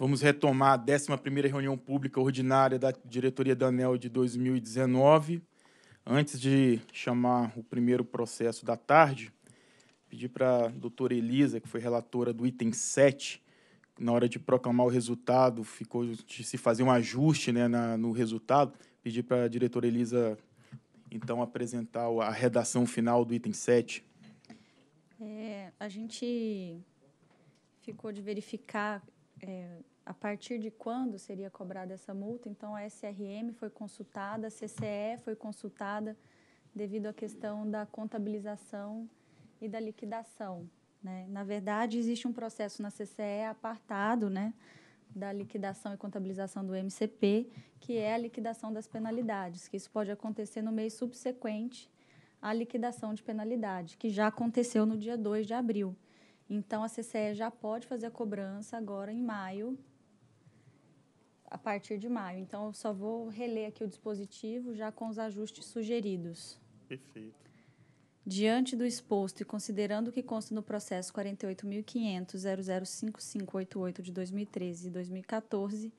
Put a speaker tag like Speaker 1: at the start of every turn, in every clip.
Speaker 1: Vamos retomar a 11 reunião pública ordinária da diretoria da ANEL de 2019. Antes de chamar o primeiro processo da tarde, pedir para a doutora Elisa, que foi relatora do item 7, na hora de proclamar o resultado, ficou de se fazer um ajuste né, na, no resultado, Pedir para a diretora Elisa, então, apresentar a redação final do item 7.
Speaker 2: É, a gente ficou de verificar é, a partir de quando seria cobrada essa multa. Então, a SRM foi consultada, a CCE foi consultada devido à questão da contabilização e da liquidação. Né? Na verdade, existe um processo na CCE apartado né, da liquidação e contabilização do MCP, que é a liquidação das penalidades, que isso pode acontecer no mês subsequente à liquidação de penalidade, que já aconteceu no dia 2 de abril. Então, a CCE já pode fazer a cobrança agora em maio, a partir de maio. Então, eu só vou reler aqui o dispositivo já com os ajustes sugeridos. Perfeito. Diante do exposto e considerando o que consta no processo 48.500.005.588 de 2013 e 2014,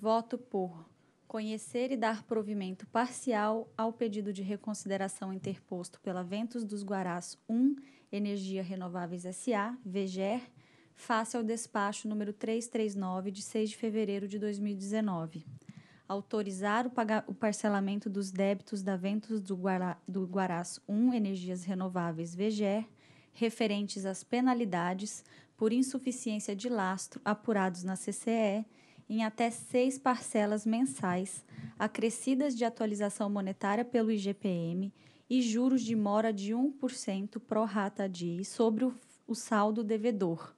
Speaker 2: voto por conhecer e dar provimento parcial ao pedido de reconsideração interposto pela Ventos dos Guarás 1 Energia Renováveis SA, VGER, face ao despacho número 339 de 6 de fevereiro de 2019. Autorizar o, o parcelamento dos débitos da Ventos do, Guara do Guarás 1 Energias Renováveis VGER, referentes às penalidades por insuficiência de lastro apurados na CCE em até seis parcelas mensais, acrescidas de atualização monetária pelo IGPM e juros de mora de 1% pro rata die sobre o, o saldo devedor,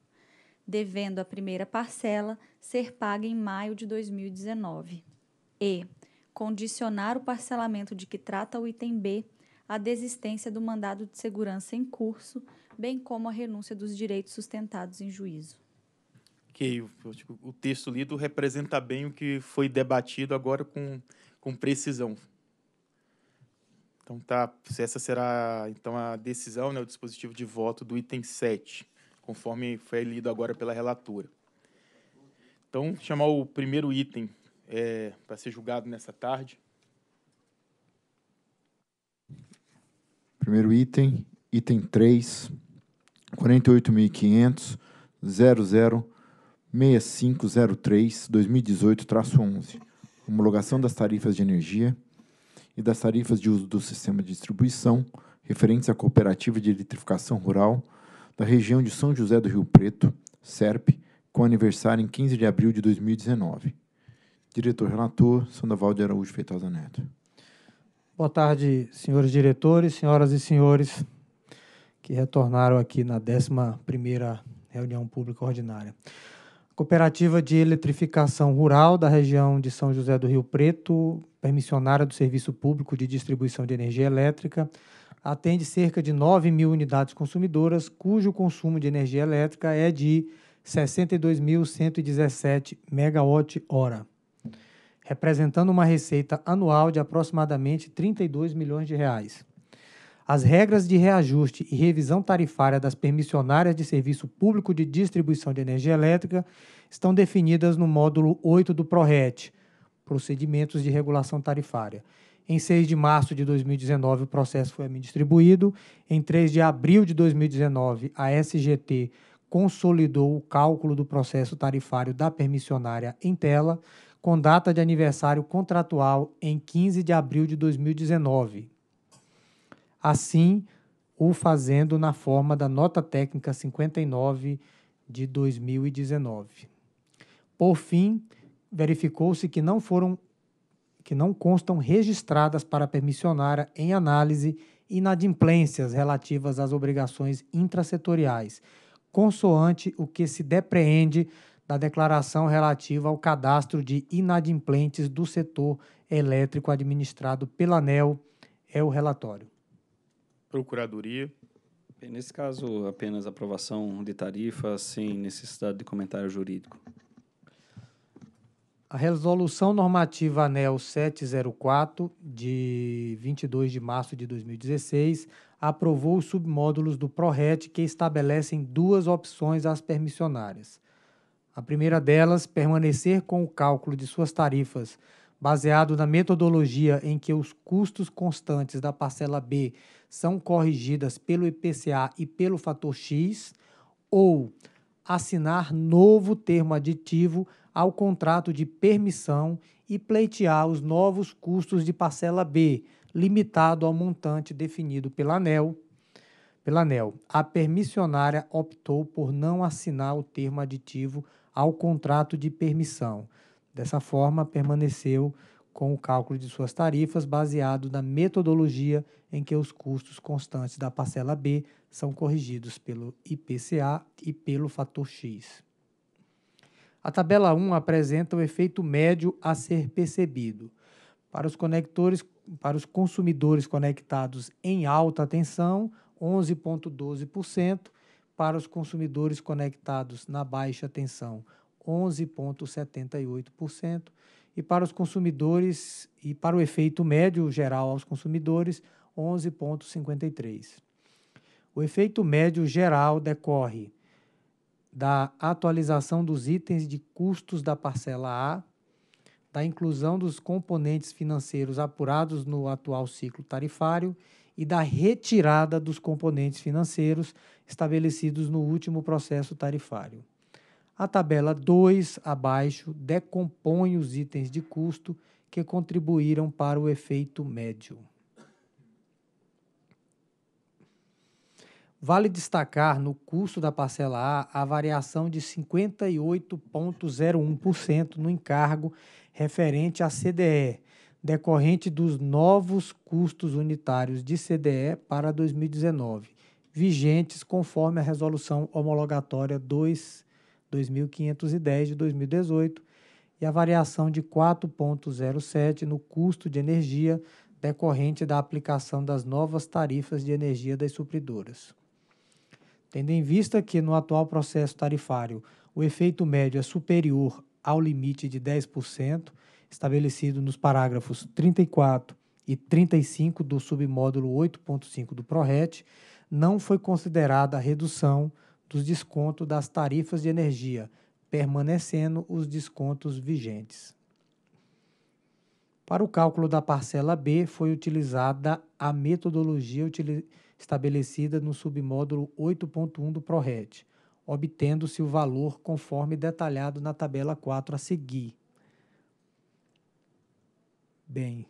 Speaker 2: devendo a primeira parcela ser paga em maio de 2019. E condicionar o parcelamento de que trata o item B à desistência do mandado de segurança em curso, bem como a renúncia dos direitos sustentados em juízo.
Speaker 1: Ok, o, tipo, o texto lido representa bem o que foi debatido agora com, com precisão. Então tá, essa será então a decisão, né, o dispositivo de voto do item 7, conforme foi lido agora pela relatora. Então, chamar o primeiro item é, para ser julgado nessa tarde.
Speaker 3: Primeiro item, item 3, 48.500, 2018, traço 11. Homologação das tarifas de energia e das tarifas de uso do sistema de distribuição, referentes à Cooperativa de Eletrificação Rural da região de São José do Rio Preto, SERP, com aniversário em 15 de abril de 2019. Diretor-relator, Sandoval de Araújo Feitosa Neto.
Speaker 4: Boa tarde, senhores diretores, senhoras e senhores que retornaram aqui na 11ª reunião pública ordinária. Cooperativa de Eletrificação Rural da região de São José do Rio Preto permissionária do Serviço Público de Distribuição de Energia Elétrica, atende cerca de 9 mil unidades consumidoras, cujo consumo de energia elétrica é de 62.117 megawatt-hora, representando uma receita anual de aproximadamente 32 milhões de reais. As regras de reajuste e revisão tarifária das permissionárias de serviço público de distribuição de energia elétrica estão definidas no módulo 8 do PRORET, procedimentos de regulação tarifária. Em 6 de março de 2019, o processo foi a mim distribuído. Em 3 de abril de 2019, a SGT consolidou o cálculo do processo tarifário da permissionária em tela, com data de aniversário contratual em 15 de abril de 2019. Assim, o fazendo na forma da nota técnica 59 de 2019. Por fim, verificou-se que não foram que não constam registradas para permissionária em análise inadimplências relativas às obrigações intrasetoriais, consoante o que se depreende da declaração relativa ao cadastro de inadimplentes do setor elétrico administrado pela ANEL, é o relatório.
Speaker 1: Procuradoria.
Speaker 5: Nesse caso, apenas aprovação de tarifa sem necessidade de comentário jurídico.
Speaker 4: A Resolução Normativa ANEL 704, de 22 de março de 2016, aprovou os submódulos do PRORET que estabelecem duas opções às permissionárias. A primeira delas, permanecer com o cálculo de suas tarifas baseado na metodologia em que os custos constantes da parcela B são corrigidas pelo IPCA e pelo fator X, ou assinar novo termo aditivo ao contrato de permissão e pleitear os novos custos de parcela B, limitado ao montante definido pela ANEL. Pela ANEL, a permissionária optou por não assinar o termo aditivo ao contrato de permissão. Dessa forma, permaneceu com o cálculo de suas tarifas baseado na metodologia em que os custos constantes da parcela B são corrigidos pelo IPCA e pelo fator X. A tabela 1 apresenta o efeito médio a ser percebido. Para os conectores, para os consumidores conectados em alta tensão, 11.12%, para os consumidores conectados na baixa tensão, 11.78% e para os consumidores e para o efeito médio geral aos consumidores, 11.53. O efeito médio geral decorre da atualização dos itens de custos da parcela A, da inclusão dos componentes financeiros apurados no atual ciclo tarifário e da retirada dos componentes financeiros estabelecidos no último processo tarifário. A tabela 2 abaixo decompõe os itens de custo que contribuíram para o efeito médio. Vale destacar no custo da parcela A a variação de 58,01% no encargo referente à CDE, decorrente dos novos custos unitários de CDE para 2019, vigentes conforme a resolução homologatória 2 2510 de 2018 e a variação de 4,07 no custo de energia decorrente da aplicação das novas tarifas de energia das supridoras. Tendo em vista que, no atual processo tarifário, o efeito médio é superior ao limite de 10%, estabelecido nos parágrafos 34 e 35 do submódulo 8.5 do PRORET, não foi considerada a redução dos descontos das tarifas de energia, permanecendo os descontos vigentes. Para o cálculo da parcela B, foi utilizada a metodologia utilizada estabelecida no submódulo 8.1 do PRORET, obtendo-se o valor conforme detalhado na tabela 4 a seguir. Bem,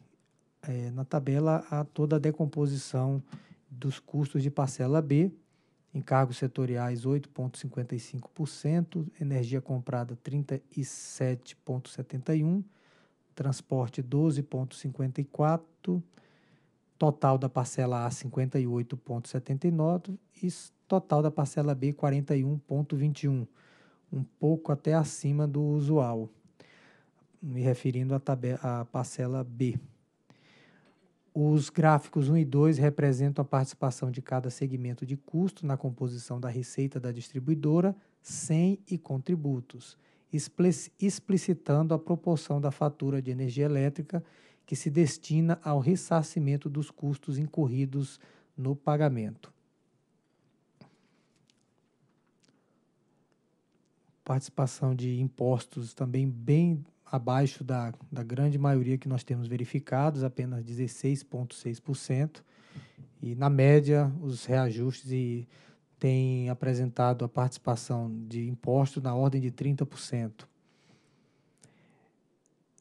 Speaker 4: é, na tabela há toda a decomposição dos custos de parcela B, encargos setoriais 8,55%, energia comprada 37,71%, transporte 12,54%, total da parcela A 58,79 e total da parcela B 41,21, um pouco até acima do usual, me referindo à, tabela, à parcela B. Os gráficos 1 e 2 representam a participação de cada segmento de custo na composição da receita da distribuidora, sem e contributos, explicitando a proporção da fatura de energia elétrica que se destina ao ressarcimento dos custos incorridos no pagamento. Participação de impostos também bem abaixo da, da grande maioria que nós temos verificados, apenas 16,6%. E, na média, os reajustes e têm apresentado a participação de impostos na ordem de 30%.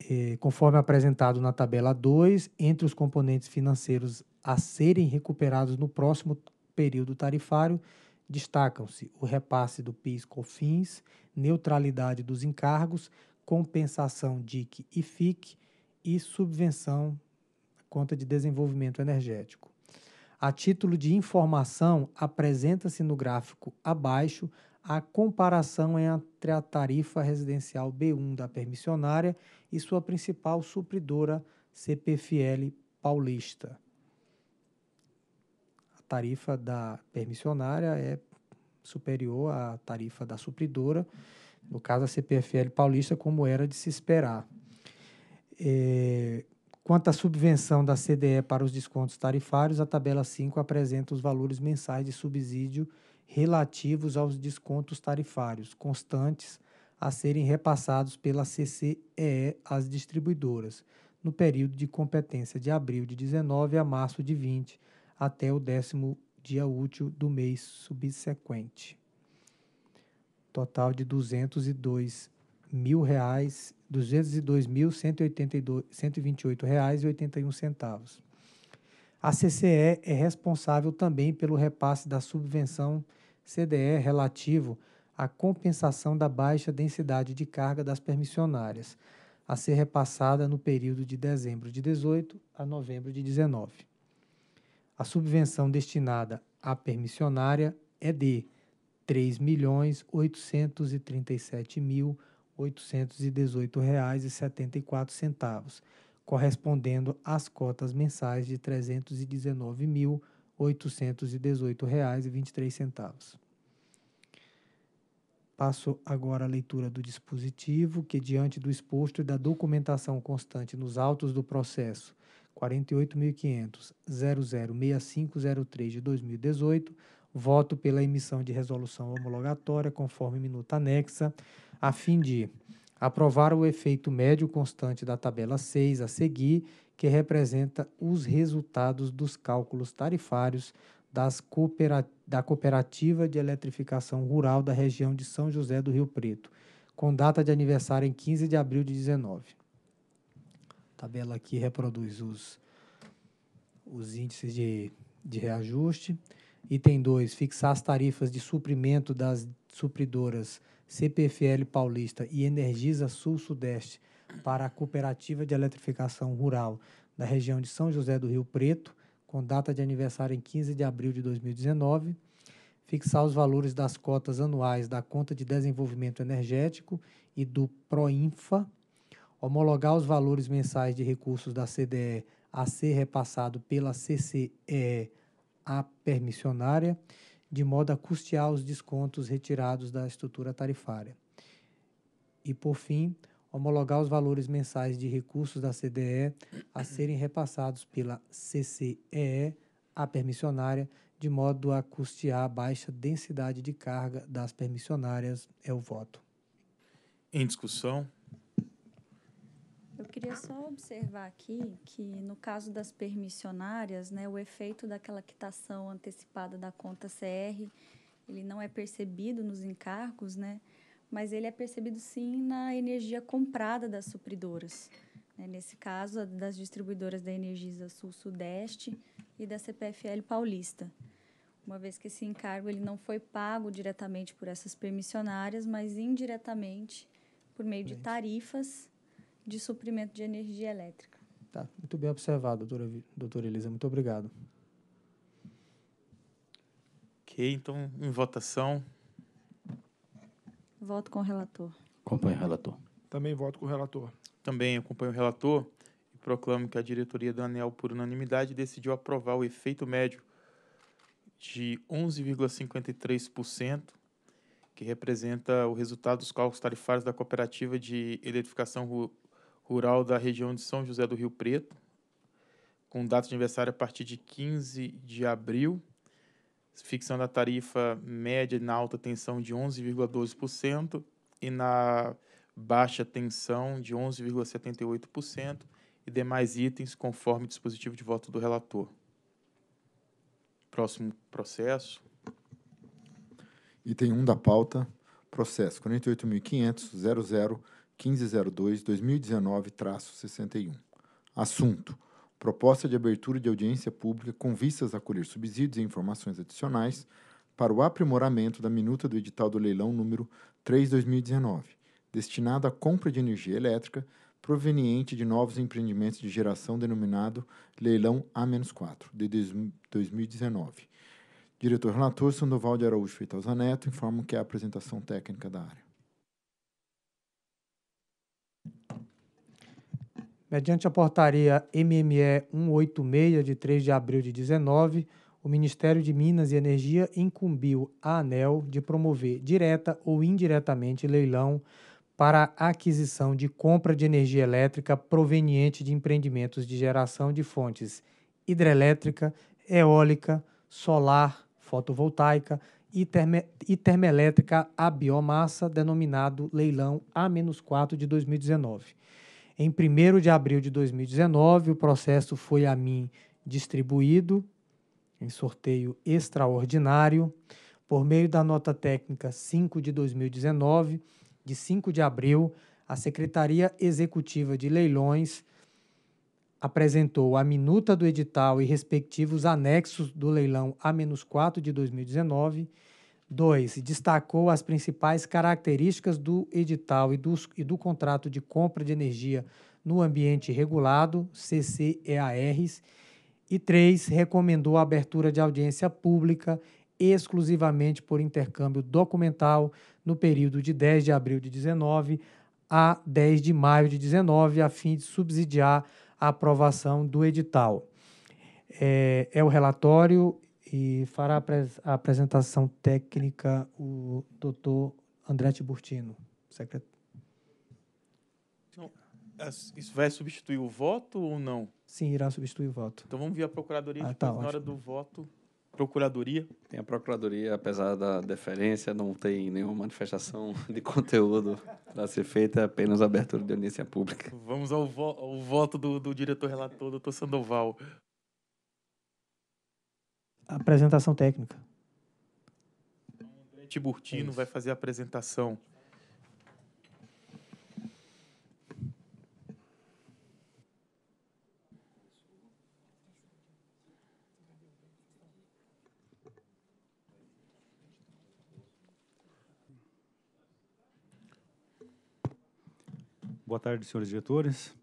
Speaker 4: É, conforme apresentado na tabela 2, entre os componentes financeiros a serem recuperados no próximo período tarifário, destacam-se o repasse do PIS/COFINS, neutralidade dos encargos, compensação DIC e FIC e subvenção conta de desenvolvimento energético. A título de informação, apresenta-se no gráfico abaixo a comparação entre a tarifa residencial B1 da permissionária e sua principal supridora, CPFL Paulista. A tarifa da permissionária é superior à tarifa da supridora, no caso a CPFL Paulista, como era de se esperar. É, Quanto à subvenção da CDE para os descontos tarifários, a tabela 5 apresenta os valores mensais de subsídio relativos aos descontos tarifários constantes a serem repassados pela CCEE às distribuidoras, no período de competência de abril de 19 a março de 20, até o décimo dia útil do mês subsequente. Total de R$ 202 mil reais, R$ 202.128,81. A CCE é responsável também pelo repasse da subvenção CDE relativo à compensação da baixa densidade de carga das permissionárias, a ser repassada no período de dezembro de 18 a novembro de 19. A subvenção destinada à permissionária é de R$ 3.837.818,74, correspondendo às cotas mensais de R$ 319.818,23. Passo agora à leitura do dispositivo, que, diante do exposto e da documentação constante nos autos do processo 48.500.006503 de 2018, voto pela emissão de resolução homologatória, conforme minuta anexa, a fim de aprovar o efeito médio constante da tabela 6 a seguir, que representa os resultados dos cálculos tarifários das coopera da Cooperativa de Eletrificação Rural da região de São José do Rio Preto, com data de aniversário em 15 de abril de 19. A tabela aqui reproduz os, os índices de, de reajuste. Item 2, fixar as tarifas de suprimento das supridoras CPFL Paulista e Energisa Sul-Sudeste para a Cooperativa de Eletrificação Rural da região de São José do Rio Preto, com data de aniversário em 15 de abril de 2019, fixar os valores das cotas anuais da Conta de Desenvolvimento Energético e do Proinfa, homologar os valores mensais de recursos da CDE a ser repassado pela CCE a permissionária, de modo a custear os descontos retirados da estrutura tarifária. E, por fim, homologar os valores mensais de recursos da CDE a serem repassados pela CCEE à permissionária, de modo a custear a baixa densidade de carga das permissionárias, é o voto. Em
Speaker 1: discussão,
Speaker 2: eu queria tá. só observar aqui que, no caso das permissionárias, né, o efeito daquela quitação antecipada da conta CR, ele não é percebido nos encargos, né, mas ele é percebido sim na energia comprada das supridoras. Né, nesse caso, das distribuidoras da Energisa Sul-Sudeste e da CPFL Paulista uma vez que esse encargo ele não foi pago diretamente por essas permissionárias, mas indiretamente por meio de tarifas de suprimento de energia elétrica.
Speaker 4: Tá, muito bem observado,
Speaker 1: doutora, doutora Elisa. Muito obrigado. Ok, então, em votação.
Speaker 2: Voto com o relator. Acompanho o
Speaker 6: relator. Também voto com o relator.
Speaker 1: Também acompanho o relator e proclamo que a diretoria da ANEL, por unanimidade, decidiu aprovar o efeito médio de 11,53%, que representa o resultado dos cálculos tarifários da Cooperativa de Eletrificação rural da região de São José do Rio Preto, com data de aniversário a partir de 15 de abril, fixando a tarifa média na alta tensão de 11,12% e na baixa tensão de 11,78% e demais itens conforme dispositivo de voto do relator. Próximo processo.
Speaker 3: Item 1 da pauta, processo 48.500.00 1502-2019-61. Assunto: Proposta de abertura de audiência pública com vistas a colher subsídios e informações adicionais para o aprimoramento da minuta do edital do leilão número 3/2019, destinado à compra de energia elétrica proveniente de novos empreendimentos de geração denominado Leilão A-4 de 2019. Diretor relator Sandoval de Araújo Feitosa Neto informa que é a apresentação técnica da área.
Speaker 4: Mediante a portaria MME 186, de 3 de abril de 19, o Ministério de Minas e Energia incumbiu a ANEL de promover, direta ou indiretamente, leilão para a aquisição de compra de energia elétrica proveniente de empreendimentos de geração de fontes hidrelétrica, eólica, solar, fotovoltaica e, termo, e termoelétrica a biomassa, denominado leilão A-4 de 2019. Em 1 de abril de 2019, o processo foi a mim distribuído em sorteio extraordinário por meio da nota técnica 5 de 2019, de 5 de abril, a Secretaria Executiva de Leilões apresentou a minuta do edital e respectivos anexos do leilão A-4 de 2019 2. Destacou as principais características do edital e, dos, e do contrato de compra de energia no ambiente regulado, CCEARs. E 3. Recomendou a abertura de audiência pública exclusivamente por intercâmbio documental no período de 10 de abril de 19 a 10 de maio de 19, a fim de subsidiar a aprovação do edital. É, é o relatório e fará a apresentação técnica o doutor André Tiburtino, secretário.
Speaker 1: Então, isso vai substituir o voto ou não?
Speaker 4: Sim, irá substituir
Speaker 1: o voto. Então vamos ver a procuradoria ah, tá, na hora do voto. Procuradoria? Tem a Procuradoria,
Speaker 5: apesar da deferência, não tem nenhuma manifestação de conteúdo para ser feita, é apenas abertura de audiência pública.
Speaker 1: Vamos ao, vo ao voto do, do diretor relator, doutor Sandoval
Speaker 4: apresentação técnica.
Speaker 1: André Tiburtino é vai fazer a apresentação.
Speaker 7: Boa tarde, senhores diretores.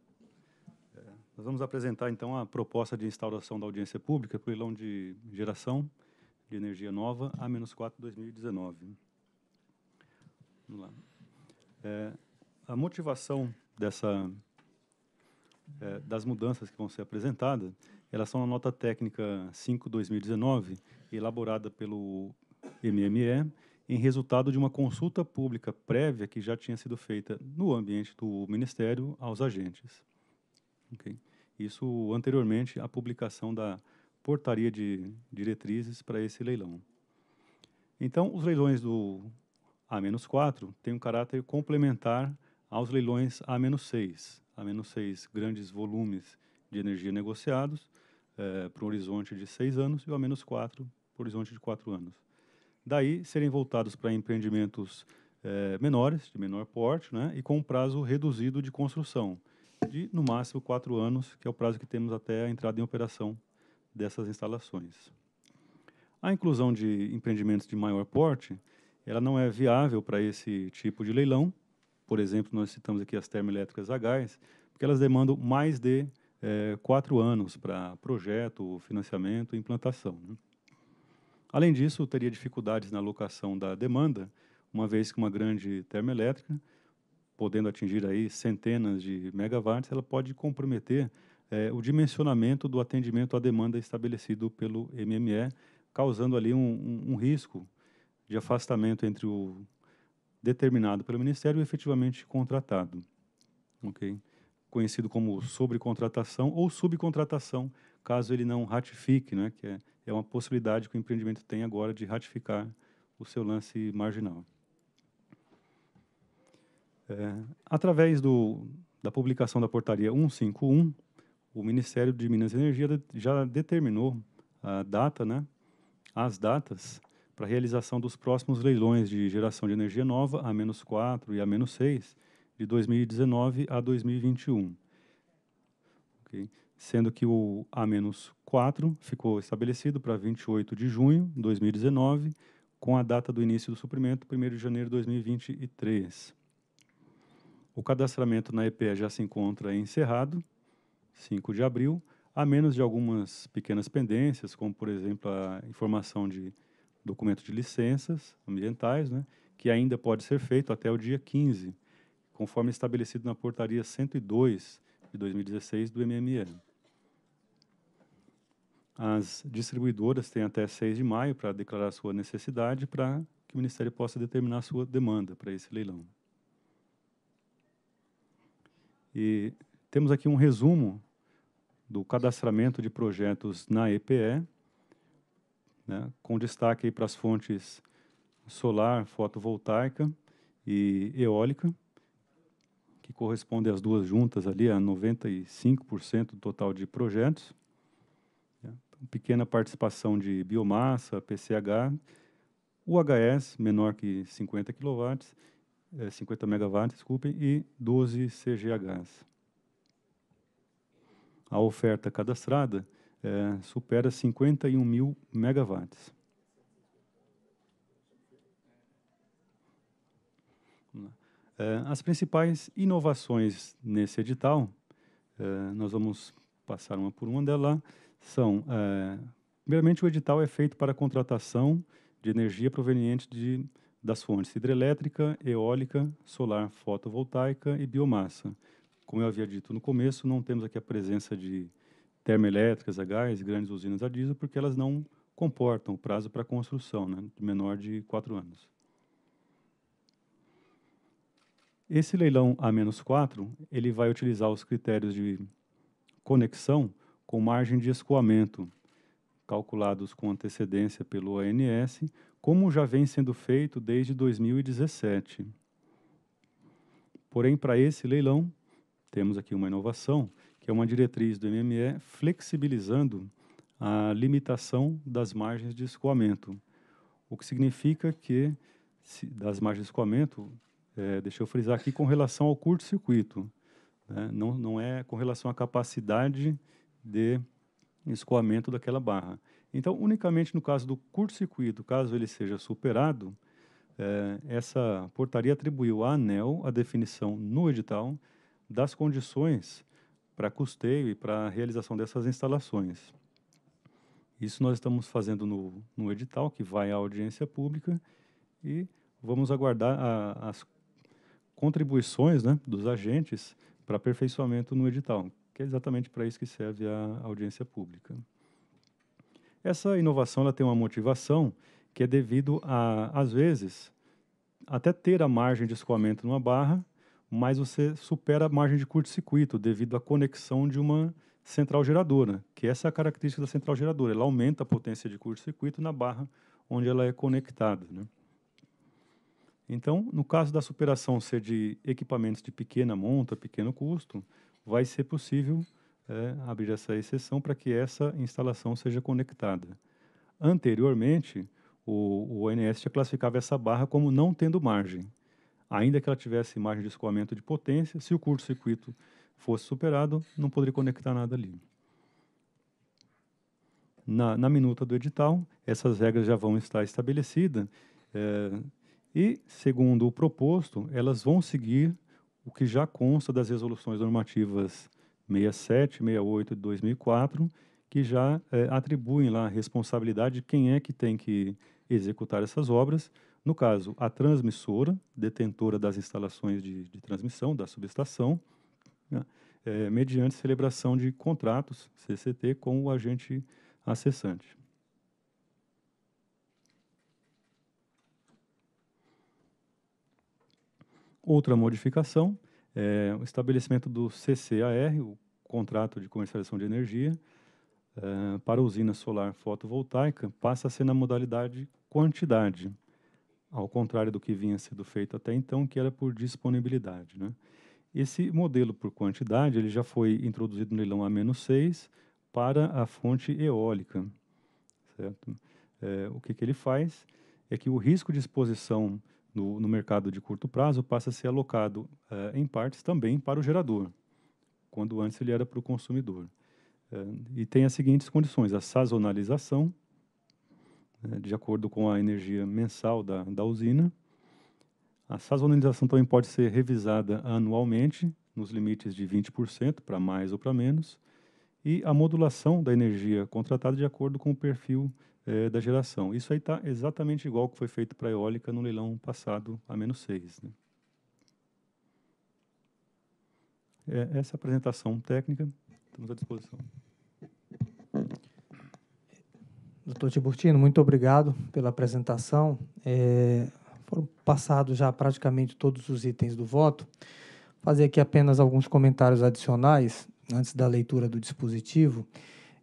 Speaker 7: Nós vamos apresentar então a proposta de instauração da audiência pública para o leilão de geração de energia nova A-4 2019. Vamos lá. É, a motivação dessa, é, das mudanças que vão ser apresentadas, elas são na nota técnica 5-2019, elaborada pelo MME, em resultado de uma consulta pública prévia que já tinha sido feita no ambiente do Ministério aos agentes. Okay. Isso anteriormente à publicação da portaria de diretrizes para esse leilão. Então, os leilões do A-4 têm um caráter complementar aos leilões A-6, A-6 grandes volumes de energia negociados eh, para um horizonte de seis anos e o A-4 para um horizonte de quatro anos. Daí serem voltados para empreendimentos eh, menores, de menor porte, né, e com um prazo reduzido de construção, de, no máximo, quatro anos, que é o prazo que temos até a entrada em operação dessas instalações. A inclusão de empreendimentos de maior porte, ela não é viável para esse tipo de leilão. Por exemplo, nós citamos aqui as termoelétricas a gás, porque elas demandam mais de é, quatro anos para projeto, financiamento e implantação. Né? Além disso, teria dificuldades na locação da demanda, uma vez que uma grande termoelétrica podendo atingir aí centenas de megawatts, ela pode comprometer é, o dimensionamento do atendimento à demanda estabelecido pelo MME, causando ali um, um, um risco de afastamento entre o determinado pelo Ministério e efetivamente contratado, ok? Conhecido como sobrecontratação ou subcontratação, caso ele não ratifique, né? Que é, é uma possibilidade que o empreendimento tem agora de ratificar o seu lance marginal. É, através do, da publicação da portaria 151, o Ministério de Minas e Energia já determinou a data, né, as datas para a realização dos próximos leilões de geração de energia nova a menos 4 e a menos 6 de 2019 a 2021. Sendo que o a menos 4 ficou estabelecido para 28 de junho de 2019, com a data do início do suprimento, 1 de janeiro de 2023. O cadastramento na EPE já se encontra encerrado, 5 de abril, a menos de algumas pequenas pendências, como, por exemplo, a informação de documento de licenças ambientais, né, que ainda pode ser feito até o dia 15, conforme estabelecido na portaria 102 de 2016 do MME. As distribuidoras têm até 6 de maio para declarar sua necessidade para que o Ministério possa determinar sua demanda para esse leilão. E temos aqui um resumo do cadastramento de projetos na EPE, né, com destaque para as fontes solar, fotovoltaica e eólica, que correspondem às duas juntas ali a 95% do total de projetos. Né. Então, pequena participação de biomassa, PCH, UHS menor que 50 kW é, 50 megawatts, desculpem, e 12 CGHs. A oferta cadastrada é, supera 51 mil megawatts. É, as principais inovações nesse edital, é, nós vamos passar uma por uma dela, são, é, primeiramente, o edital é feito para contratação de energia proveniente de das fontes hidrelétrica, eólica, solar fotovoltaica e biomassa. Como eu havia dito no começo, não temos aqui a presença de termoelétricas a gás, grandes usinas a diesel, porque elas não comportam o prazo para construção, né, menor de quatro anos. Esse leilão A-4, ele vai utilizar os critérios de conexão com margem de escoamento, calculados com antecedência pelo ANS, como já vem sendo feito desde 2017. Porém, para esse leilão, temos aqui uma inovação, que é uma diretriz do MME flexibilizando a limitação das margens de escoamento, o que significa que, se, das margens de escoamento, é, deixa eu frisar aqui, com relação ao curto-circuito, né? não, não é com relação à capacidade de escoamento daquela barra. Então, unicamente no caso do curto-circuito, caso ele seja superado, eh, essa portaria atribuiu à ANEL a definição no edital das condições para custeio e para a realização dessas instalações. Isso nós estamos fazendo no, no edital, que vai à audiência pública, e vamos aguardar a, as contribuições né, dos agentes para aperfeiçoamento no edital, que é exatamente para isso que serve a audiência pública. Essa inovação ela tem uma motivação que é devido a, às vezes, até ter a margem de escoamento numa barra, mas você supera a margem de curto-circuito devido à conexão de uma central geradora, que essa é a característica da central geradora, ela aumenta a potência de curto-circuito na barra onde ela é conectada. Né? Então, no caso da superação ser de equipamentos de pequena monta, pequeno custo, vai ser possível é, abrir essa exceção para que essa instalação seja conectada. Anteriormente, o, o ONS já classificava essa barra como não tendo margem. Ainda que ela tivesse margem de escoamento de potência, se o curto-circuito fosse superado, não poderia conectar nada ali. Na, na, minuta do edital, essas regras já vão estar estabelecidas é, e, segundo o proposto, elas vão seguir o que já consta das resoluções normativas 67, 68 de 2004, que já é, atribuem lá a responsabilidade de quem é que tem que executar essas obras. No caso, a transmissora, detentora das instalações de, de transmissão, da subestação, né, é, mediante celebração de contratos CCT com o agente acessante. Outra modificação é, o estabelecimento do CCAR, o Contrato de Comercialização de Energia, é, para usina solar fotovoltaica, passa a ser na modalidade quantidade, ao contrário do que vinha sendo feito até então, que era por disponibilidade. Né? Esse modelo por quantidade ele já foi introduzido no leilão A-6 para a fonte eólica. Certo? É, o que, que ele faz é que o risco de exposição no, no mercado de curto prazo passa a ser alocado eh, em partes também para o gerador, quando antes ele era para o consumidor. Eh, e tem as seguintes condições: a sazonalização, né, de acordo com a energia mensal da, da usina. A sazonalização também pode ser revisada anualmente, nos limites de 20%, para mais ou para menos. E a modulação da energia contratada de acordo com o perfil é, da geração. Isso aí está exatamente igual que foi feito para a eólica no leilão passado, a menos 6. Né? É, essa apresentação técnica, estamos à disposição.
Speaker 4: Doutor Tiburtino, muito obrigado pela apresentação. É, foram passados já praticamente todos os itens do voto. Fazer aqui apenas alguns comentários adicionais antes da leitura do dispositivo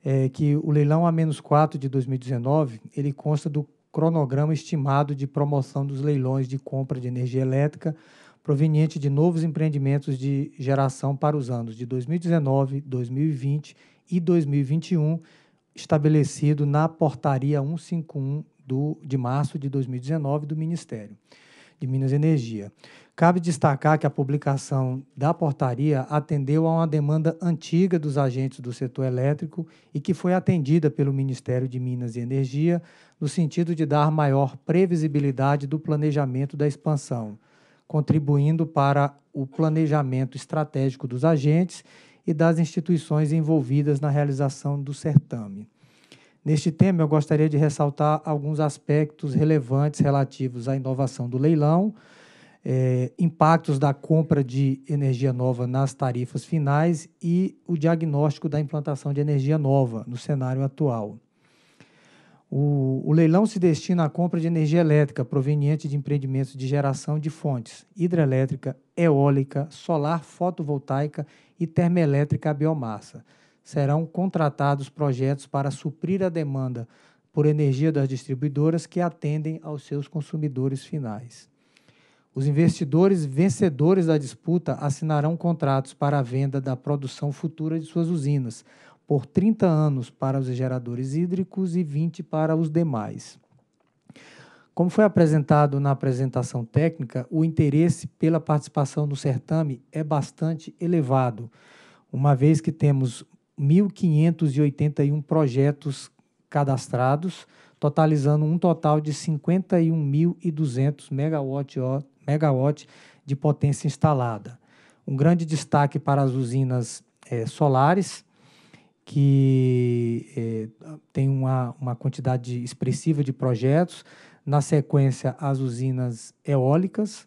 Speaker 4: é que o leilão A-4 de 2019, ele consta do cronograma estimado de promoção dos leilões de compra de energia elétrica proveniente de novos empreendimentos de geração para os anos de 2019, 2020 e 2021, estabelecido na portaria 151 do, de março de 2019 do Ministério de Minas e Energia. Cabe destacar que a publicação da portaria atendeu a uma demanda antiga dos agentes do setor elétrico e que foi atendida pelo Ministério de Minas e Energia no sentido de dar maior previsibilidade do planejamento da expansão, contribuindo para o planejamento estratégico dos agentes e das instituições envolvidas na realização do certame. Neste tema, eu gostaria de ressaltar alguns aspectos relevantes relativos à inovação do leilão, é, impactos da compra de energia nova nas tarifas finais e o diagnóstico da implantação de energia nova no cenário atual. O, o, leilão se destina à compra de energia elétrica proveniente de empreendimentos de geração de fontes hidrelétrica, eólica, solar fotovoltaica e termoelétrica à biomassa, serão contratados projetos para suprir a demanda por energia das distribuidoras que atendem aos seus consumidores finais. Os investidores vencedores da disputa assinarão contratos para a venda da produção futura de suas usinas, por 30 anos para os geradores hídricos e 20 para os demais. Como foi apresentado na apresentação técnica, o interesse pela participação no certame é bastante elevado, uma vez que temos 1.581 projetos cadastrados, totalizando um total de 51.200 megawatt, megawatt de potência instalada. Um grande destaque para as usinas é, solares, que é, tem uma, uma quantidade expressiva de projetos. Na sequência, as usinas eólicas,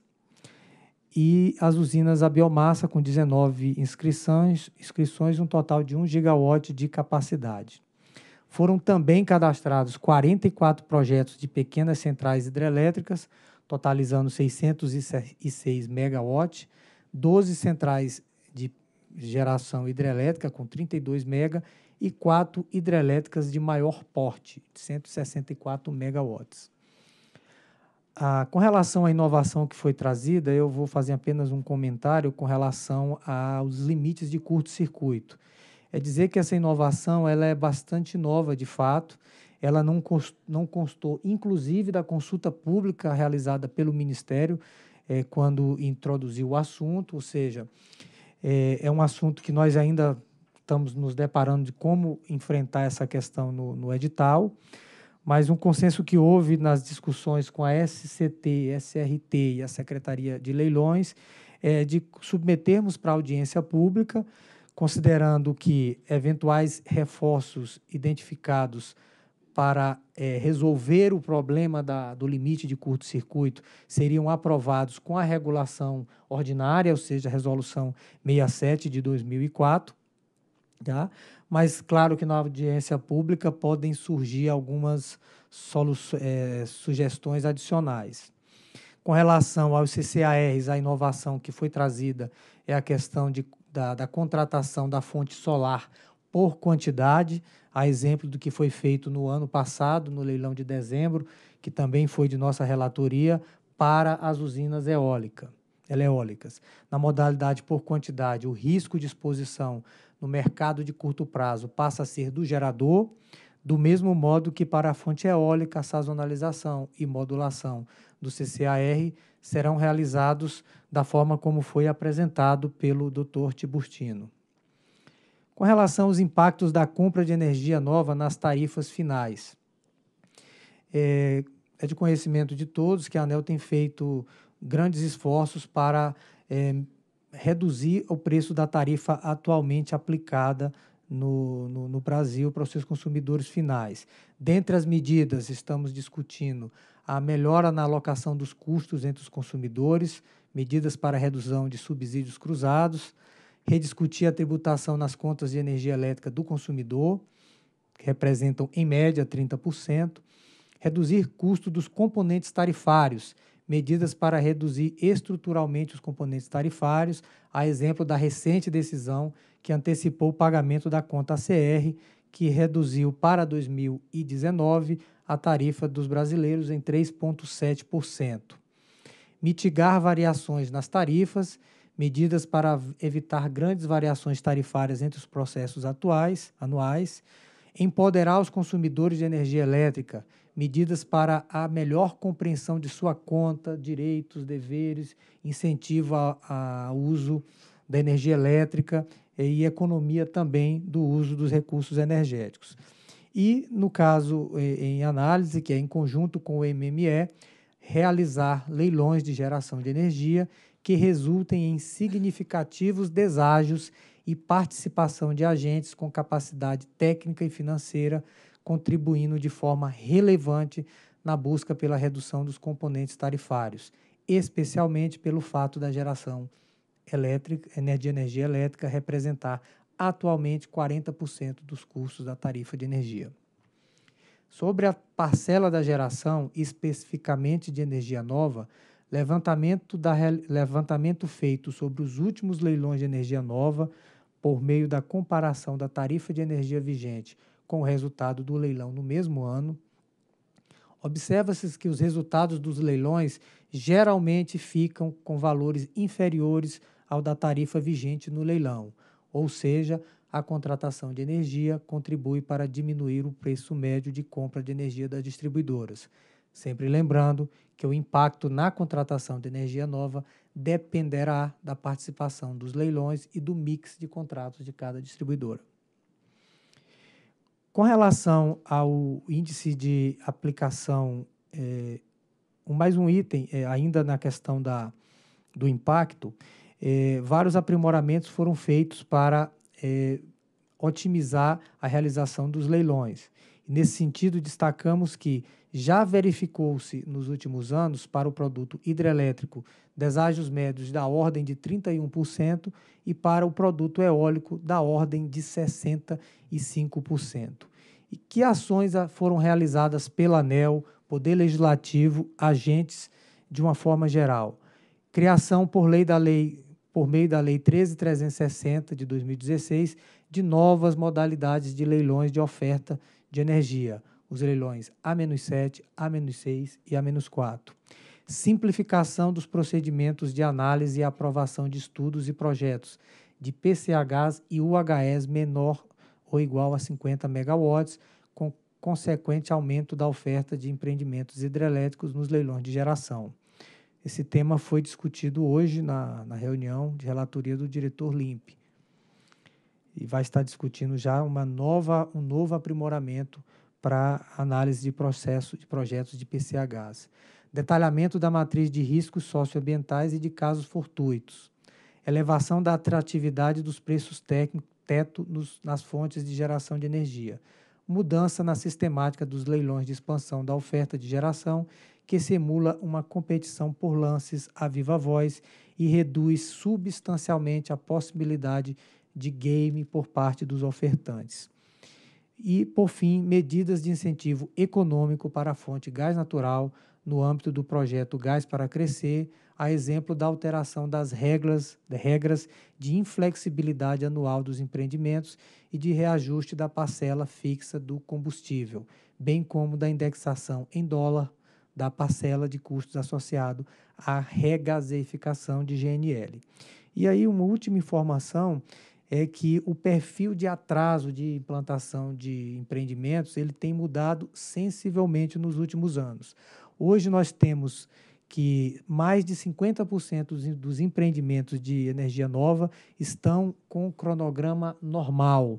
Speaker 4: e as usinas a biomassa, com 19 inscrições, inscrições um total de 1 gigawatt de capacidade. Foram também cadastrados 44 projetos de pequenas centrais hidrelétricas, totalizando 606 megawatt, 12 centrais de geração hidrelétrica, com 32 mega, e 4 hidrelétricas de maior porte, de 164 megawatts. Ah, com relação à inovação que foi trazida, eu vou fazer apenas um comentário com relação aos limites de curto-circuito. É dizer que essa inovação ela é bastante nova, de fato. Ela não, não constou, inclusive, da consulta pública realizada pelo Ministério é, quando introduziu o assunto, ou seja, é, é um assunto que nós ainda estamos nos deparando de como enfrentar essa questão no, no edital mas um consenso que houve nas discussões com a SCT, SRT e a Secretaria de Leilões é de submetermos para audiência pública, considerando que eventuais reforços identificados para é, resolver o problema da, do limite de curto-circuito seriam aprovados com a regulação ordinária, ou seja, a resolução 67 de 2004, Tá? Mas, claro que na audiência pública podem surgir algumas é, sugestões adicionais. Com relação aos CCARs, a inovação que foi trazida é a questão de, da, da contratação da fonte solar por quantidade, a exemplo do que foi feito no ano passado, no leilão de dezembro, que também foi de nossa relatoria, para as usinas eólica, é eólicas. Na modalidade por quantidade, o risco de exposição no mercado de curto prazo passa a ser do gerador, do mesmo modo que para a fonte eólica, a sazonalização e modulação do CCAR serão realizados da forma como foi apresentado pelo Dr. Tiburtino. Com relação aos impactos da compra de energia nova nas tarifas finais, é, é de conhecimento de todos que a ANEL tem feito grandes esforços para é, reduzir o preço da tarifa atualmente aplicada no, no, no, Brasil para os seus consumidores finais. Dentre as medidas, estamos discutindo a melhora na alocação dos custos entre os consumidores, medidas para redução de subsídios cruzados, rediscutir a tributação nas contas de energia elétrica do consumidor, que representam, em média, 30%, reduzir custo dos componentes tarifários, medidas para reduzir estruturalmente os componentes tarifários, a exemplo da recente decisão que antecipou o pagamento da conta CR, que reduziu para 2019 a tarifa dos brasileiros em 3,7%. Mitigar variações nas tarifas, medidas para evitar grandes variações tarifárias entre os processos atuais, anuais, empoderar os consumidores de energia elétrica, medidas para a melhor compreensão de sua conta, direitos, deveres, incentivo ao uso da energia elétrica eh, e economia também do uso dos recursos energéticos. E, no caso eh, em análise, que é em conjunto com o MME, realizar leilões de geração de energia que resultem em significativos deságios e participação de agentes com capacidade técnica e financeira contribuindo de forma relevante na busca pela redução dos componentes tarifários, especialmente pelo fato da geração elétrica, de energia elétrica representar atualmente 40% dos custos da tarifa de energia. Sobre a parcela da geração, especificamente de energia nova, levantamento, da, levantamento feito sobre os últimos leilões de energia nova, por meio da comparação da tarifa de energia vigente com o resultado do leilão no mesmo ano. Observa-se que os resultados dos leilões geralmente ficam com valores inferiores ao da tarifa vigente no leilão, ou seja, a contratação de energia contribui para diminuir o preço médio de compra de energia das distribuidoras. Sempre lembrando que o impacto na contratação de energia nova dependerá da participação dos leilões e do mix de contratos de cada distribuidora. Com relação ao índice de aplicação, é, mais um item, é, ainda na questão da, do impacto, é, vários aprimoramentos foram feitos para é, otimizar a realização dos leilões. Nesse sentido, destacamos que já verificou-se nos últimos anos para o produto hidrelétrico deságios médios da ordem de 31% e para o produto eólico da ordem de 60 e 5%. E que ações ah, foram realizadas pela ANEL, Poder Legislativo, agentes de uma forma geral? Criação por lei da lei por meio da lei 13360 de 2016 de novas modalidades de leilões de oferta de energia, os leilões A-7, A-6 e A-4 simplificação dos procedimentos de análise e aprovação de estudos e projetos de PCHs e UHS menor ou igual a 50 megawatts, com consequente aumento da oferta de empreendimentos hidrelétricos nos leilões de geração. Esse tema foi discutido hoje na, na reunião de relatoria do diretor LIMP e vai estar discutindo já uma nova, um novo aprimoramento para análise de processo de projetos de PCHs. Detalhamento da matriz de riscos socioambientais e de casos fortuitos. Elevação da atratividade dos preços técnico, teto nos, nas fontes de geração de energia, mudança na sistemática dos leilões de expansão da oferta de geração, que simula uma competição por lances à viva voz e reduz substancialmente a possibilidade de game por parte dos ofertantes. E, por fim, medidas de incentivo econômico para a fonte gás natural no âmbito do projeto Gás para Crescer, a exemplo da alteração das regras, regras de inflexibilidade anual dos empreendimentos e de reajuste da parcela fixa do combustível, bem como da indexação em dólar da parcela de custos associado à regazeificação de GNL. E aí, uma última informação é que o perfil de atraso de implantação de empreendimentos ele tem mudado sensivelmente nos últimos anos. Hoje nós temos que mais de 50% dos empreendimentos de energia nova estão com cronograma normal,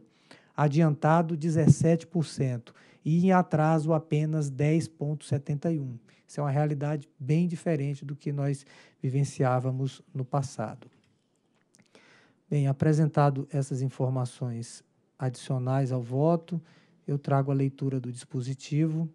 Speaker 4: adiantado 17% e em atraso apenas 10,71%. Isso é uma realidade bem diferente do que nós vivenciávamos no passado. Bem, apresentado essas informações adicionais ao voto, eu trago a leitura do dispositivo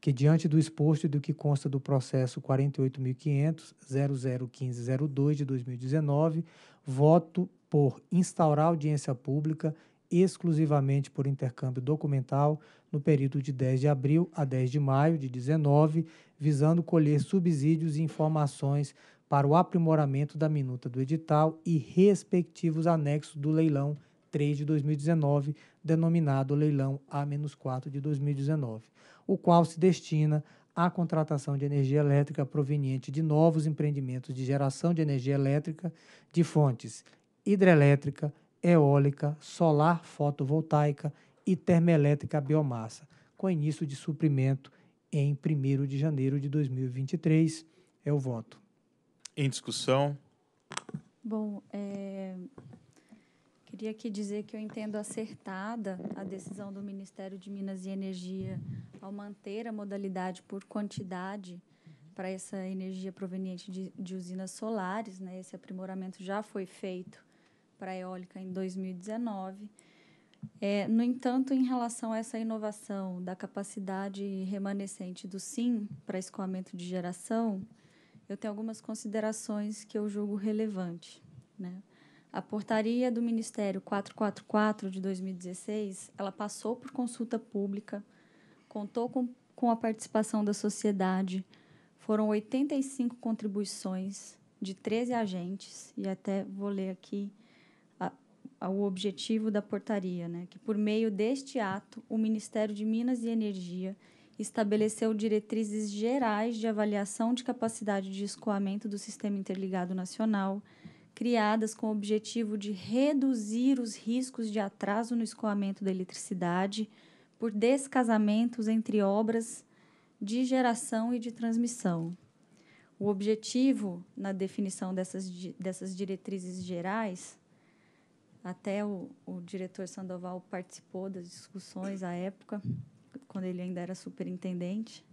Speaker 4: que, diante do exposto e do que consta do processo 48.500.001502 de 2019, voto por instaurar audiência pública exclusivamente por intercâmbio documental no período de 10 de abril a 10 de maio de 19, visando colher subsídios e informações para o aprimoramento da minuta do edital e respectivos anexos do leilão 3 de 2019, denominado leilão A-4 de 2019 o qual se destina à contratação de energia elétrica proveniente de novos empreendimentos de geração de energia elétrica de fontes hidrelétrica, eólica, solar fotovoltaica e termoelétrica biomassa, com início de suprimento em 1 de janeiro de 2023.
Speaker 1: É o voto. Em discussão.
Speaker 2: Bom, é, Queria aqui dizer que eu entendo acertada a decisão do Ministério de Minas e Energia ao manter a modalidade por quantidade para essa energia proveniente de, de usinas solares. Né? Esse aprimoramento já foi feito para a eólica em 2019. É, no entanto, em relação a essa inovação da capacidade remanescente do SIM para escoamento de geração, eu tenho algumas considerações que eu julgo relevantes, Né? A portaria do Ministério 444 de 2016, ela passou por consulta pública, contou com, com a participação da sociedade, foram 85 contribuições de 13 agentes, e até vou ler aqui a, a, o objetivo da portaria, né? que por meio deste ato, o Ministério de Minas e Energia estabeleceu diretrizes gerais de avaliação de capacidade de escoamento do Sistema Interligado Nacional, criadas com o objetivo de reduzir os riscos de atraso no escoamento da eletricidade por descasamentos entre obras de geração e de transmissão. O objetivo na definição dessas, dessas diretrizes gerais, até o, o diretor Sandoval participou das discussões à época, quando ele ainda era superintendente,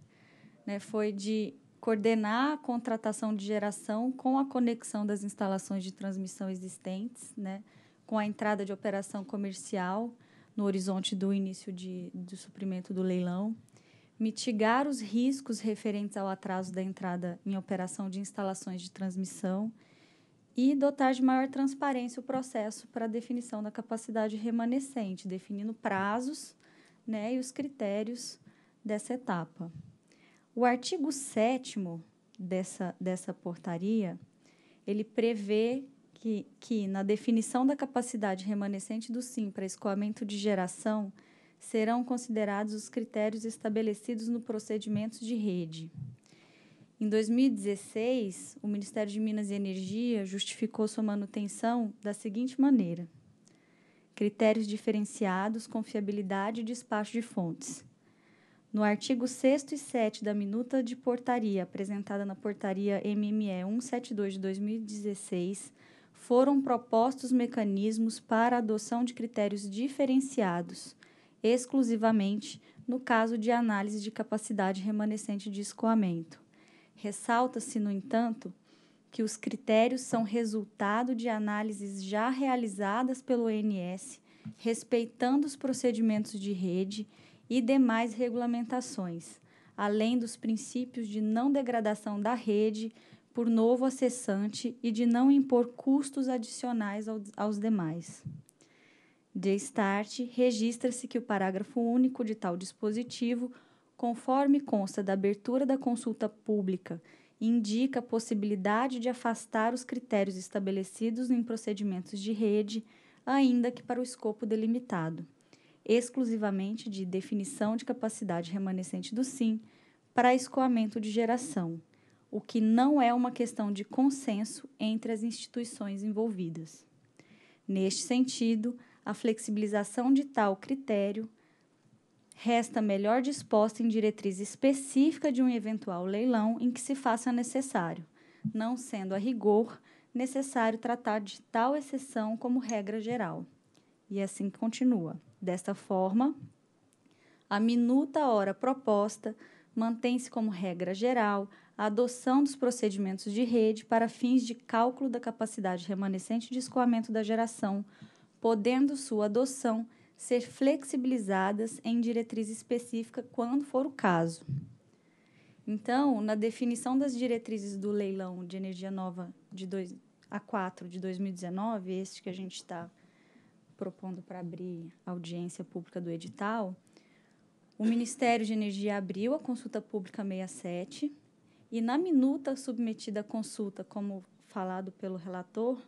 Speaker 2: né, foi de coordenar a contratação de geração com a conexão das instalações de transmissão existentes, né, com a entrada de operação comercial no horizonte do início de, do suprimento do leilão, mitigar os riscos referentes ao atraso da entrada em operação de instalações de transmissão e dotar de maior transparência o processo para a definição da capacidade remanescente, definindo prazos né, e os critérios dessa etapa. O artigo 7 dessa, dessa portaria, ele prevê que, que na definição da capacidade remanescente do SIM para escoamento de geração, serão considerados os critérios estabelecidos no procedimento de rede. Em 2016, o Ministério de Minas e Energia justificou sua manutenção da seguinte maneira: critérios diferenciados, confiabilidade e despacho de fontes. No artigo 6 e 7 da minuta de portaria apresentada na portaria MME 172 de 2016, foram propostos mecanismos para adoção de critérios diferenciados, exclusivamente no caso de análise de capacidade remanescente de escoamento. Ressalta-se, no entanto, que os critérios são resultado de análises já realizadas pelo ONS, respeitando os procedimentos de rede e demais regulamentações, além dos princípios de não degradação da rede por novo acessante e de não impor custos adicionais aos demais. De start, registra-se que o parágrafo único de tal dispositivo, conforme consta da abertura da consulta pública, indica a possibilidade de afastar os critérios estabelecidos em procedimentos de rede, ainda que para o escopo delimitado exclusivamente de definição de capacidade remanescente do SIM para escoamento de geração, o que não é uma questão de consenso entre as instituições envolvidas. Neste sentido, a flexibilização de tal critério resta melhor disposta em diretriz específica de um eventual leilão em que se faça necessário, não sendo a rigor necessário tratar de tal exceção como regra geral. E é assim continua. Desta forma, a minuta hora proposta mantém-se como regra geral a adoção dos procedimentos de rede para fins de cálculo da capacidade remanescente de escoamento da geração, podendo sua adoção ser flexibilizadas em diretriz específica quando for o caso. Então, na definição das diretrizes do leilão de energia nova de 2 a 4 de 2019, este que a gente está propondo para abrir a audiência pública do edital, o Ministério de Energia abriu a consulta pública 67 e na minuta submetida à consulta, como falado pelo relator,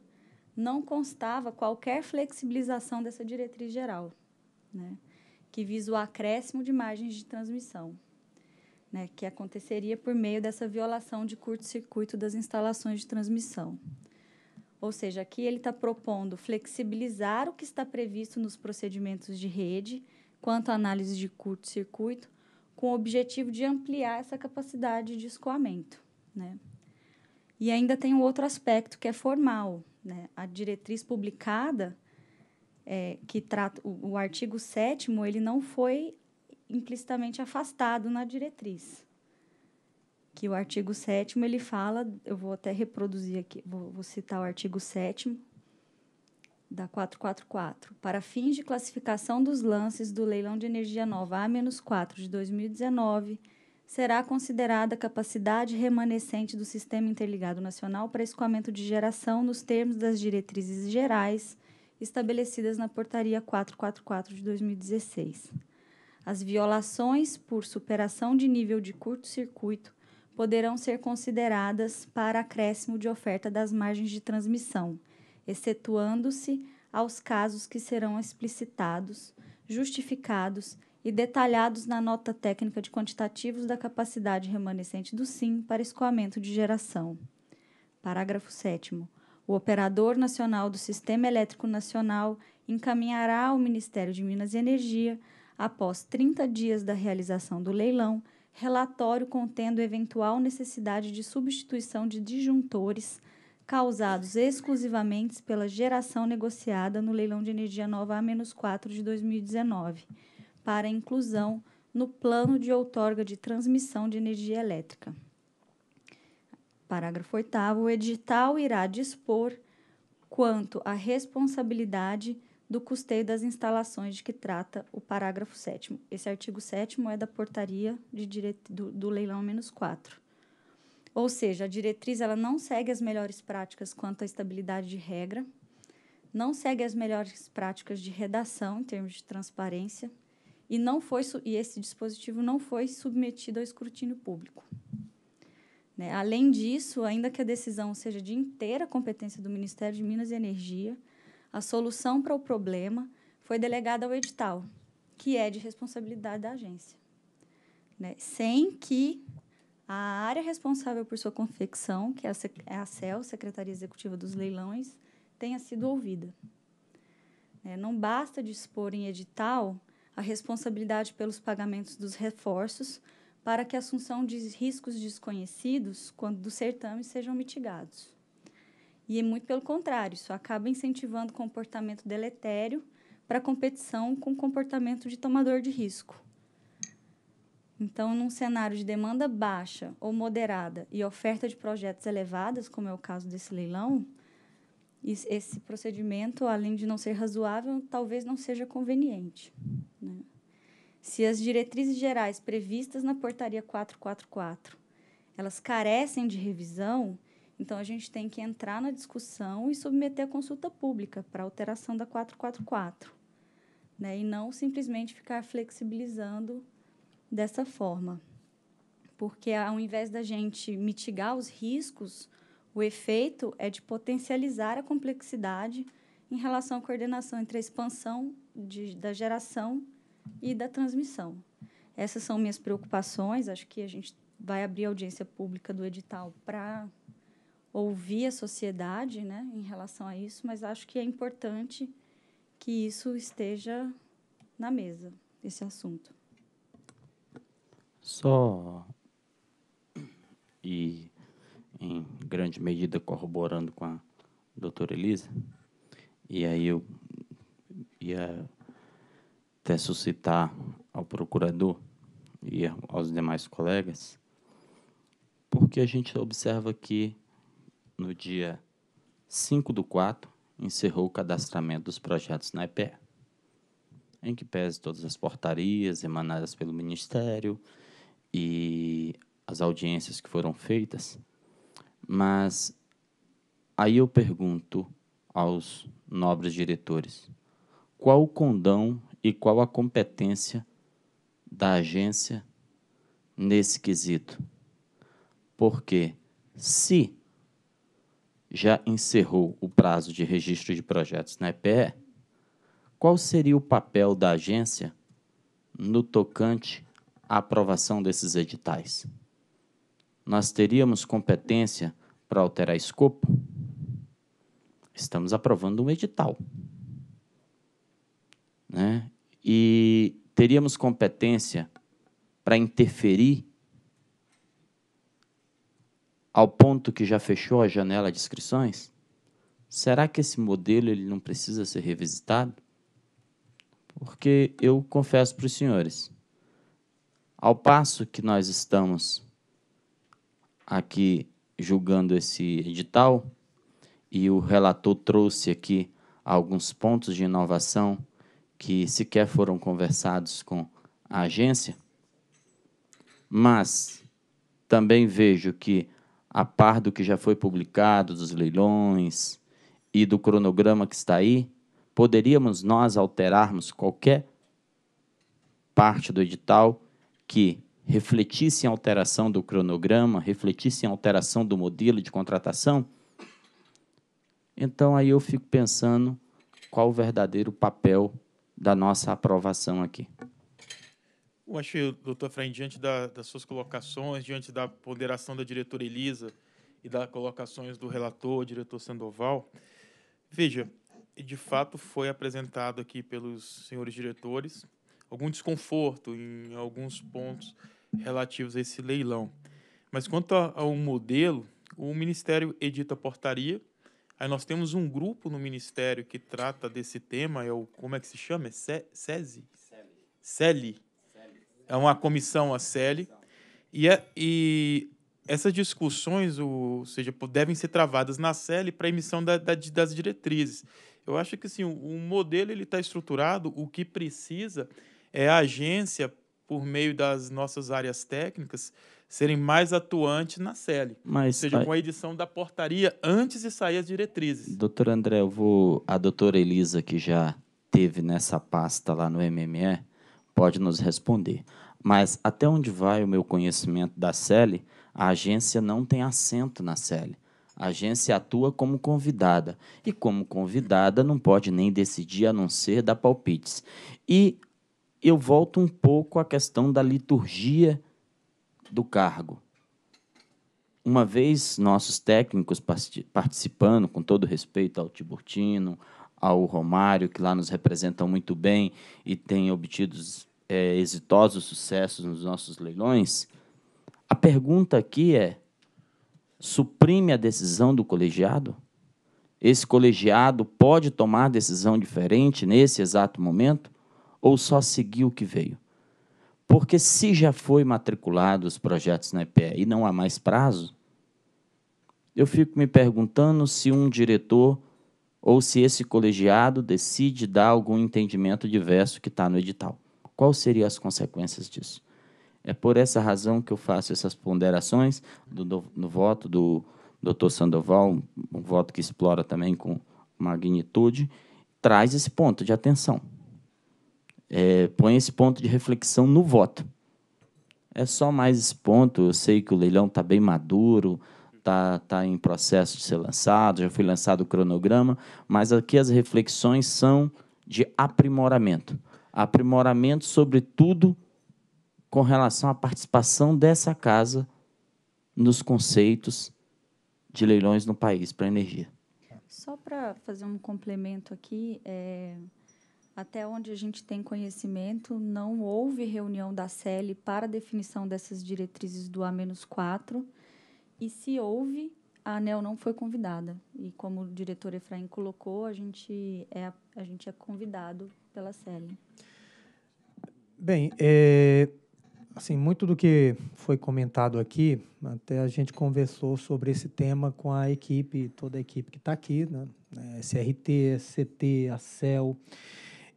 Speaker 2: não constava qualquer flexibilização dessa diretriz geral, né, que visa o acréscimo de margens de transmissão, né, que aconteceria por meio dessa violação de curto-circuito das instalações de transmissão. Ou seja, aqui ele está propondo flexibilizar o que está previsto nos procedimentos de rede quanto à análise de curto-circuito, com o objetivo de ampliar essa capacidade de escoamento. Né? E ainda tem um outro aspecto que é formal. Né? A diretriz publicada, é, que trata o, o artigo 7 ele não foi implicitamente afastado na diretriz que o artigo 7 ele fala, eu vou até reproduzir aqui, vou, vou citar o artigo 7 da 444. Para fins de classificação dos lances do leilão de energia nova A-4 de 2019, será considerada a capacidade remanescente do Sistema Interligado Nacional para escoamento de geração nos termos das diretrizes gerais estabelecidas na Portaria 444 de 2016. As violações por superação de nível de curto-circuito poderão ser consideradas para acréscimo de oferta das margens de transmissão, excetuando-se aos casos que serão explicitados, justificados e detalhados na nota técnica de quantitativos da capacidade remanescente do SIM para escoamento de geração. Parágrafo 7. O Operador Nacional do Sistema Elétrico Nacional encaminhará ao Ministério de Minas e Energia, após 30 dias da realização do leilão, relatório contendo eventual necessidade de substituição de disjuntores causados exclusivamente pela geração negociada no leilão de energia nova A-4 de 2019, para inclusão no plano de outorga de transmissão de energia elétrica. Parágrafo 8 o edital irá dispor quanto à responsabilidade do custeio das instalações de que trata o parágrafo 7. Esse artigo 7 é da portaria de do, do leilão menos 4. Ou seja, a diretriz ela não segue as melhores práticas quanto à estabilidade de regra, não segue as melhores práticas de redação em termos de transparência e não foi e esse dispositivo não foi submetido ao escrutínio público. Né? Além disso, ainda que a decisão seja de inteira competência do Ministério de Minas e Energia, a solução para o problema foi delegada ao edital, que é de responsabilidade da agência, né? sem que a área responsável por sua confecção, que é a CEL, é Secretaria Executiva dos Leilões, tenha sido ouvida. É, não basta dispor em edital a responsabilidade pelos pagamentos dos reforços para que a assunção de riscos desconhecidos quando do certame sejam mitigados. E é muito pelo contrário, isso acaba incentivando comportamento deletério para competição com comportamento de tomador de risco. Então, num cenário de demanda baixa ou moderada e oferta de projetos elevadas, como é o caso desse leilão, esse procedimento, além de não ser razoável, talvez não seja conveniente. Né? Se as diretrizes gerais previstas na Portaria 444 elas carecem de revisão, então, a gente tem que entrar na discussão e submeter a consulta pública para alteração da 444, né? e não simplesmente ficar flexibilizando dessa forma. Porque, ao invés da gente mitigar os riscos, o efeito é de potencializar a complexidade em relação à coordenação entre a expansão de, da geração e da transmissão. Essas são minhas preocupações. Acho que a gente vai abrir audiência pública do edital para ouvir a sociedade né, em relação a isso, mas acho que é importante que isso esteja na mesa, esse assunto.
Speaker 8: Só e em grande medida corroborando com a doutora Elisa, e aí eu ia até suscitar ao procurador e aos demais colegas, porque a gente observa que no dia 5 do 4, encerrou o cadastramento dos projetos na EPE, em que pese todas as portarias emanadas pelo Ministério e as audiências que foram feitas, mas aí eu pergunto aos nobres diretores, qual o condão e qual a competência da agência nesse quesito? Porque se já encerrou o prazo de registro de projetos na EPE, qual seria o papel da agência no tocante à aprovação desses editais? Nós teríamos competência para alterar escopo? Estamos aprovando um edital. Né? E teríamos competência para interferir ao ponto que já fechou a janela de inscrições? Será que esse modelo ele não precisa ser revisitado? Porque eu confesso para os senhores, ao passo que nós estamos aqui julgando esse edital e o relator trouxe aqui alguns pontos de inovação que sequer foram conversados com a agência, mas também vejo que a par do que já foi publicado, dos leilões e do cronograma que está aí, poderíamos nós alterarmos qualquer parte do edital que refletisse em alteração do cronograma, refletisse em alteração do modelo de contratação? Então aí eu fico pensando qual o verdadeiro papel da nossa aprovação aqui.
Speaker 1: Eu acho, doutor Fraim, diante da, das suas colocações, diante da ponderação da diretora Elisa e das colocações do relator, diretor Sandoval, veja, de fato foi apresentado aqui pelos senhores diretores algum desconforto em alguns pontos relativos a esse leilão. Mas quanto ao modelo, o Ministério edita a portaria, aí nós temos um grupo no Ministério que trata desse tema, é o, como é que se chama? É CESI? CELI. CELI é uma comissão, a Celi e, é, e essas discussões, ou seja, devem ser travadas na Celi para emissão da, da, das diretrizes. Eu acho que assim, o, modelo ele está estruturado, o que precisa é a agência, por meio das nossas áreas técnicas, serem mais atuantes na Celi, Mas, ou seja, com a edição da portaria antes de sair as diretrizes.
Speaker 8: Doutor André, eu vou. A doutora Elisa, que já teve nessa pasta lá no MME, pode nos responder. Mas até onde vai o meu conhecimento da SELE? A agência não tem assento na SELE. A agência atua como convidada. E como convidada não pode nem decidir a não ser dar palpites. E eu volto um pouco à questão da liturgia do cargo. Uma vez nossos técnicos participando, com todo respeito ao Tiburtino, ao Romário, que lá nos representam muito bem e têm obtido é, exitosos sucessos nos nossos leilões, a pergunta aqui é: suprime a decisão do colegiado? Esse colegiado pode tomar decisão diferente nesse exato momento ou só seguir o que veio? Porque se já foi matriculado os projetos na EPE e não há mais prazo, eu fico me perguntando se um diretor ou se esse colegiado decide dar algum entendimento diverso que está no edital. Quais seriam as consequências disso? É por essa razão que eu faço essas ponderações do, do, no voto do Dr. Sandoval, um, um voto que explora também com magnitude, traz esse ponto de atenção. É, põe esse ponto de reflexão no voto. É só mais esse ponto. Eu sei que o leilão está bem maduro, está tá em processo de ser lançado, já foi lançado o cronograma, mas aqui as reflexões são de aprimoramento aprimoramento, sobretudo com relação à participação dessa casa nos conceitos de leilões no país para energia.
Speaker 2: Só para fazer um complemento aqui, é, até onde a gente tem conhecimento, não houve reunião da CEL para definição dessas diretrizes do A-4. E se houve, a ANEL não foi convidada. E como o diretor Efraim colocou, a gente é, a gente é convidado pela série.
Speaker 4: Bem, é, assim, muito do que foi comentado aqui, até a gente conversou sobre esse tema com a equipe, toda a equipe que está aqui, né? SRT, é, CT, a CEL.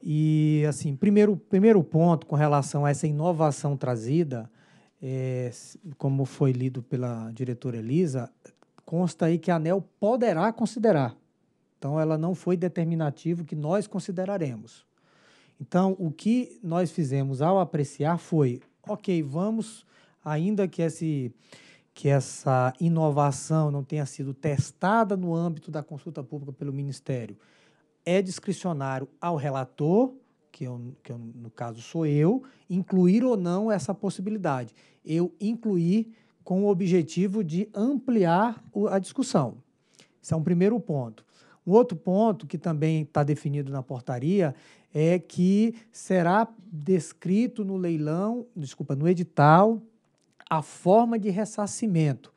Speaker 4: E, assim, primeiro, primeiro ponto com relação a essa inovação trazida, é, como foi lido pela diretora Elisa, consta aí que a ANEL poderá considerar. Então, ela não foi determinativo que nós consideraremos. Então, o que nós fizemos ao apreciar foi, ok, vamos, ainda que, esse, que essa inovação não tenha sido testada no âmbito da consulta pública pelo Ministério, é discricionário ao relator, que, eu, que eu, no caso sou eu, incluir ou não essa possibilidade. Eu incluir com o objetivo de ampliar a discussão. Esse é um primeiro ponto. Um outro ponto que também está definido na portaria é que será descrito no leilão, desculpa, no edital, a forma de ressarcimento.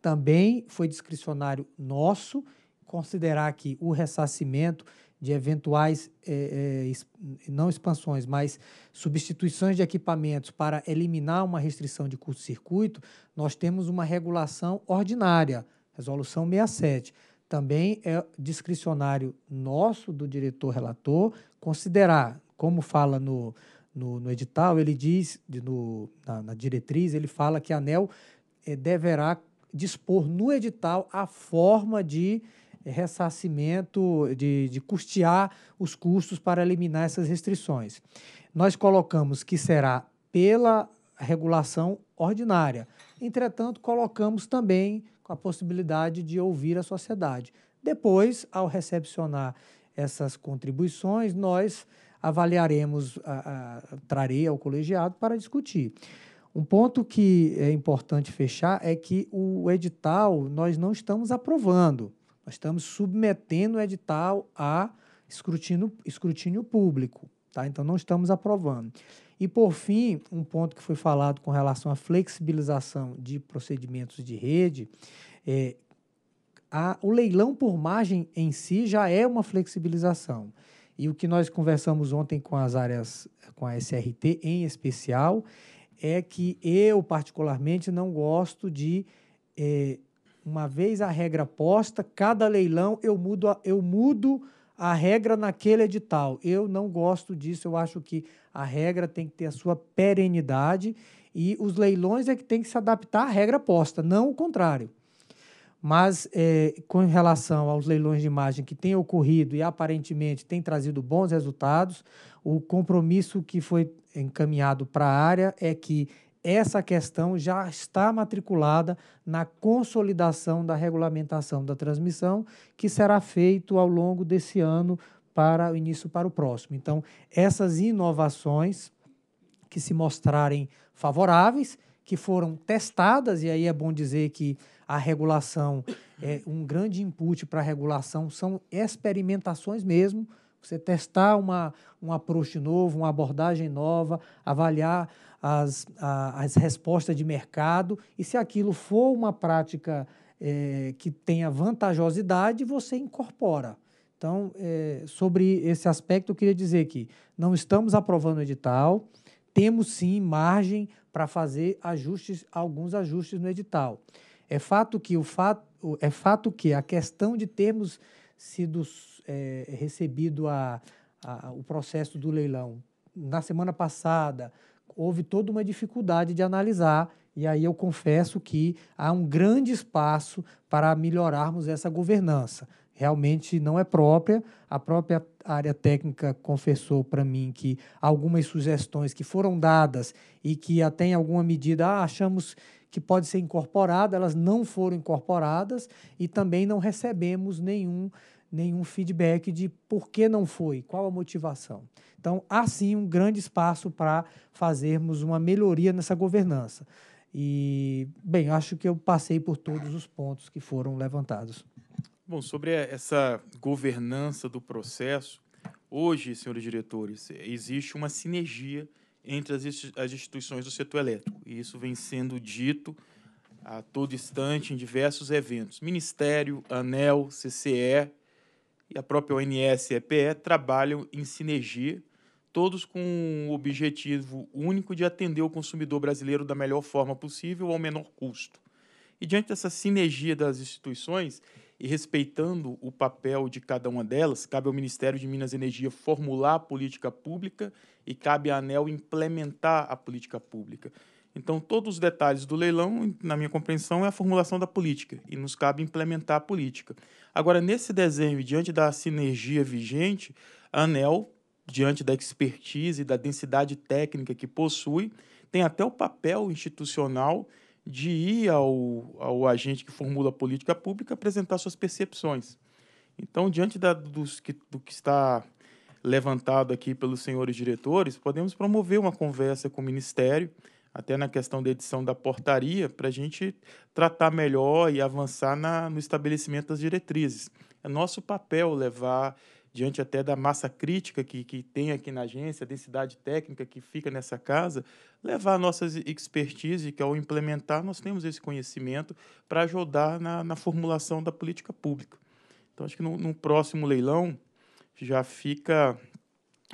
Speaker 4: Também foi discricionário nosso considerar que o ressarcimento de eventuais é, é, não expansões, mas substituições de equipamentos para eliminar uma restrição de curto-circuito, nós temos uma regulação ordinária, resolução 67. Também é discricionário nosso, do diretor relator, considerar, como fala no, no, no edital, ele diz, no, na, na, diretriz, ele fala que a ANEL é, deverá dispor no edital a forma de ressarcimento, de, de custear os custos para eliminar essas restrições. Nós colocamos que será pela regulação ordinária. Entretanto, colocamos também a possibilidade de ouvir a sociedade. Depois, ao recepcionar essas contribuições, nós avaliaremos, a, a, trarei ao colegiado para discutir. Um ponto que é importante fechar é que o edital nós não estamos aprovando. Nós estamos submetendo o edital a escrutínio, escrutínio público, tá? Então não estamos aprovando. E por fim, um ponto que foi falado com relação à flexibilização de procedimentos de rede, é, a, o leilão por margem em si já é uma flexibilização. E o que nós conversamos ontem com as áreas, com a SRT em especial, é que eu, particularmente, não gosto de é, uma vez a regra posta, cada leilão eu mudo a, eu mudo a regra naquele edital. Eu não gosto disso, eu acho que a regra tem que ter a sua perenidade e os leilões é que tem que se adaptar à regra posta, não o contrário. Mas é, com relação aos leilões de imagem que têm ocorrido e aparentemente têm trazido bons resultados, o compromisso que foi encaminhado para a área é que essa questão já está matriculada na consolidação da regulamentação da transmissão, que será feito ao longo desse ano para o início para o próximo. Então, essas inovações que se mostrarem favoráveis, que foram testadas, e aí é bom dizer que a regulação é um grande input para a regulação, são experimentações mesmo. Você testar uma, um approach novo, uma abordagem nova, avaliar as, a, as respostas de mercado, e se aquilo for uma prática é, que tenha vantajosidade, você incorpora. Então, é, sobre esse aspecto, eu queria dizer que não estamos aprovando o edital, temos sim margem para fazer ajustes, alguns ajustes no edital. É fato que o fato é fato que a questão de termos sido é, recebido a, a, o processo do leilão na semana passada, houve toda uma dificuldade de analisar, e aí eu confesso que há um grande espaço para melhorarmos essa governança. Realmente não é própria, a própria área técnica confessou para mim que algumas sugestões que foram dadas e que até em alguma medida ah, achamos que pode ser incorporada, elas não foram incorporadas e também não recebemos nenhum nenhum feedback de por que não foi, qual a motivação. Então, há sim um grande espaço para fazermos uma melhoria nessa governança. E, bem, acho que eu passei por todos os pontos que foram levantados.
Speaker 1: Bom, sobre essa governança do processo, hoje, senhores diretores, existe uma sinergia entre as instituições do setor elétrico. E isso vem sendo dito a todo instante em diversos eventos. Ministério, ANEL, CCE, e a própria ONS e EPE trabalham em sinergia, todos com o objetivo único de atender o consumidor brasileiro da melhor forma possível ao menor custo. E diante dessa sinergia das instituições e respeitando o papel de cada uma delas, cabe ao Ministério de Minas e Energia formular a política pública e cabe à ANEL implementar a política pública. Então, todos os detalhes do leilão, na minha compreensão, é a formulação da política e nos cabe implementar a política. Agora, nesse desenho, diante da sinergia vigente, a ANEL, diante da expertise e da densidade técnica que possui, tem até o papel institucional de ir ao, ao agente que formula a política pública apresentar suas percepções. Então, diante da, dos que, do que está levantado aqui pelos senhores diretores, podemos promover uma conversa com o Ministério até na questão da edição da portaria, para a gente tratar melhor e avançar na, no estabelecimento das diretrizes. É nosso papel levar, diante até da massa crítica que, que tem aqui na agência, a densidade técnica que fica nessa casa, levar nossas expertise, que ao implementar nós temos esse conhecimento para ajudar na, na formulação da política pública. Então, acho que no, no próximo leilão já fica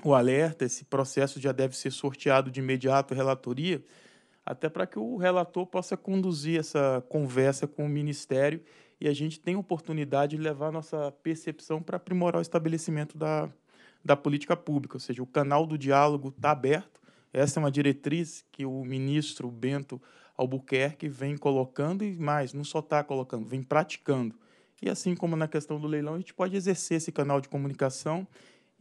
Speaker 1: o alerta, esse processo já deve ser sorteado de imediato relatoria, até para que o relator possa conduzir essa conversa com o Ministério e a gente tenha oportunidade de levar nossa percepção para aprimorar o estabelecimento da, da política pública, ou seja, o canal do diálogo está aberto. Essa é uma diretriz que o ministro Bento Albuquerque vem colocando e mais, não só está colocando, vem praticando. E assim como na questão do leilão, a gente pode exercer esse canal de comunicação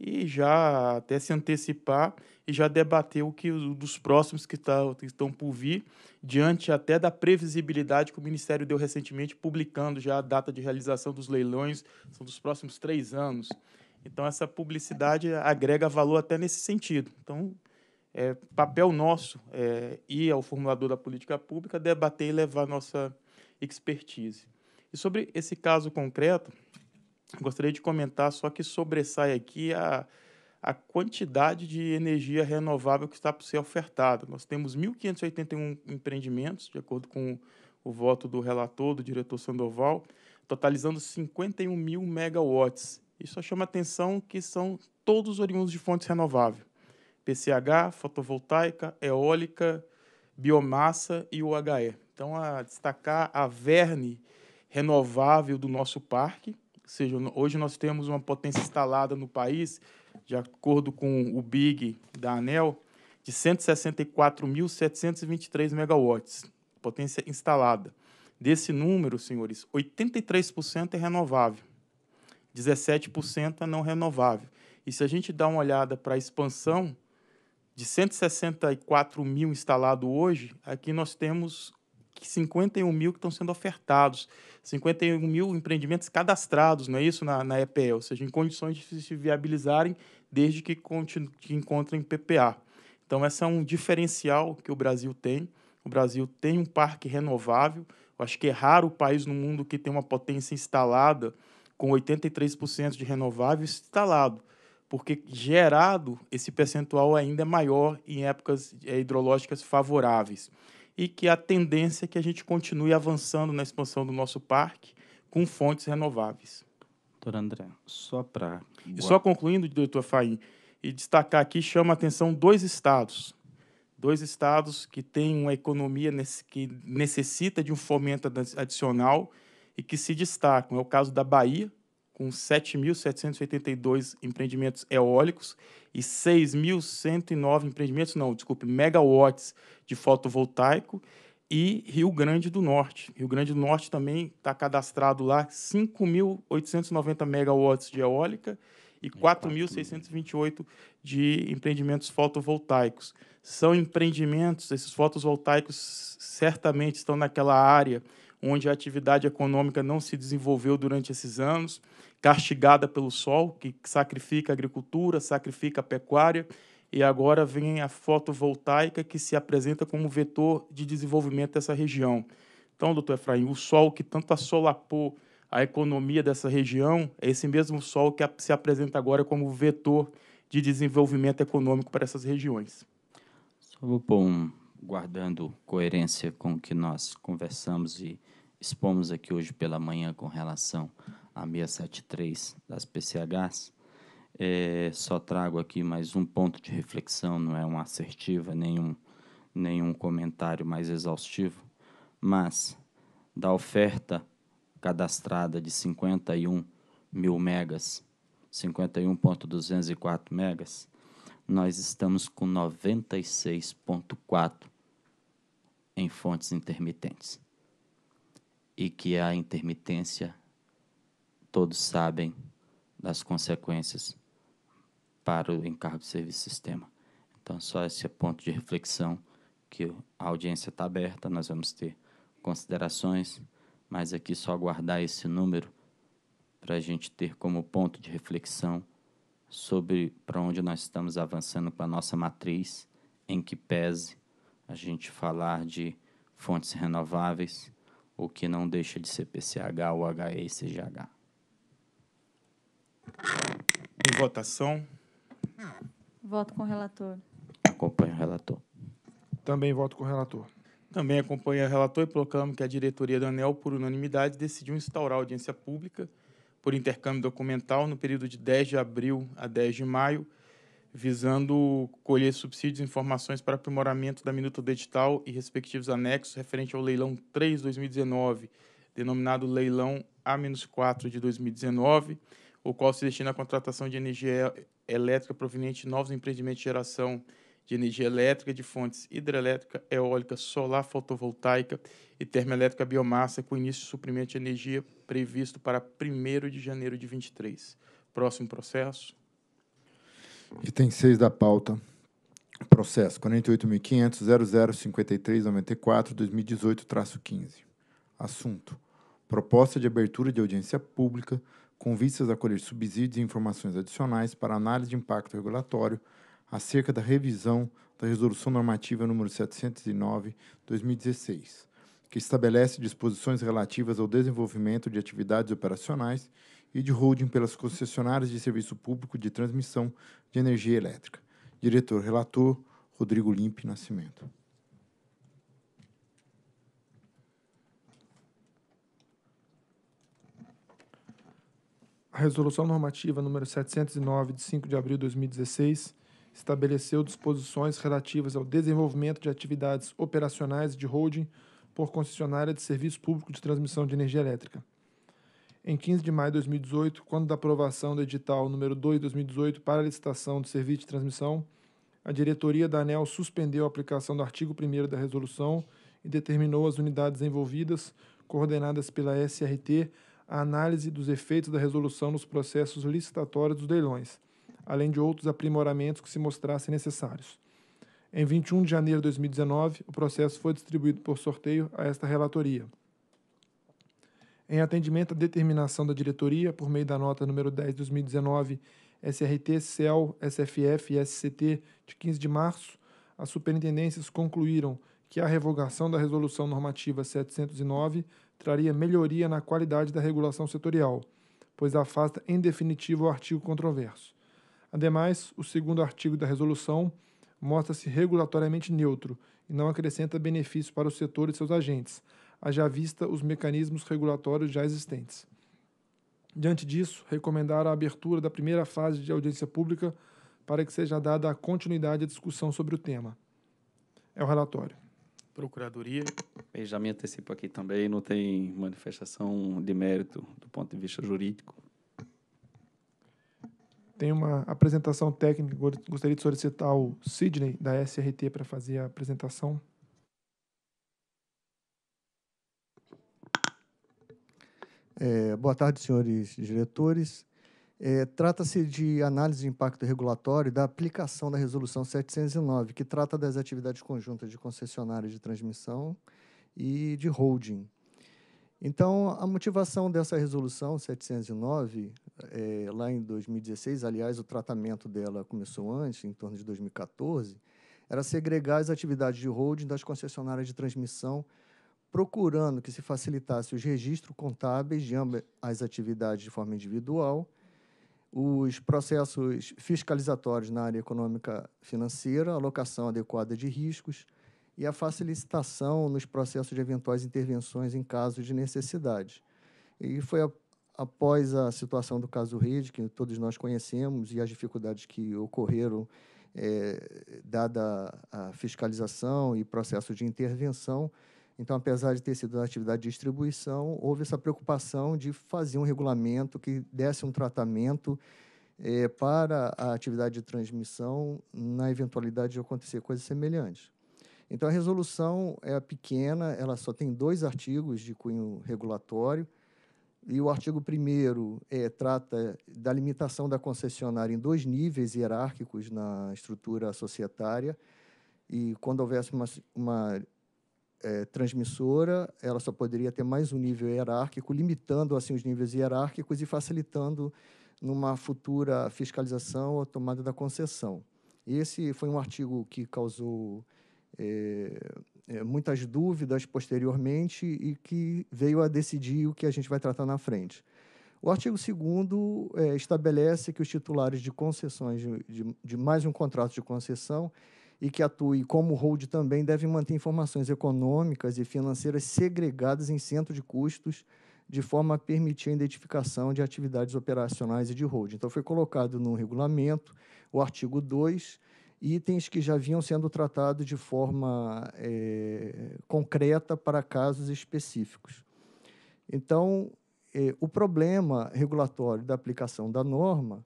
Speaker 1: e já até se antecipar e já debater o que dos próximos que, tá, que estão por vir, diante até da previsibilidade que o Ministério deu recentemente, publicando já a data de realização dos leilões, são dos próximos três anos. Então, essa publicidade agrega valor até nesse sentido. Então, é papel nosso é, ir ao formulador da política pública, debater e levar nossa expertise. E sobre esse caso concreto, Gostaria de comentar só que sobressai aqui a, a quantidade de energia renovável que está para ser ofertada. Nós temos 1.581 empreendimentos, de acordo com o voto do relator, do diretor Sandoval, totalizando 51 mil megawatts. Isso chama atenção que são todos oriundos de fontes renováveis. PCH, fotovoltaica, eólica, biomassa e UHE. Então, a destacar a verne renovável do nosso parque, seja, hoje nós temos uma potência instalada no país, de acordo com o BIG da ANEL, de 164.723 megawatts, potência instalada. Desse número, senhores, 83% é renovável, 17% é não renovável. E se a gente dá uma olhada para a expansão, de 164 mil instalado hoje, aqui nós temos 51 mil que estão sendo ofertados. 51 mil empreendimentos cadastrados, não é isso, na, na EPE, ou seja, em condições de se viabilizarem desde que, que encontrem PPA. Então, esse é um diferencial que o Brasil tem. O Brasil tem um parque renovável. Eu acho que é raro o país no mundo que tem uma potência instalada com 83% de renovável instalado, porque gerado esse percentual ainda é maior em épocas eh, hidrológicas favoráveis e que a tendência é que a gente continue avançando na expansão do nosso parque com fontes renováveis. Doutor André, só para. E só concluindo, doutor Faim, e destacar aqui, chama a atenção dois estados. Dois estados que têm uma economia que necessita de um fomento adicional e que se destacam. É o caso da Bahia, com 7.782 empreendimentos eólicos e 6.109 empreendimentos, não, desculpe, megawatts de fotovoltaico e Rio Grande do Norte. Rio Grande do Norte também está cadastrado lá 5.890 megawatts de eólica e 4.628 de empreendimentos fotovoltaicos. São empreendimentos, esses fotovoltaicos certamente estão naquela área onde a atividade econômica não se desenvolveu durante esses anos, castigada pelo sol, que sacrifica a agricultura, sacrifica a pecuária, e agora vem a fotovoltaica que se apresenta como vetor de desenvolvimento dessa região. Então, doutor Efraim, o sol que tanto assolapou a economia dessa região é esse mesmo sol que se apresenta agora como vetor de desenvolvimento econômico para essas regiões.
Speaker 8: Só vou pôr um, guardando coerência com o que nós conversamos e expomos aqui hoje pela manhã com relação à 673 das PCHs é, só trago aqui mais um ponto de reflexão, não é uma assertiva, é nenhum, nenhum comentário mais exaustivo, mas da oferta cadastrada de 51 mil megas, 51.204 megas, nós estamos com 96.4 em fontes intermitentes. E que a intermitência, todos sabem das consequências para o encargo de serviço sistema. Então, só esse é ponto de reflexão que a audiência está aberta, nós vamos ter considerações, mas aqui só guardar esse número para a gente ter como ponto de reflexão sobre para onde nós estamos avançando com a nossa matriz, em que pese a gente falar de fontes renováveis, o que não deixa de ser PCH,
Speaker 1: OHE, e CGH. Em votação.
Speaker 2: Voto com o relator.
Speaker 1: Acompanho o relator. Também voto com o relator. Também acompanho o relator e proclamo que a diretoria do ANEL, por unanimidade, decidiu instaurar audiência pública por intercâmbio documental no período de 10 de abril a 10 de maio, visando colher subsídios e informações para aprimoramento da minuta digital e respectivos anexos referente ao leilão 3 2019, denominado leilão A-4 de 2019, o qual se destina à contratação de energia elétrica proveniente de novos empreendimentos de geração de energia elétrica de fontes hidrelétrica, eólica, solar fotovoltaica e termoelétrica biomassa, com início de suprimento de energia previsto para 1 de janeiro de 23. Próximo processo.
Speaker 3: Item 6 da pauta. Processo 48500005394 15 Assunto: Proposta de abertura de audiência pública com vistas a colher subsídios e informações adicionais para análise de impacto regulatório acerca da revisão da Resolução Normativa nº 709/2016, que estabelece disposições relativas ao desenvolvimento de atividades operacionais e de holding pelas concessionárias de serviço público de transmissão de energia elétrica. Diretor relator Rodrigo Limpe Nascimento.
Speaker 6: A Resolução Normativa número 709, de 5 de abril de 2016, estabeleceu disposições relativas ao desenvolvimento de atividades operacionais de holding por concessionária de serviço público de transmissão de energia elétrica. Em 15 de maio de 2018, quando da aprovação do edital número 2 de 2018 para a licitação do serviço de transmissão, a diretoria da ANEL suspendeu a aplicação do artigo 1 da resolução e determinou as unidades envolvidas, coordenadas pela SRT, a análise dos efeitos da resolução nos processos licitatórios dos leilões, além de outros aprimoramentos que se mostrassem necessários. Em 21 de janeiro de 2019, o processo foi distribuído por sorteio a esta relatoria. Em atendimento à determinação da diretoria, por meio da nota número 10 de 2019, SRT, CEL, SFF e SCT, de 15 de março, as superintendências concluíram que a revogação da Resolução Normativa 709, traria melhoria na qualidade da regulação setorial, pois afasta em definitivo o artigo controverso. Ademais, o segundo artigo da resolução mostra-se regulatoriamente neutro e não acrescenta benefício para o setor e seus agentes, haja vista os mecanismos regulatórios já existentes. Diante disso, recomendar a abertura da primeira fase de audiência pública para que seja dada a continuidade à discussão sobre o tema. É o relatório.
Speaker 1: Procuradoria.
Speaker 5: já me antecipo aqui também, não tem manifestação de mérito do ponto de vista jurídico.
Speaker 6: Tem uma apresentação técnica, gostaria de solicitar o Sidney, da SRT, para fazer a apresentação.
Speaker 9: É, boa tarde, senhores diretores. É, Trata-se de análise de impacto regulatório da aplicação da Resolução 709, que trata das atividades conjuntas de concessionárias de transmissão e de holding. Então, a motivação dessa resolução 709, é, lá em 2016, aliás, o tratamento dela começou antes, em torno de 2014, era segregar as atividades de holding das concessionárias de transmissão, procurando que se facilitasse os registros contábeis de ambas as atividades de forma individual os processos fiscalizatórios na área econômica financeira, alocação adequada de riscos e a facilitação nos processos de eventuais intervenções em caso de necessidade. E foi a, após a situação do caso Rede, que todos nós conhecemos, e as dificuldades que ocorreram é, dada a fiscalização e processo de intervenção, então, apesar de ter sido uma atividade de distribuição, houve essa preocupação de fazer um regulamento que desse um tratamento eh, para a atividade de transmissão na eventualidade de acontecer coisas semelhantes. Então, a resolução é pequena, ela só tem dois artigos de cunho regulatório, e o artigo 1 eh, trata da limitação da concessionária em dois níveis hierárquicos na estrutura societária, e quando houvesse uma, uma é, transmissora, ela só poderia ter mais um nível hierárquico, limitando assim os níveis hierárquicos e facilitando numa futura fiscalização a tomada da concessão. Esse foi um artigo que causou é, é, muitas dúvidas posteriormente e que veio a decidir o que a gente vai tratar na frente. O artigo 2 é, estabelece que os titulares de concessões de, de, de mais um contrato de concessão e que atue como hold também deve manter informações econômicas e financeiras segregadas em centro de custos, de forma a permitir a identificação de atividades operacionais e de hold. Então, foi colocado no regulamento o artigo 2, itens que já vinham sendo tratados de forma é, concreta para casos específicos. Então, é, o problema regulatório da aplicação da norma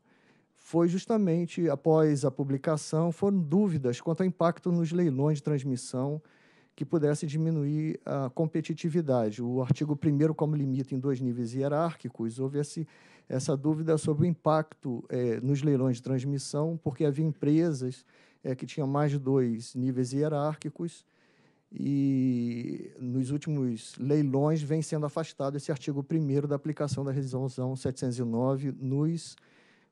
Speaker 9: foi justamente após a publicação, foram dúvidas quanto ao impacto nos leilões de transmissão que pudesse diminuir a competitividade. O artigo 1 como limita em dois níveis hierárquicos, houve esse, essa dúvida sobre o impacto é, nos leilões de transmissão, porque havia empresas é, que tinham mais de dois níveis hierárquicos e nos últimos leilões vem sendo afastado esse artigo 1 da aplicação da resolução 709 nos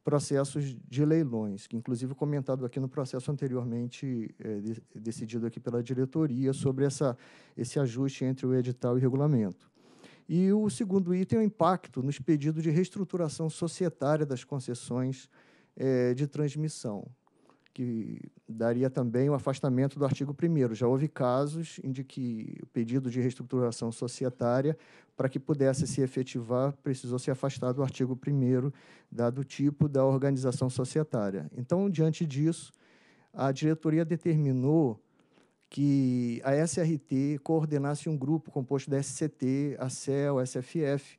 Speaker 9: processos de leilões, que inclusive comentado aqui no processo anteriormente é, de, decidido aqui pela diretoria sobre essa, esse ajuste entre o edital e o regulamento. E o segundo item é o impacto nos pedidos de reestruturação societária das concessões é, de transmissão que daria também o afastamento do artigo 1 Já houve casos em que o pedido de reestruturação societária, para que pudesse se efetivar, precisou se afastar do artigo 1 dado o tipo da organização societária. Então, diante disso, a diretoria determinou que a SRT coordenasse um grupo composto da SCT, a CEL, SFF,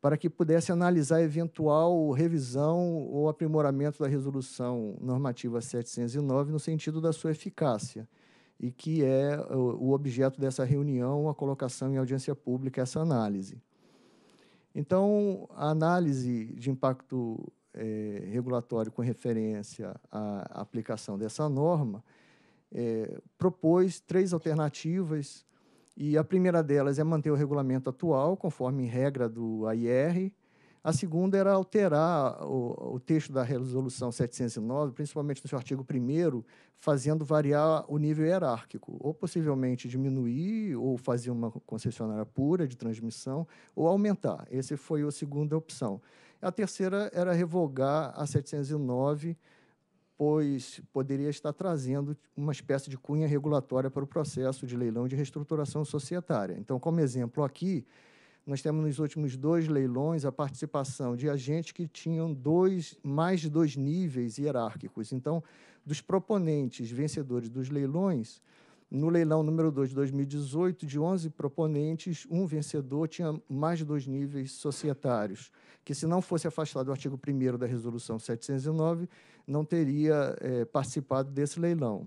Speaker 9: para que pudesse analisar eventual revisão ou aprimoramento da resolução normativa 709 no sentido da sua eficácia, e que é o objeto dessa reunião, a colocação em audiência pública, essa análise. Então, a análise de impacto é, regulatório com referência à aplicação dessa norma é, propôs três alternativas e a primeira delas é manter o regulamento atual, conforme regra do AIR. A segunda era alterar o, o texto da resolução 709, principalmente no seu artigo 1, fazendo variar o nível hierárquico, ou possivelmente diminuir, ou fazer uma concessionária pura de transmissão, ou aumentar. Essa foi a segunda opção. A terceira era revogar a 709 pois poderia estar trazendo uma espécie de cunha regulatória para o processo de leilão de reestruturação societária. Então, como exemplo aqui, nós temos nos últimos dois leilões a participação de agentes que tinham dois, mais de dois níveis hierárquicos. Então, dos proponentes vencedores dos leilões, no leilão número 2 de 2018, de 11 proponentes, um vencedor tinha mais de dois níveis societários que, se não fosse afastado do artigo 1 da Resolução 709, não teria é, participado desse leilão.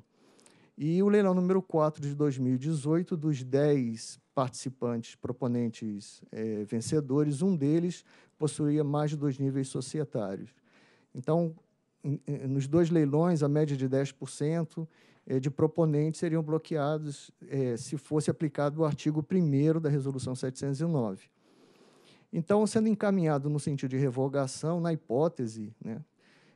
Speaker 9: E o leilão número 4 de 2018, dos 10 participantes, proponentes é, vencedores, um deles possuía mais de dois níveis societários. Então, nos dois leilões, a média de 10% é, de proponentes seriam bloqueados é, se fosse aplicado o artigo 1 da Resolução 709. Então, sendo encaminhado no sentido de revogação, na hipótese, né,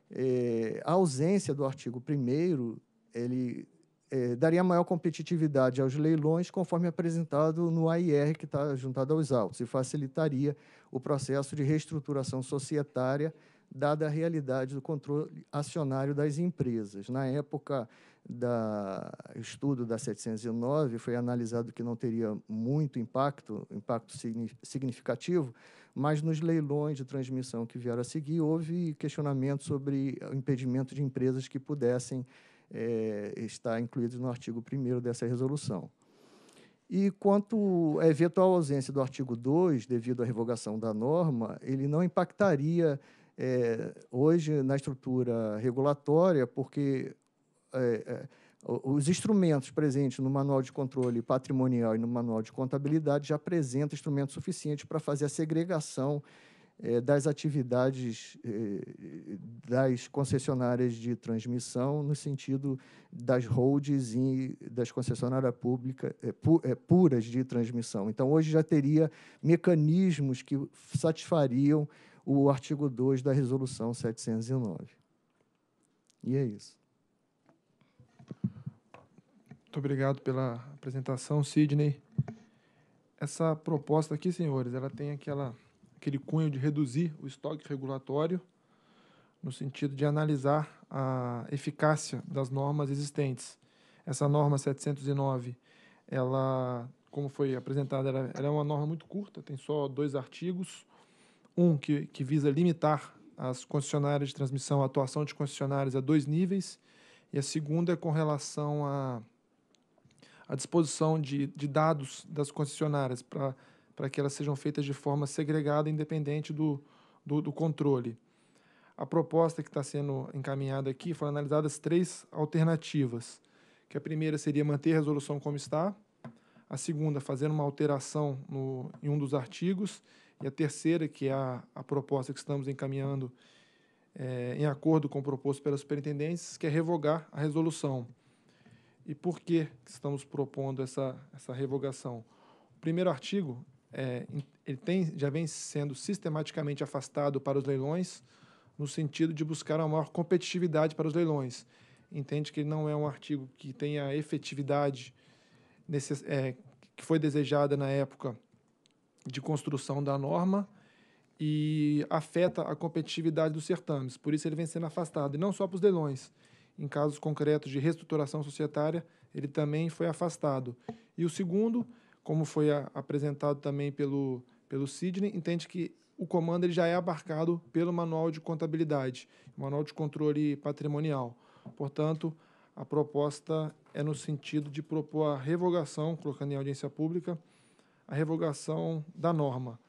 Speaker 9: é, a ausência do artigo 1 ele é, daria maior competitividade aos leilões, conforme apresentado no AIR, que está juntado aos autos, e facilitaria o processo de reestruturação societária, dada a realidade do controle acionário das empresas. Na época, da estudo da 709 foi analisado que não teria muito impacto, impacto significativo, mas nos leilões de transmissão que vieram a seguir houve questionamento sobre o impedimento de empresas que pudessem é, estar incluídas no artigo 1 dessa resolução. E quanto à eventual ausência do artigo 2, devido à revogação da norma, ele não impactaria é, hoje na estrutura regulatória, porque é, é, os instrumentos presentes no Manual de Controle Patrimonial e no Manual de Contabilidade já apresentam instrumentos suficientes para fazer a segregação é, das atividades é, das concessionárias de transmissão no sentido das holds e das concessionárias públicas é, pu, é, puras de transmissão. Então, hoje já teria mecanismos que satisfariam o artigo 2 da Resolução 709. E
Speaker 6: é isso. Muito obrigado pela apresentação, Sidney. Essa proposta aqui, senhores, ela tem aquela, aquele cunho de reduzir o estoque regulatório no sentido de analisar a eficácia das normas existentes. Essa norma 709, ela, como foi apresentada, ela, ela é uma norma muito curta, tem só dois artigos. Um que, que visa limitar as concessionárias de transmissão, a atuação de concessionárias a dois níveis, e a segunda é com relação a à disposição de, de dados das concessionárias para que elas sejam feitas de forma segregada, independente do, do, do controle. A proposta que está sendo encaminhada aqui foram analisadas três alternativas, que a primeira seria manter a resolução como está, a segunda, fazer uma alteração no, em um dos artigos, e a terceira, que é a, a proposta que estamos encaminhando é, em acordo com o proposto pelas superintendências, que é revogar a resolução. E por que estamos propondo essa, essa revogação? O primeiro artigo é, ele tem, já vem sendo sistematicamente afastado para os leilões, no sentido de buscar uma maior competitividade para os leilões. Entende que ele não é um artigo que tenha a efetividade é, que foi desejada na época de construção da norma e afeta a competitividade dos certames. Por isso ele vem sendo afastado, e não só para os leilões em casos concretos de reestruturação societária, ele também foi afastado. E o segundo, como foi a, apresentado também pelo, pelo Sidney, entende que o comando ele já é abarcado pelo Manual de Contabilidade, Manual de Controle Patrimonial. Portanto, a proposta é no sentido de propor a revogação, colocando em audiência pública, a revogação da norma.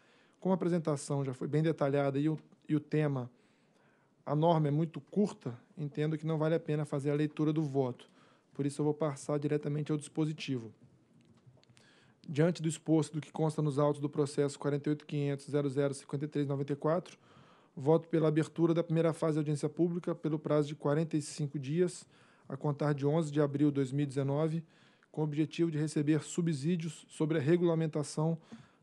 Speaker 6: Como a apresentação já foi bem detalhada e o, e o tema a norma é muito curta, entendo que não vale a pena fazer a leitura do voto. Por isso, eu vou passar diretamente ao dispositivo. Diante do exposto do que consta nos autos do processo 48.500.005394, voto pela abertura da primeira fase de audiência pública pelo prazo de 45 dias, a contar de 11 de abril de 2019, com o objetivo de receber subsídios sobre a regulamentação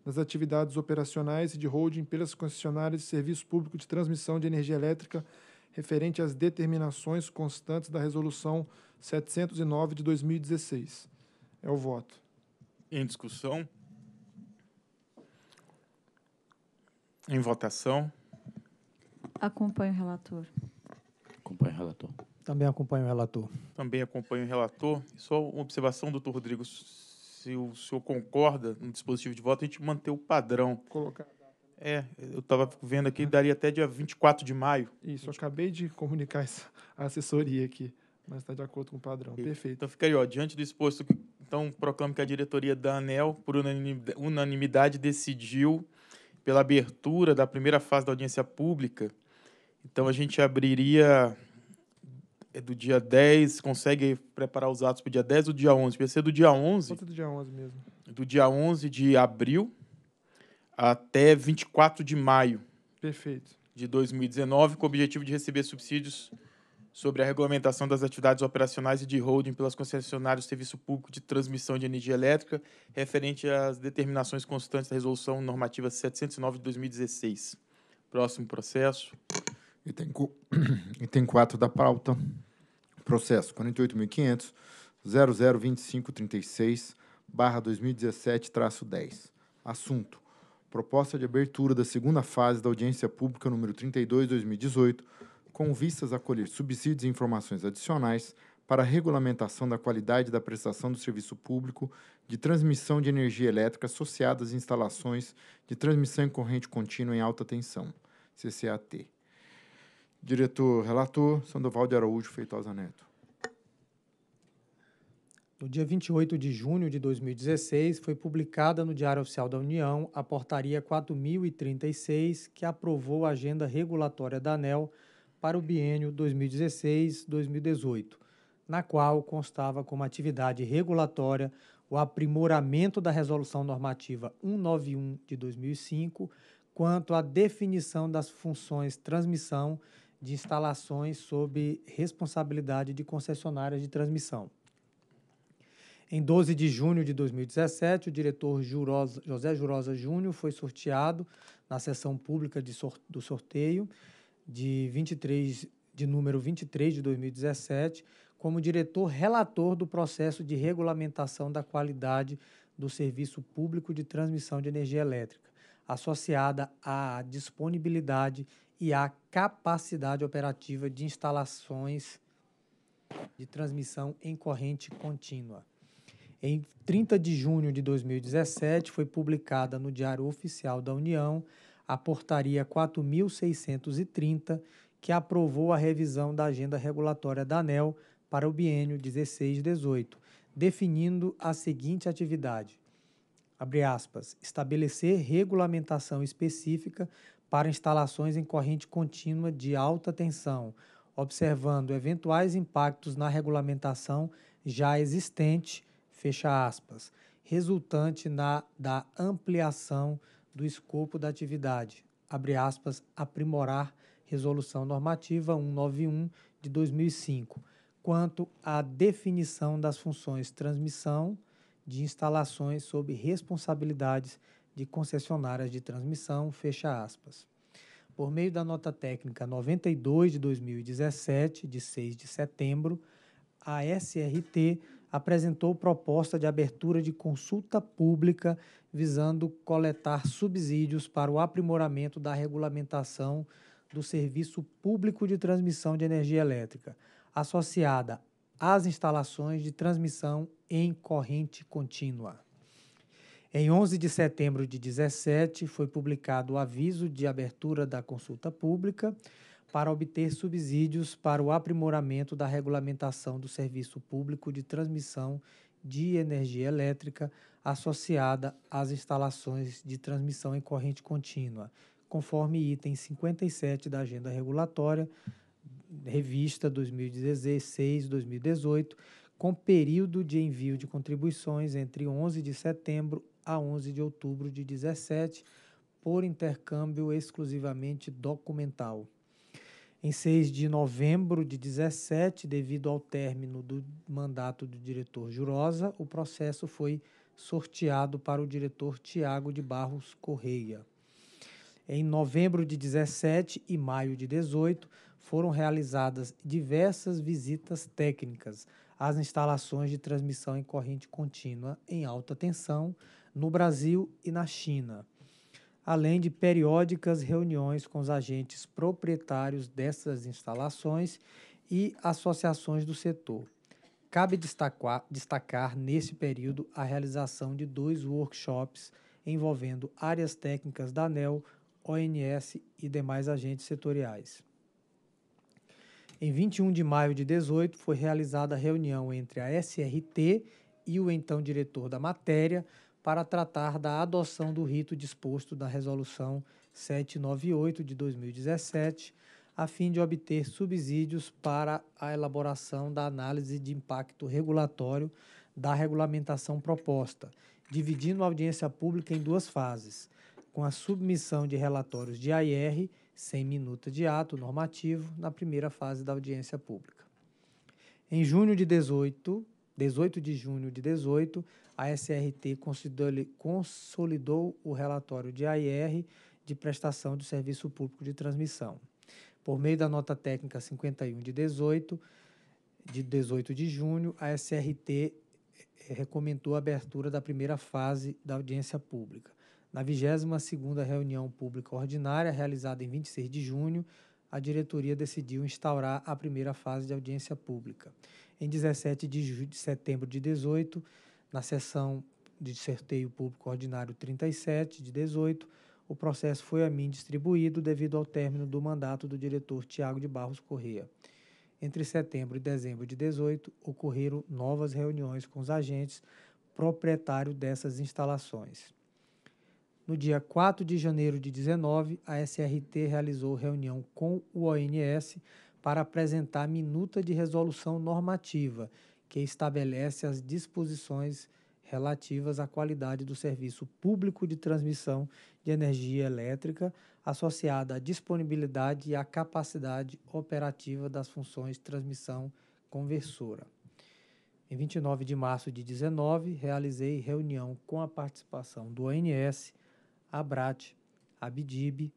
Speaker 6: nas atividades operacionais e de holding pelas concessionárias de serviço público de transmissão de energia elétrica referente às determinações constantes da Resolução 709 de 2016. É o voto.
Speaker 1: Em discussão? Em votação?
Speaker 2: Acompanho o relator.
Speaker 1: Acompanho o relator. Também acompanho o relator. Também acompanho o relator. Só uma observação, doutor Rodrigo se o senhor concorda no dispositivo de voto, a gente manter o padrão. Colocar. Né? É, eu estava vendo aqui, daria até dia 24 de maio. Isso, eu acabei de comunicar a assessoria
Speaker 6: aqui, mas está de acordo com o padrão. E, Perfeito. Então
Speaker 1: fica aí, ó, diante do exposto, então proclamo que a diretoria da ANEL, por unanimidade, decidiu pela abertura da primeira fase da audiência pública. Então a gente abriria é do dia 10, consegue preparar os atos para o dia 10 ou dia 11? Vai ser do dia 11. Pode do dia 11 mesmo. Do dia 11 de abril até 24 de maio. Perfeito. De 2019, com o objetivo de receber subsídios sobre a regulamentação das atividades operacionais e de holding pelas concessionárias do Serviço Público de Transmissão de Energia Elétrica, referente às determinações constantes da Resolução Normativa 709 de 2016. Próximo processo.
Speaker 3: Item, item 4 da pauta, processo 48.500, barra 2017, traço 10. Assunto, proposta de abertura da segunda fase da audiência pública número 32, 2018, com vistas a colher subsídios e informações adicionais para a regulamentação da qualidade da prestação do serviço público de transmissão de energia elétrica associada às instalações de transmissão em corrente contínua em alta tensão, CCAT, Diretor, relator, Sandoval de Araújo Feitosa Neto.
Speaker 4: No dia 28 de junho de 2016, foi publicada no Diário Oficial da União a Portaria 4036, que aprovou a agenda regulatória da ANEL para o biênio 2016-2018, na qual constava como atividade regulatória o aprimoramento da Resolução Normativa 191 de 2005 quanto à definição das funções transmissão de instalações sob responsabilidade de concessionárias de transmissão. Em 12 de junho de 2017, o diretor Jurosa, José Jurosa Júnior foi sorteado na sessão pública sor, do sorteio de 23 de número 23 de 2017 como diretor relator do processo de regulamentação da qualidade do serviço público de transmissão de energia elétrica, associada à disponibilidade e a capacidade operativa de instalações de transmissão em corrente contínua. Em 30 de junho de 2017, foi publicada no Diário Oficial da União a Portaria 4630, que aprovou a revisão da agenda regulatória da ANEL para o biênio 16-18, definindo a seguinte atividade: Aspas, estabelecer regulamentação específica para instalações em corrente contínua de alta tensão, observando eventuais impactos na regulamentação já existente, fecha aspas, resultante na, da ampliação do escopo da atividade, abre aspas, aprimorar resolução normativa 191 de 2005, quanto à definição das funções transmissão de instalações sob responsabilidades de concessionárias de transmissão, fecha aspas. Por meio da nota técnica 92 de 2017, de 6 de setembro, a SRT apresentou proposta de abertura de consulta pública visando coletar subsídios para o aprimoramento da regulamentação do serviço público de transmissão de energia elétrica, associada às instalações de transmissão em corrente contínua. Em 11 de setembro de 17, foi publicado o aviso de abertura da consulta pública para obter subsídios para o aprimoramento da regulamentação do serviço público de transmissão de energia elétrica associada às instalações de transmissão em corrente contínua, conforme item 57 da Agenda Regulatória, revista 2016-2018, com período de envio de contribuições entre 11 de setembro a 11 de outubro de 17, por intercâmbio exclusivamente documental. Em 6 de novembro de 17, devido ao término do mandato do diretor Jurosa, o processo foi sorteado para o diretor Tiago de Barros Correia. Em novembro de 17 e maio de 18, foram realizadas diversas visitas técnicas às instalações de transmissão em corrente contínua em alta tensão, no Brasil e na China, além de periódicas reuniões com os agentes proprietários dessas instalações e associações do setor. Cabe destacar, destacar nesse período a realização de dois workshops envolvendo áreas técnicas da ANEL, ONS e demais agentes setoriais. Em 21 de maio de 18 foi realizada a reunião entre a SRT e o então diretor da matéria para tratar da adoção do rito disposto da Resolução 798 de 2017, a fim de obter subsídios para a elaboração da análise de impacto regulatório da regulamentação proposta, dividindo a audiência pública em duas fases, com a submissão de relatórios de AIR sem minuta de ato normativo na primeira fase da audiência pública. Em junho de 18, 18 de junho de 18, a SRT consolidou o relatório de AIR de prestação de serviço público de transmissão. Por meio da nota técnica 51 de 18, de 18 de junho, a SRT eh, recomendou a abertura da primeira fase da audiência pública. Na 22ª reunião pública ordinária, realizada em 26 de junho, a diretoria decidiu instaurar a primeira fase de audiência pública. Em 17 de, de setembro de 18, na sessão de certeio público ordinário 37 de 18, o processo foi a mim distribuído devido ao término do mandato do diretor Tiago de Barros Correa. Entre setembro e dezembro de 18, ocorreram novas reuniões com os agentes proprietários dessas instalações. No dia 4 de janeiro de 19, a SRT realizou reunião com o ONS para apresentar a minuta de resolução normativa que estabelece as disposições relativas à qualidade do serviço público de transmissão de energia elétrica associada à disponibilidade e à capacidade operativa das funções transmissão conversora. Em 29 de março de 19, realizei reunião com a participação do ONS, ABRAT, ABDIB,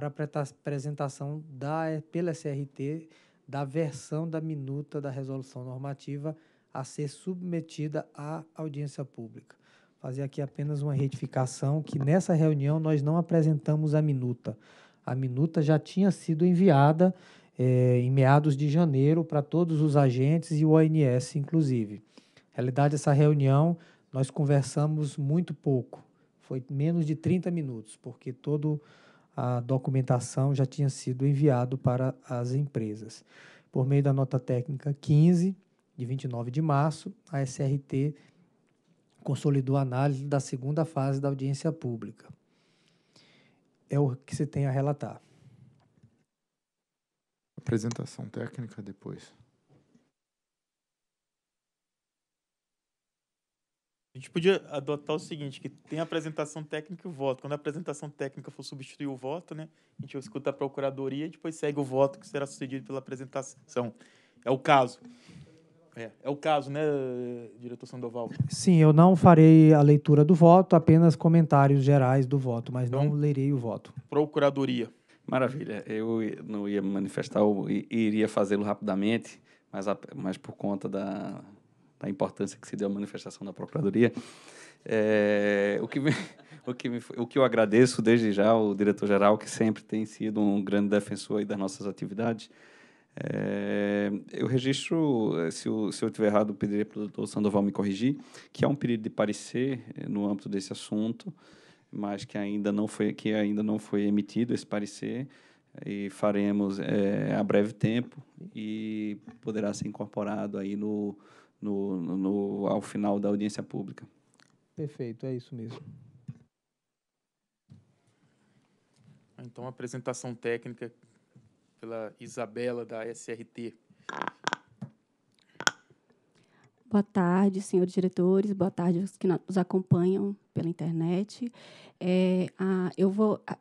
Speaker 4: para a apresentação da, pela SRT da versão da minuta da resolução normativa a ser submetida à audiência pública. Fazer aqui apenas uma retificação que nessa reunião nós não apresentamos a minuta. A minuta já tinha sido enviada eh, em meados de janeiro para todos os agentes e o ONS, inclusive. Na realidade, essa reunião nós conversamos muito pouco. Foi menos de 30 minutos, porque todo a documentação já tinha sido enviado para as empresas. Por meio da nota técnica 15, de 29 de março, a SRT consolidou a análise da segunda fase da audiência pública. É o que se tem a relatar.
Speaker 3: Apresentação técnica depois.
Speaker 1: A gente podia adotar o seguinte, que tem a apresentação técnica e o voto. Quando a apresentação técnica for substituir o voto, né, a gente escuta a procuradoria e depois segue o voto que será sucedido pela apresentação. É o caso. É, é o caso, né, diretor Sandoval?
Speaker 4: Sim, eu não farei a leitura do voto, apenas comentários gerais do voto, mas então, não lerei o voto.
Speaker 1: Procuradoria.
Speaker 5: Maravilha. Eu não ia manifestar, eu iria fazê-lo rapidamente, mas, mas por conta da da importância que se deu à manifestação da Procuradoria. É, o, que me, o, que me, o que eu agradeço desde já ao diretor-geral, que sempre tem sido um grande defensor das nossas atividades. É, eu registro, se eu, se eu tiver errado, pedirei para o doutor Sandoval me corrigir, que há um pedido de parecer é, no âmbito desse assunto, mas que ainda não foi, que ainda não foi emitido esse parecer e faremos é, a breve tempo e poderá ser incorporado aí no, no, no, ao final da audiência pública.
Speaker 4: Perfeito, é isso mesmo.
Speaker 1: Então, a apresentação técnica pela Isabela, da SRT.
Speaker 10: Boa tarde, senhores diretores, boa tarde aos que nos acompanham pela internet. É, a, eu vou, a,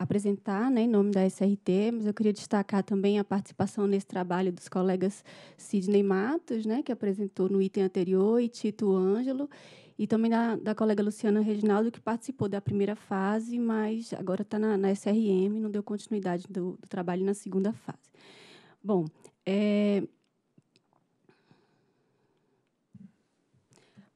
Speaker 10: apresentar né, em nome da SRT, mas eu queria destacar também a participação nesse trabalho dos colegas Sidney Matos, né, que apresentou no item anterior, e Tito Ângelo, e também da, da colega Luciana Reginaldo, que participou da primeira fase, mas agora está na, na, SRM, não deu continuidade do, do trabalho na segunda fase. Bom, é,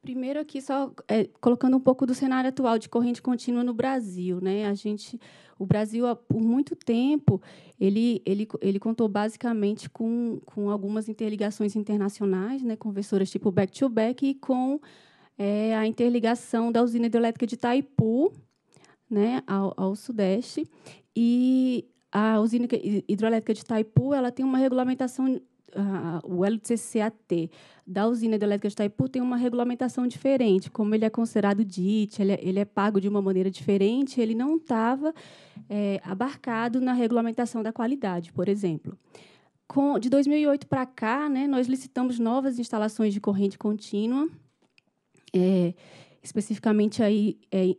Speaker 10: Primeiro aqui só é, colocando um pouco do cenário atual de corrente contínua no Brasil, né? A gente o Brasil, por muito tempo, ele, ele, ele contou basicamente com, com algumas interligações internacionais, né, conversoras tipo back-to-back, -back, e com é, a interligação da usina hidrelétrica de Itaipu né, ao, ao sudeste. E a usina hidrelétrica de Itaipu ela tem uma regulamentação ah, o LCCAT da usina hidrelétrica de Itaipu tem uma regulamentação diferente, como ele é considerado DIT, ele, é, ele é pago de uma maneira diferente, ele não estava é, eh, abarcado na regulamentação da qualidade, por exemplo. Com, de 2008 para cá, né, nós licitamos novas instalações de corrente contínua, é, especificamente aí é,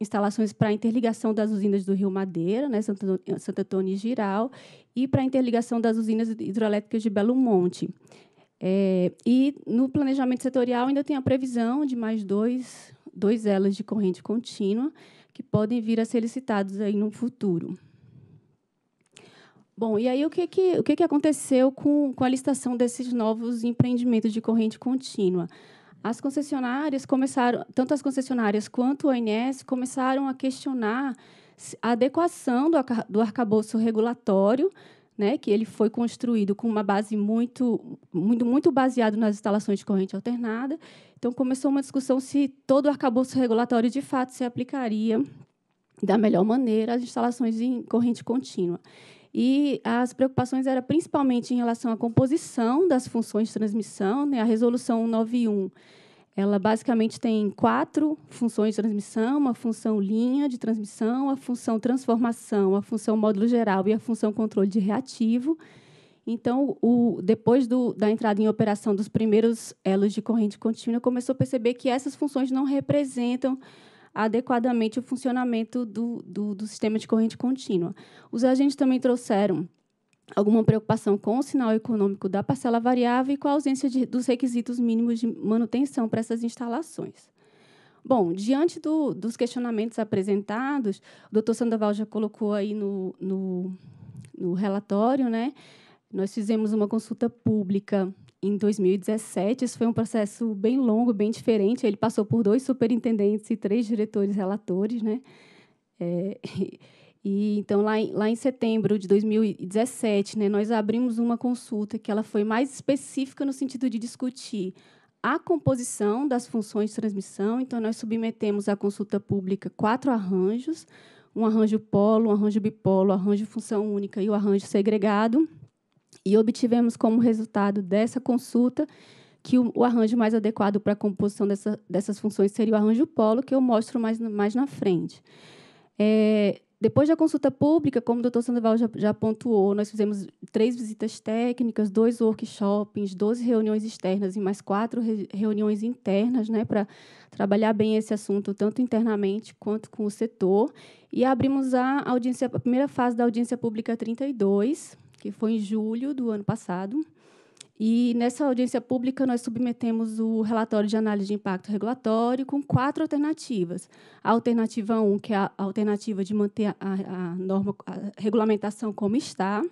Speaker 10: instalações para interligação das usinas do Rio Madeira, né, Santo, Antônio e Giral, e para interligação das usinas hidrelétricas de Belo Monte. É, e no planejamento setorial ainda tem a previsão de mais dois, dois elos de corrente contínua que podem vir a ser licitados aí no futuro. Bom, e aí o que, que, o que, que aconteceu com, com a licitação desses novos empreendimentos de corrente contínua? as concessionárias começaram, tanto as concessionárias quanto o ONS, começaram a questionar a adequação do, arca, do arcabouço regulatório, né, que ele foi construído com uma base muito, muito, muito baseado nas instalações de corrente alternada. Então, começou uma discussão se todo o arcabouço regulatório, de fato, se aplicaria da melhor maneira às instalações em corrente contínua. E as preocupações eram principalmente em relação à composição das funções de transmissão. Né? A resolução 191 ela basicamente tem quatro funções de transmissão: uma função linha de transmissão, a função transformação, a função módulo geral e a função controle de reativo. Então, o, depois do, da entrada em operação dos primeiros elos de corrente contínua, começou a perceber que essas funções não representam adequadamente o funcionamento do, do, do sistema de corrente contínua. Os agentes também trouxeram alguma preocupação com o sinal econômico da parcela variável e com a ausência de, dos requisitos mínimos de manutenção para essas instalações. Bom, diante do, dos questionamentos apresentados, o doutor Sandoval já colocou aí no, no, no relatório, né? Nós fizemos uma consulta pública em 2017. Isso foi um processo bem longo, bem diferente. Ele passou por dois superintendentes e três diretores relatores, né? É, e então lá em, lá em setembro de 2017, né, nós abrimos uma consulta que ela foi mais específica no sentido de discutir a composição das funções de transmissão. Então nós submetemos à consulta pública quatro arranjos, um arranjo polo, um arranjo bipolo, um arranjo função única e o um arranjo segregado. E obtivemos como resultado dessa consulta que o, o arranjo mais adequado para a composição dessa, dessas funções seria o arranjo polo, que eu mostro mais, mais na frente. É, depois da consulta pública, como o doutor Sandoval já, já pontuou, nós fizemos três visitas técnicas, dois workshops, 12 reuniões externas e mais quatro re, reuniões internas, né, para trabalhar bem esse assunto, tanto internamente quanto com o setor. E abrimos a, audiência, a primeira fase da audiência pública 32, que foi em julho do ano passado. E nessa audiência pública nós submetemos o relatório de análise de impacto regulatório com quatro alternativas. A alternativa 1, um, que é a alternativa de manter a, a norma a regulamentação como está.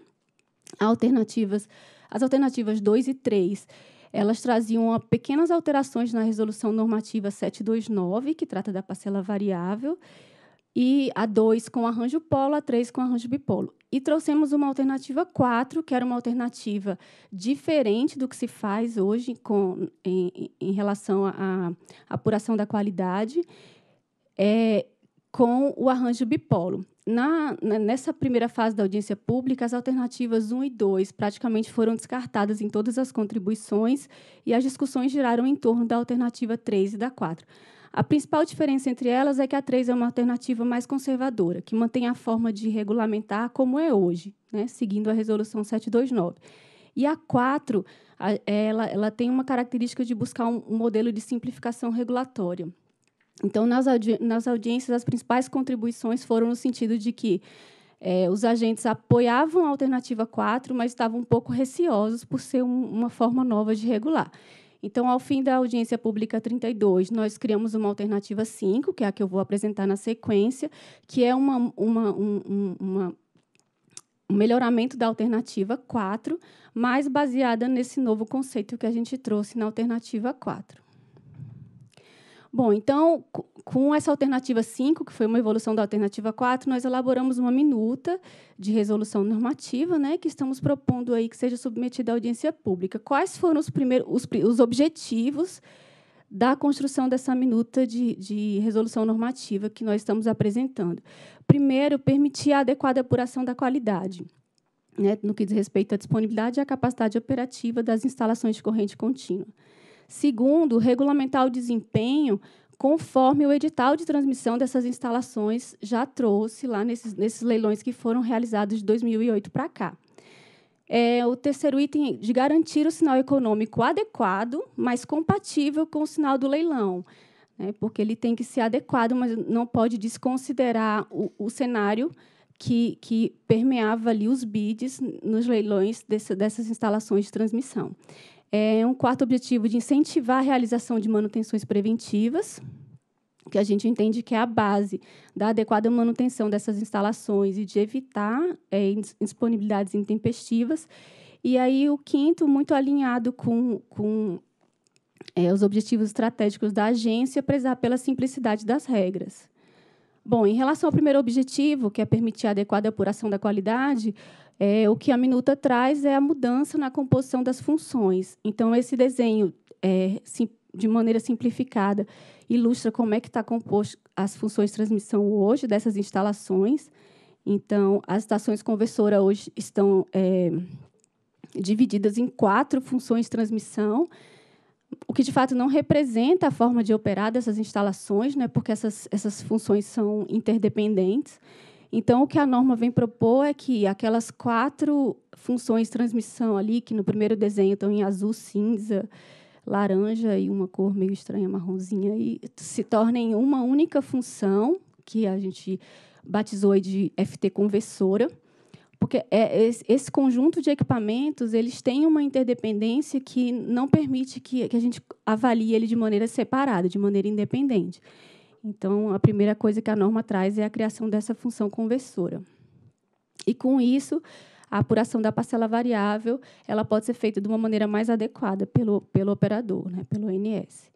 Speaker 10: Alternativas, as alternativas 2 e 3, elas traziam pequenas alterações na resolução normativa 729, que trata da parcela variável, e a 2 com arranjo polo, a 3 com arranjo bipolo. E trouxemos uma alternativa 4, que era uma alternativa diferente do que se faz hoje com, em, em relação à apuração da qualidade, é, com o arranjo bipolo. Na, nessa primeira fase da audiência pública, as alternativas 1 e 2 praticamente foram descartadas em todas as contribuições e as discussões giraram em torno da alternativa 3 e da 4. A principal diferença entre elas é que a 3 é uma alternativa mais conservadora, que mantém a forma de regulamentar como é hoje, né, seguindo a Resolução 729. E a 4, a, ela, ela tem uma característica de buscar um, um modelo de simplificação regulatória. Então, nas, audi nas audiências, as principais contribuições foram no sentido de que é, os agentes apoiavam a alternativa 4, mas estavam um pouco receosos por ser um, uma forma nova de regular. Então, ao fim da audiência pública 32, nós criamos uma alternativa 5, que é a que eu vou apresentar na sequência, que é uma, uma, um, uma um melhoramento da alternativa 4, mais baseada nesse novo conceito que a gente trouxe na alternativa 4. Bom, então, com essa alternativa 5, que foi uma evolução da alternativa 4, nós elaboramos uma minuta de resolução normativa, né, que estamos propondo aí que seja submetida à audiência pública. Quais foram os primeiros os, os objetivos da construção dessa minuta de, de resolução normativa que nós estamos apresentando? Primeiro, permitir a adequada apuração da qualidade. Né, no que diz respeito à disponibilidade e à capacidade operativa das instalações de corrente contínua. Segundo, regulamentar o desempenho conforme o edital de transmissão dessas instalações já trouxe lá nesses, nesses leilões que foram realizados de 2008 para cá. É, o terceiro item, de garantir o sinal econômico adequado, mas compatível com o sinal do leilão, né, porque ele tem que ser adequado, mas não pode desconsiderar o, o cenário que, que, permeava ali os bids nos leilões desse, dessas instalações de transmissão. É um quarto objetivo de incentivar a realização de manutenções preventivas, que a gente entende que é a base da adequada manutenção dessas instalações e de evitar é, intempestivas. E aí o quinto, muito alinhado com, com é, os objetivos estratégicos da agência, prezar pela simplicidade das regras. Bom, em relação ao primeiro objetivo, que é permitir a adequada apuração da qualidade, é, o que a minuta traz é a mudança na composição das funções. Então, esse desenho, é, de maneira simplificada, ilustra como é que está composto as funções de transmissão hoje dessas instalações. Então, as estações conversora hoje estão é, divididas em quatro funções de transmissão, o que de fato não representa a forma de operar dessas instalações, né, porque essas, essas funções são interdependentes. Então, o que a norma vem propor é que aquelas quatro funções de transmissão ali, que no primeiro desenho estão em azul, cinza, laranja e uma cor meio estranha, marronzinha, e se tornem uma única função, que a gente batizou de FT conversora porque é, esse, conjunto de equipamentos eles têm uma interdependência que não permite que, que a gente avalie ele de maneira separada, de maneira independente. Então, a primeira coisa que a norma traz é a criação dessa função conversora. E com isso, a apuração da parcela variável ela pode ser feita de uma maneira mais adequada pelo, pelo operador, né, pelo ONS.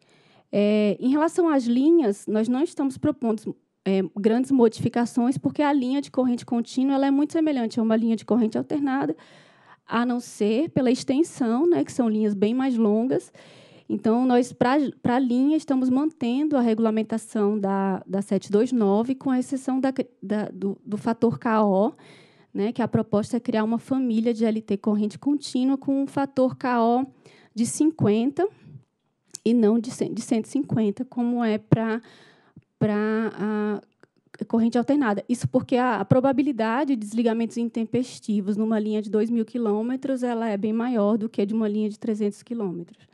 Speaker 10: É, em relação às linhas, nós não estamos propondo, é, grandes modificações, porque a linha de corrente contínua ela é muito semelhante a uma linha de corrente alternada, a não ser pela extensão, né, que são linhas bem mais longas. Então, nós, para a linha, estamos mantendo a regulamentação da, da 729, com a exceção da, da, do, do fator KO, né, que a proposta é criar uma família de LT corrente contínua com um fator KO de 50 e não de, de 150, como é para para a corrente alternada. Isso porque a, probabilidade de desligamentos intempestivos numa linha de 2 mil quilômetros ela é bem maior do que de uma linha de 300 quilômetros.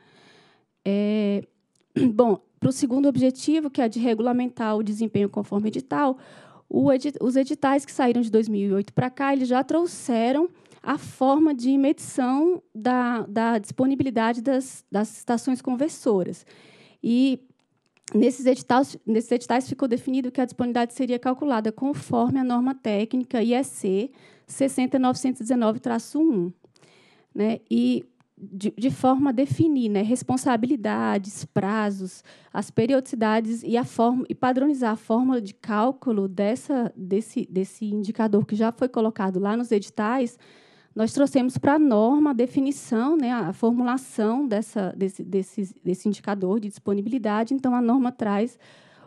Speaker 10: É, bom, para o segundo objetivo, que é de regulamentar o desempenho conforme edital, edit, os editais que saíram de 2008 para cá eles já trouxeram a forma de medição da, da disponibilidade das, das estações conversoras. E Nesses editais, nesses editais ficou definido que a disponibilidade seria calculada conforme a norma técnica IEC 60919-1, né? E de, de, forma a definir né, responsabilidades, prazos, as periodicidades e, a forma, e padronizar a forma de cálculo dessa, desse, desse indicador que já foi colocado lá nos editais nós trouxemos para a norma a definição, né, a formulação dessa, desse, desse, desse indicador de disponibilidade. Então, a norma traz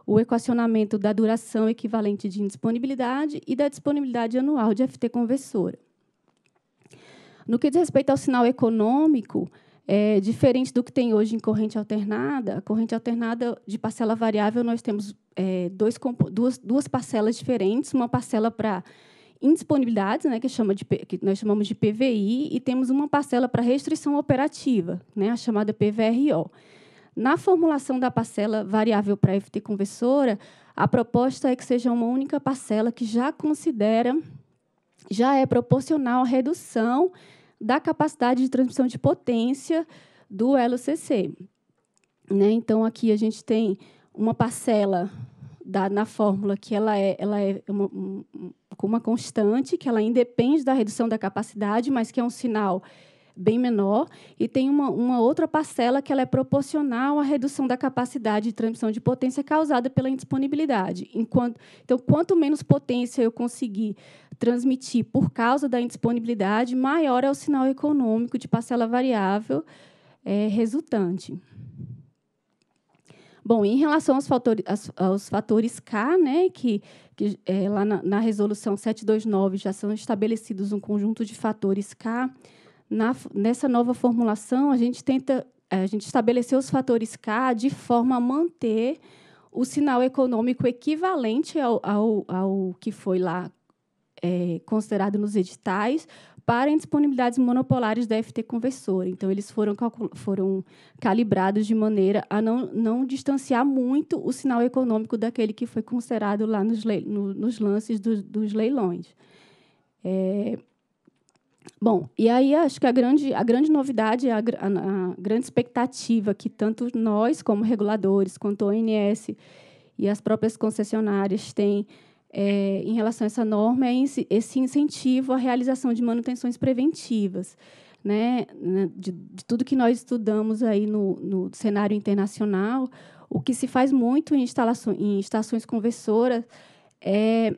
Speaker 10: o equacionamento da duração equivalente de indisponibilidade e da disponibilidade anual de FT conversora. No que diz respeito ao sinal econômico, é, diferente do que tem hoje em corrente alternada, a corrente alternada de parcela variável, nós temos é, dois, duas, duas parcelas diferentes, uma parcela para indisponibilidades, né, que, chama de, que nós chamamos de PVI, e temos uma parcela para restrição operativa, né, a chamada PVRO. Na formulação da parcela variável para FT conversora, a proposta é que seja uma única parcela que já considera, já é proporcional à redução da capacidade de transmissão de potência do LCC. Né? Então, aqui a gente tem uma parcela na fórmula que ela é, ela é uma, uma constante, que ela independe da redução da capacidade, mas que é um sinal bem menor, e tem uma, uma, outra parcela que ela é proporcional à redução da capacidade de transmissão de potência causada pela indisponibilidade. Enquanto, então, quanto menos potência eu conseguir transmitir por causa da indisponibilidade, maior é o sinal econômico de parcela variável é, resultante. Bom, em relação aos fatores, aos fatores K, né, que, que é, lá na, na resolução 729 já são estabelecidos um conjunto de fatores K, na, nessa nova formulação a gente tenta é, a gente estabeleceu os fatores K de forma a manter o sinal econômico equivalente ao, ao, ao que foi lá é, considerado nos editais, para indisponibilidades monopolares da FT conversora. Então, eles foram, foram calibrados de maneira a não, não distanciar muito o sinal econômico daquele que foi considerado lá nos, le, no, nos lances do, dos leilões. É, Bom, e aí acho que a grande, a grande novidade, é a, a, a, grande expectativa que tanto nós, como reguladores, quanto a ONS e as próprias concessionárias têm é, em relação a essa norma é esse incentivo à realização de manutenções preventivas. Né, de, de tudo que nós estudamos aí no, no cenário internacional, o que se faz muito em, em estações conversoras é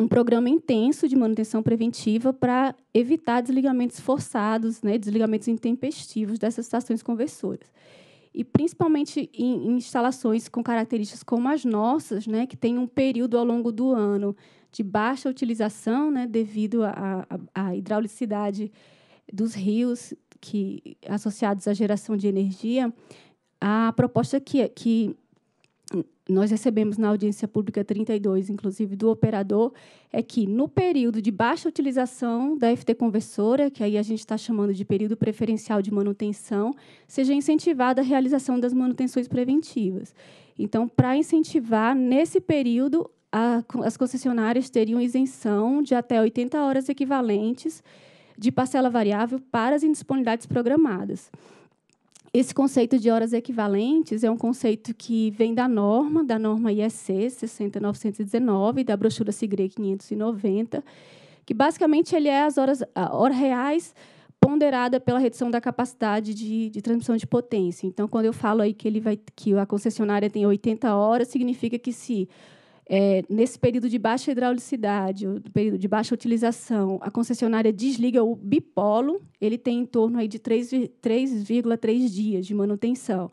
Speaker 10: um programa intenso de manutenção preventiva para evitar desligamentos forçados, né, desligamentos intempestivos dessas estações conversoras e principalmente em, instalações com características como as nossas, né, que tem um período ao longo do ano de baixa utilização, né, devido à hidraulicidade dos rios que associados à geração de energia, a proposta que, é, que nós recebemos na audiência pública 32, inclusive do operador, é que no período de baixa utilização da FT conversora, que aí a gente está chamando de período preferencial de manutenção, seja incentivada a realização das manutenções preventivas. Então, para incentivar nesse período, a, as concessionárias teriam isenção de até 80 horas equivalentes de parcela variável para as indisponibilidades programadas. Esse conceito de horas equivalentes é um conceito que vem da norma, da norma IEC 60919, da brochura SIGRE 590, que basicamente ele é as horas reais ponderada pela redução da capacidade de, de, transmissão de potência. Então, quando eu falo aí que ele vai que a concessionária tem 80 horas, significa que se é, nesse período de baixa hidraulicidade, período de baixa utilização, a concessionária desliga o bipolo, ele tem em torno aí de 3,3 dias de manutenção.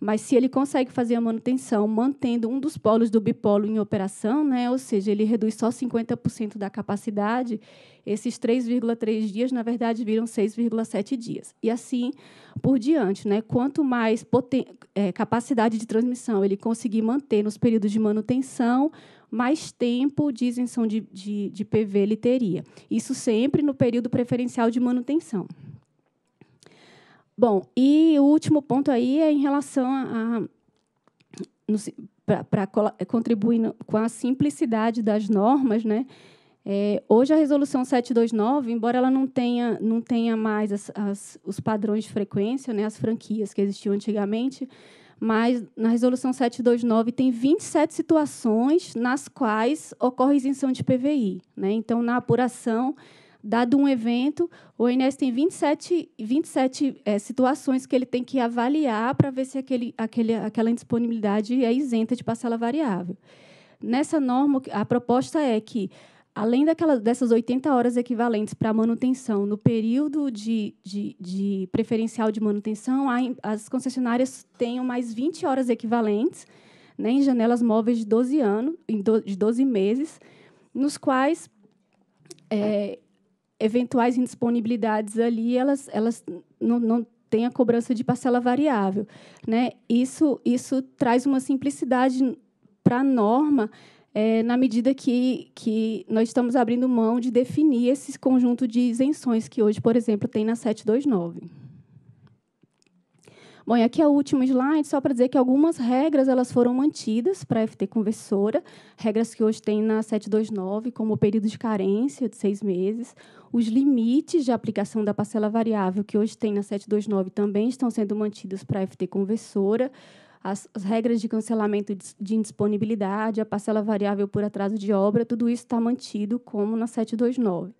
Speaker 10: Mas se ele consegue fazer a manutenção mantendo um dos polos do bipolo em operação, né, ou seja, ele reduz só 50% da capacidade, esses 3,3 dias, na verdade, viram 6,7 dias. E assim por diante. Né? Quanto mais é, capacidade de transmissão ele conseguir manter nos períodos de manutenção, mais tempo de isenção de, de, de PV ele teria. Isso sempre no período preferencial de manutenção. Bom, e o último ponto aí é em relação a, para contribuir com a simplicidade das normas, né? É, hoje a resolução 729, embora ela não tenha, não tenha mais as, as, os padrões de frequência, né, as franquias que existiam antigamente, mas na resolução 729 tem 27 situações nas quais ocorre isenção de PVI. Né? Então, na apuração, dado um evento, o INES tem 27, 27 é, situações que ele tem que avaliar para ver se aquele, aquele, aquela indisponibilidade é isenta de parcela variável. Nessa norma, a proposta é que, além daquela, dessas 80 horas equivalentes para manutenção no período de, de, de preferencial de manutenção, as concessionárias tenham mais 20 horas equivalentes né, em janelas móveis de 12 anos, de 12 meses, nos quais é, eventuais indisponibilidades ali, elas, elas não, não têm a cobrança de parcela variável. Né? Isso, isso traz uma simplicidade para a norma, é, na medida que, que nós estamos abrindo mão de definir esse conjunto de isenções que hoje, por exemplo, tem na 729. Bom, e aqui é o último slide, só para dizer que algumas regras elas foram mantidas para a FT conversora, regras que hoje tem na 729, como o período de carência de seis meses, os limites de aplicação da parcela variável que hoje tem na 729 também estão sendo mantidos para a FT conversora. As, as, regras de cancelamento de, indisponibilidade, a parcela variável por atraso de obra, tudo isso está mantido como na 729.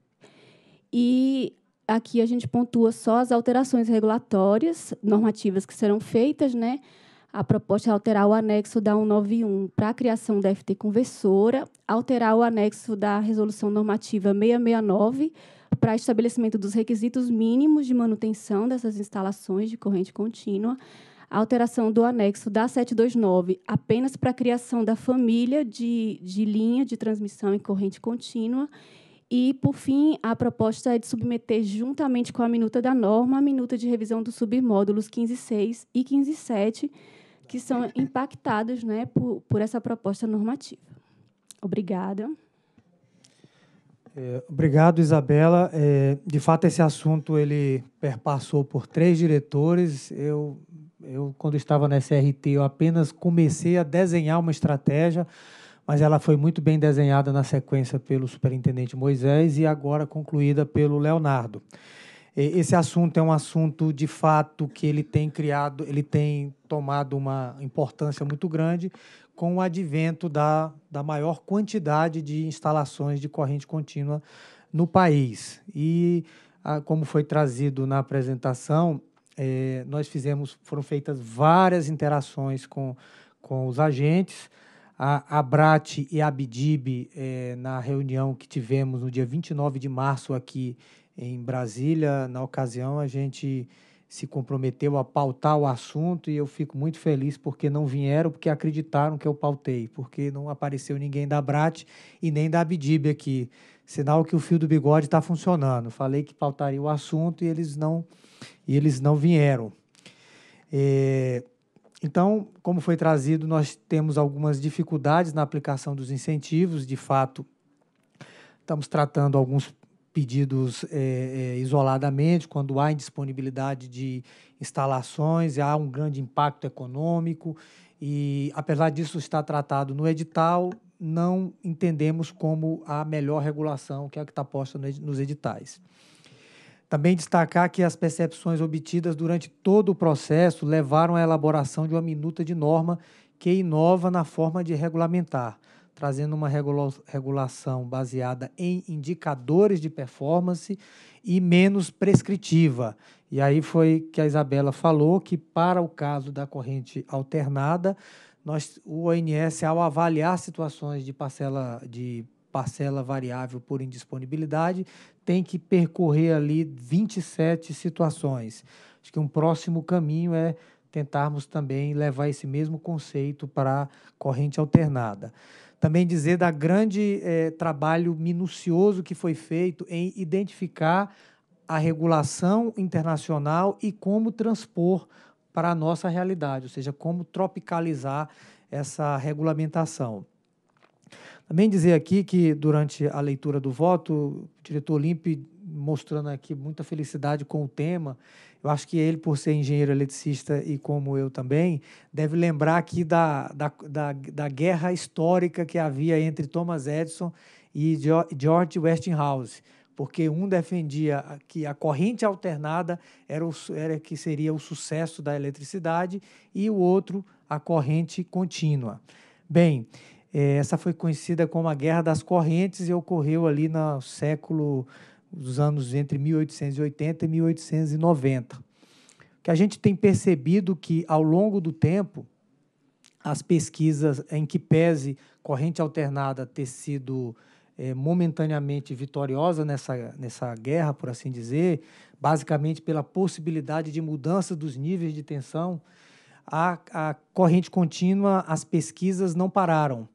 Speaker 10: E aqui a gente pontua só as alterações regulatórias, normativas que serão feitas, né? A proposta é alterar o anexo da 191 para a criação da FT Conversora, alterar o anexo da Resolução Normativa 669 para estabelecimento dos requisitos mínimos de manutenção dessas instalações de corrente contínua, a alteração do anexo da 729 apenas para a criação da família de, de linha de transmissão em corrente contínua e, por fim, a proposta é de submeter, juntamente com a minuta da norma, a minuta de revisão dos submódulos 15.6 e 15.7, que são impactados né, por, por essa proposta normativa. Obrigada.
Speaker 4: É, obrigado, Isabela. É, de fato, esse assunto ele perpassou por três diretores. Eu, eu quando estava na SRT, eu apenas comecei a desenhar uma estratégia, mas ela foi muito bem desenhada na sequência pelo superintendente Moisés e agora concluída pelo Leonardo esse assunto é um assunto de fato que ele tem criado, ele tem tomado uma importância muito grande com o advento da, da maior quantidade de instalações de corrente contínua no país. E como foi trazido na apresentação, é, nós fizemos, foram feitas várias interações com, com os agentes. A Abrat e a Abdib, é, na reunião que tivemos no dia 29 de março aqui em Brasília. Na ocasião, a gente se comprometeu a pautar o assunto e eu fico muito feliz porque não vieram, porque acreditaram que eu pautei, porque não apareceu ninguém da Brat e nem da Abdib aqui. Sinal que o fio do bigode está funcionando. Falei que pautaria o assunto e eles não, e eles não vieram. É, então, como foi trazido, nós temos algumas dificuldades na aplicação dos incentivos. De fato, estamos tratando alguns pedidos é, é, isoladamente, quando há indisponibilidade de instalações, há um grande impacto econômico, e apesar disso estar tratado no edital, não entendemos como a melhor regulação, que é a que está posta nos editais. Também destacar que as percepções obtidas durante todo o processo levaram à elaboração de uma minuta de norma que inova na forma de regulamentar trazendo uma regulação baseada em indicadores de performance e menos prescritiva. E aí foi que a Isabela falou que, para o caso da corrente alternada, nós, o ONS, ao avaliar situações de parcela, de parcela variável por indisponibilidade, tem que percorrer ali 27 situações. Acho que um próximo caminho é tentarmos também levar esse mesmo conceito para corrente alternada também dizer da grande é, trabalho minucioso que foi feito em identificar a regulação internacional e como transpor para a nossa realidade, ou seja, como tropicalizar essa regulamentação. Também dizer aqui que, durante a leitura do voto, o diretor Limpe mostrando aqui muita felicidade com o tema eu acho que ele, por ser engenheiro eletricista e como eu também, deve lembrar aqui da, da, da, da guerra histórica que havia entre Thomas Edison e George Westinghouse porque um defendia que a corrente alternada era, o, era que seria o sucesso da eletricidade e o outro a corrente contínua. Bem, eh, essa foi conhecida como a Guerra das Correntes e ocorreu ali no século os anos entre 1880 e 1890. Que a gente tem percebido que, ao longo do tempo, as pesquisas em que pese corrente alternada ter sido é, momentaneamente vitoriosa nessa, nessa guerra, por assim dizer, basicamente pela possibilidade de mudança dos níveis de tensão, a, a corrente contínua, as pesquisas não pararam.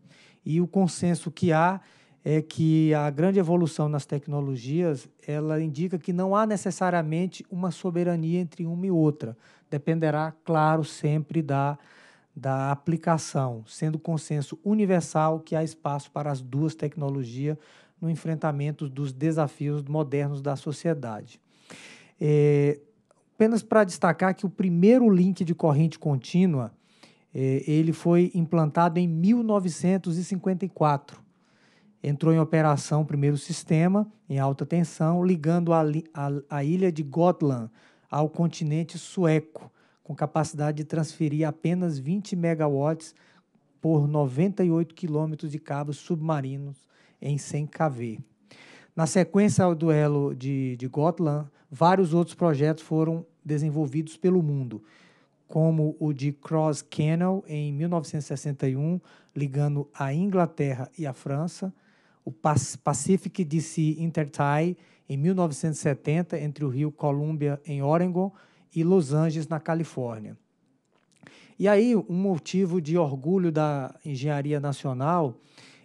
Speaker 4: E o consenso que há é que a grande evolução nas tecnologias ela indica que não há necessariamente uma soberania entre uma e outra. Dependerá, claro, sempre da, da aplicação, sendo consenso universal que há espaço para as duas tecnologias no enfrentamento dos desafios modernos da sociedade. É, apenas para destacar que o primeiro link de corrente contínua é, ele foi implantado em 1954 entrou em operação o primeiro sistema, em alta tensão, ligando a, a, a ilha de Gotland ao continente sueco, com capacidade de transferir apenas 20 megawatts por 98 quilômetros de cabos submarinos em 100 kV. Na sequência ao duelo de, de Gotland, vários outros projetos foram desenvolvidos pelo mundo, como o de Cross Canal em 1961, ligando a Inglaterra e a França, o Pacific DC Intertie em 1970 entre o Rio Columbia em Oregon e Los Angeles na Califórnia. E aí um motivo de orgulho da engenharia nacional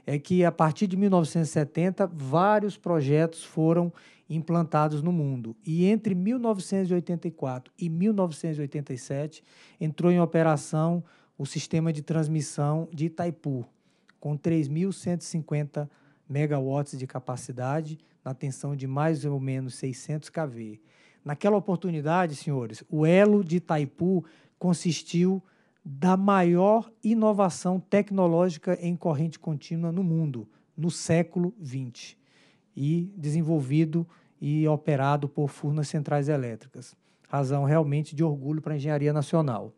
Speaker 4: é que a partir de 1970 vários projetos foram implantados no mundo. E entre 1984 e 1987 entrou em operação o sistema de transmissão de Itaipu, com 3.150 megawatts de capacidade na tensão de mais ou menos 600 kV. Naquela oportunidade, senhores, o elo de Itaipu consistiu da maior inovação tecnológica em corrente contínua no mundo, no século XX, e desenvolvido e operado por Furnas Centrais Elétricas. Razão realmente de orgulho para a engenharia nacional.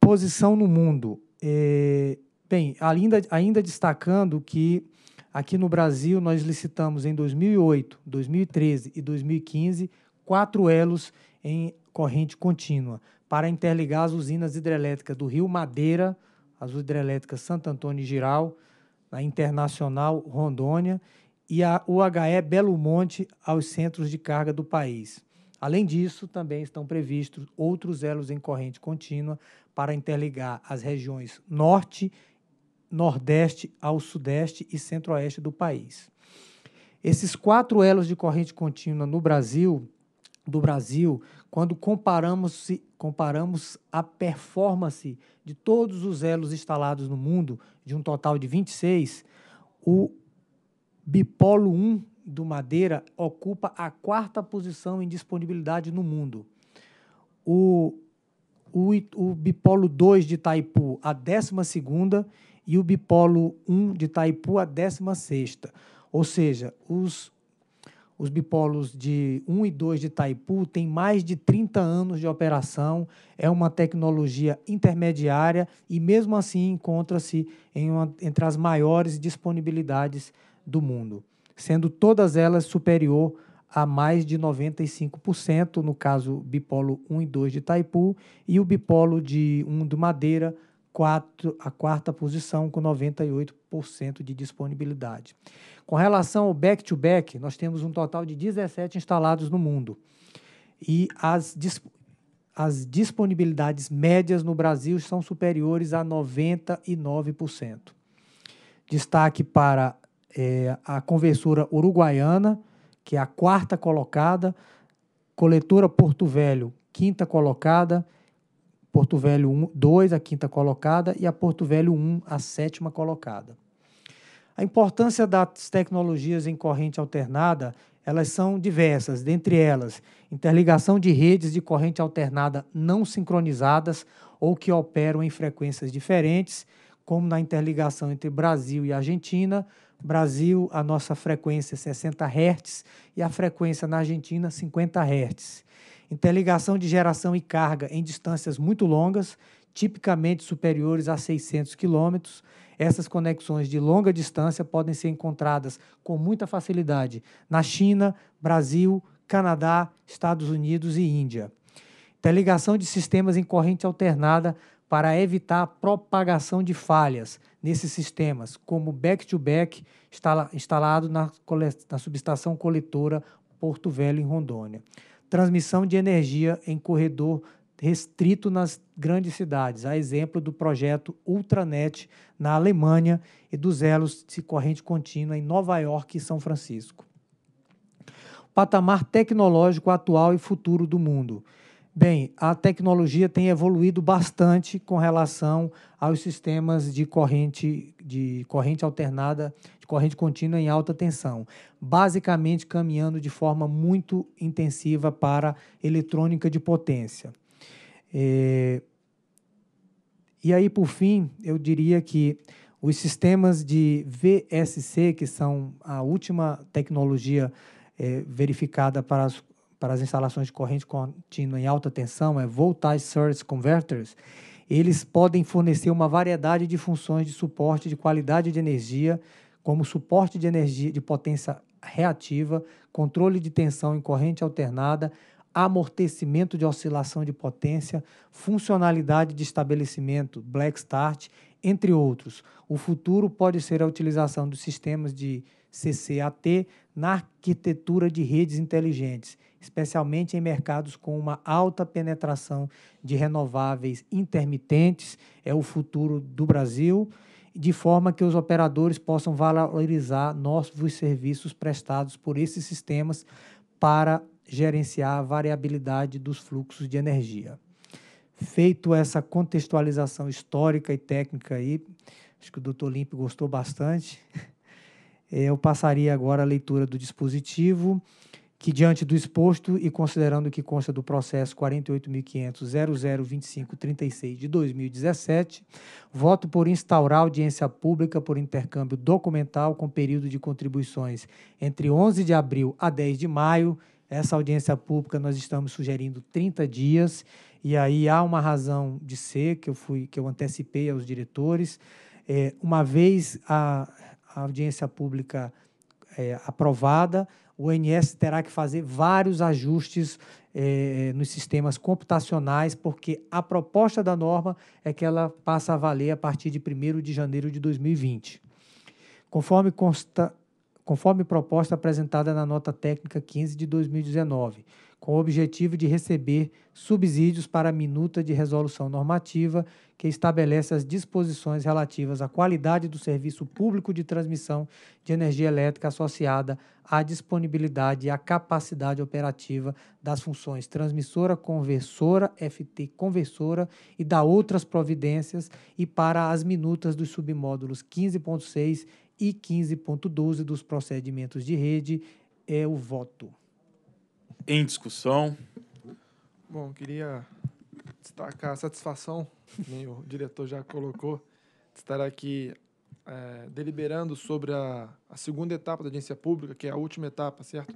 Speaker 4: Posição no mundo. É, bem, ainda, ainda destacando que Aqui no Brasil, nós licitamos em 2008, 2013 e 2015 quatro elos em corrente contínua para interligar as usinas hidrelétricas do Rio Madeira, as hidrelétricas Santo Antônio e Giral, a Internacional Rondônia e a UHE Belo Monte aos centros de carga do país. Além disso, também estão previstos outros elos em corrente contínua para interligar as regiões norte e nordeste ao sudeste e centro-oeste do país. Esses quatro elos de corrente contínua no Brasil, do Brasil, quando comparamos, comparamos a performance de todos os elos instalados no mundo, de um total de 26, o bipolo 1 do Madeira ocupa a quarta posição em disponibilidade no mundo. O, o, o bipolo 2 de Itaipu, a décima segunda, e o bipolo 1 de Itaipu a 16. Ou seja, os, os bipolos de 1 e 2 de Itaipu têm mais de 30 anos de operação, é uma tecnologia intermediária e, mesmo assim, encontra-se entre as maiores disponibilidades do mundo, sendo todas elas superior a mais de 95%, no caso bipolo 1 e 2 de Itaipu, e o bipolo de 1 do Madeira quatro, a quarta posição com 98% de disponibilidade. Com relação ao back-to-back, -back, nós temos um total de 17 instalados no mundo. E as, disp as disponibilidades médias no Brasil são superiores a 99%. Destaque para é, a conversora uruguaiana, que é a quarta colocada, coletora Porto Velho, quinta colocada, Porto Velho 2, a quinta colocada, e a Porto Velho 1, a sétima colocada. A importância das tecnologias em corrente alternada, elas são diversas, dentre elas, interligação de redes de corrente alternada não sincronizadas ou que operam em frequências diferentes, como na interligação entre Brasil e Argentina. Brasil, a nossa frequência é 60 Hz e a frequência na Argentina 50 Hz interligação de geração e carga em distâncias muito longas, tipicamente superiores a 600 quilômetros. Essas conexões de longa distância podem ser encontradas com muita facilidade na China, Brasil, Canadá, Estados Unidos e Índia. Interligação de sistemas em corrente alternada para evitar a propagação de falhas nesses sistemas, como back-to-back -back instalado na, na subestação coletora Porto Velho, em Rondônia transmissão de energia em corredor restrito nas grandes cidades, a exemplo do projeto Ultranet na Alemanha e dos elos de corrente contínua em Nova York e São Francisco. patamar tecnológico atual e futuro do mundo Bem, a tecnologia tem evoluído bastante com relação aos sistemas de corrente, de corrente alternada, de corrente contínua em alta tensão, basicamente caminhando de forma muito intensiva para eletrônica de potência. É... E aí, por fim, eu diria que os sistemas de VSC, que são a última tecnologia é, verificada para as para as instalações de corrente contínua em alta tensão, é voltage source converters, eles podem fornecer uma variedade de funções de suporte de qualidade de energia, como suporte de energia de potência reativa, controle de tensão em corrente alternada, amortecimento de oscilação de potência, funcionalidade de estabelecimento, black start, entre outros. O futuro pode ser a utilização dos sistemas de CCAT na arquitetura de redes inteligentes especialmente em mercados com uma alta penetração de renováveis intermitentes, é o futuro do Brasil, de forma que os operadores possam valorizar novos serviços prestados por esses sistemas para gerenciar a variabilidade dos fluxos de energia. Feito essa contextualização histórica e técnica aí, acho que o doutor Olímpio gostou bastante, eu passaria agora a leitura do dispositivo que, diante do exposto e considerando que consta do processo 48.500.002536 de 2017, voto por instaurar audiência pública por intercâmbio documental com período de contribuições entre 11 de abril a 10 de maio. Essa audiência pública nós estamos sugerindo 30 dias, e aí há uma razão de ser que eu fui que eu antecipei aos diretores. É, uma vez a, a audiência pública é, aprovada, o ONS terá que fazer vários ajustes eh, eh, nos sistemas computacionais, porque a proposta da norma é que ela passa a valer a partir de 1 de janeiro de 2020. Conforme consta, conforme proposta apresentada na nota técnica 15 de 2019 com o objetivo de receber subsídios para a minuta de resolução normativa que estabelece as disposições relativas à qualidade do serviço público de transmissão de energia elétrica associada à disponibilidade e à capacidade operativa das funções transmissora, conversora, FT conversora e da outras providências e para as minutas dos submódulos 15.6 e 15.12 dos procedimentos de rede é o voto
Speaker 1: em discussão. Bom, queria destacar
Speaker 6: a satisfação, que o diretor já colocou, de estar aqui é, deliberando sobre a, a, segunda etapa da audiência pública, que é a última etapa, certo,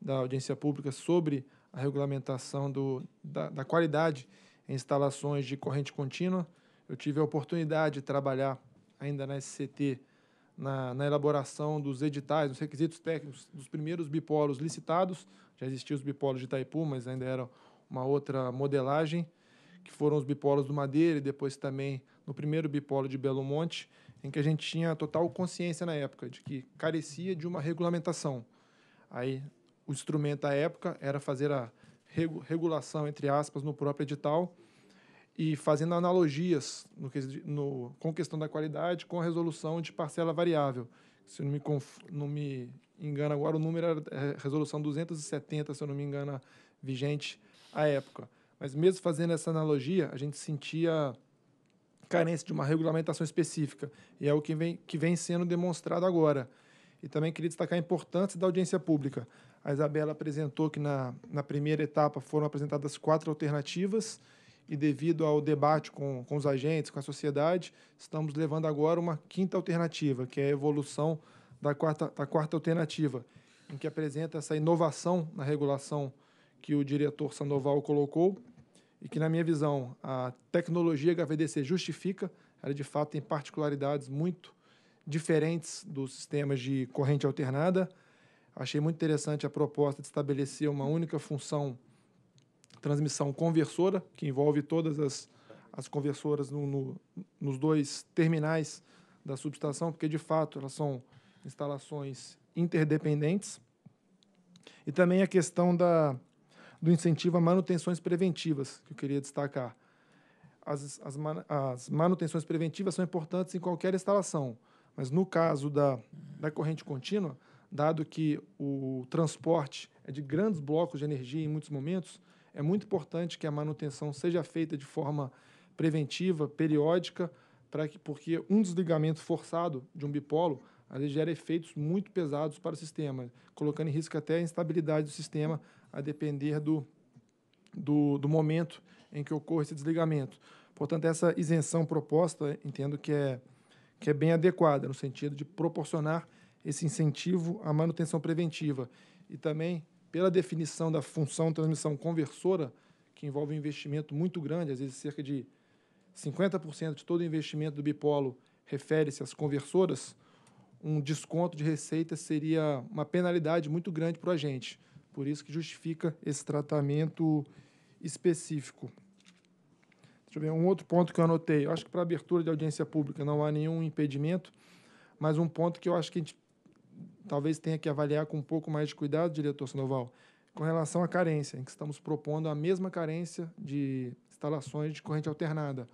Speaker 6: da audiência pública sobre a regulamentação do, da, da qualidade em instalações de corrente contínua. Eu tive a oportunidade de trabalhar ainda na SCT na, na elaboração dos editais, dos requisitos técnicos dos primeiros bipolos licitados já existiam os bipolos de Itaipu, mas ainda era uma outra modelagem, que foram os bipolos do Madeira e depois também no primeiro bipolo de Belo Monte, em que a gente tinha total consciência na época de que carecia de uma regulamentação. Aí o instrumento à época era fazer a regu regulação, entre aspas, no próprio edital e fazendo analogias no, no, com questão da qualidade com a resolução de parcela variável. Se não me, não me engano agora, o número era é, resolução 270, se eu não me engano, vigente à época. Mas mesmo fazendo essa analogia, a gente sentia carência de uma regulamentação específica, e é o que vem, que vem sendo demonstrado agora. E também queria destacar a importância da audiência pública. A Isabela apresentou que na, na primeira etapa foram apresentadas quatro alternativas, e devido ao debate com, com os agentes, com a sociedade, estamos levando agora uma quinta alternativa, que é a evolução da quarta, da quarta alternativa, em que apresenta essa inovação na regulação que o diretor Sandoval colocou e que, na minha visão, a tecnologia HVDC justifica, ela de fato tem particularidades muito diferentes dos sistemas de corrente alternada. Achei muito interessante a proposta de estabelecer uma única função transmissão conversora, que envolve todas as, as conversoras no, no, nos dois terminais da subestação, porque de fato elas são instalações interdependentes, e também a questão da, do incentivo a manutenções preventivas, que eu queria destacar. As, as, as manutenções preventivas são importantes em qualquer instalação, mas no caso da, da corrente contínua, dado que o transporte é de grandes blocos de energia em muitos momentos, é muito importante que a manutenção seja feita de forma preventiva, periódica, para que porque um desligamento forçado de um bipolo às vezes gera efeitos muito pesados para o sistema, colocando em risco até a instabilidade do sistema, a depender do, do, do momento em que ocorre esse desligamento. Portanto, essa isenção proposta, entendo que é, que é bem adequada, no sentido de proporcionar esse incentivo à manutenção preventiva. E também, pela definição da função transmissão conversora, que envolve um investimento muito grande, às vezes cerca de 50% de todo o investimento do bipolo refere-se às conversoras, um desconto de receita seria uma penalidade muito grande para o agente. Por isso que justifica esse tratamento específico. Deixa eu ver, um outro ponto que eu anotei. Eu acho que para abertura de audiência pública não há nenhum impedimento, mas um ponto que eu acho que a gente talvez tenha que avaliar com um pouco mais de cuidado, diretor Sanoval, com relação à carência, em que estamos propondo a mesma carência de instalações de corrente alternada.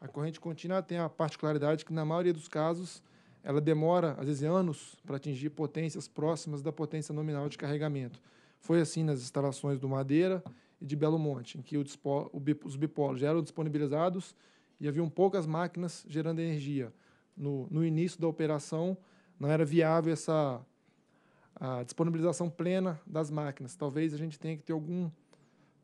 Speaker 6: A corrente contínua tem a particularidade que, na maioria dos casos, ela demora, às vezes, anos para atingir potências próximas da potência nominal de carregamento. Foi assim nas instalações do Madeira e de Belo Monte, em que dispo, bip, os bipolos já eram disponibilizados e haviam poucas máquinas gerando energia. No, no início da operação, não era viável essa a disponibilização plena das máquinas. Talvez a gente tenha que ter algum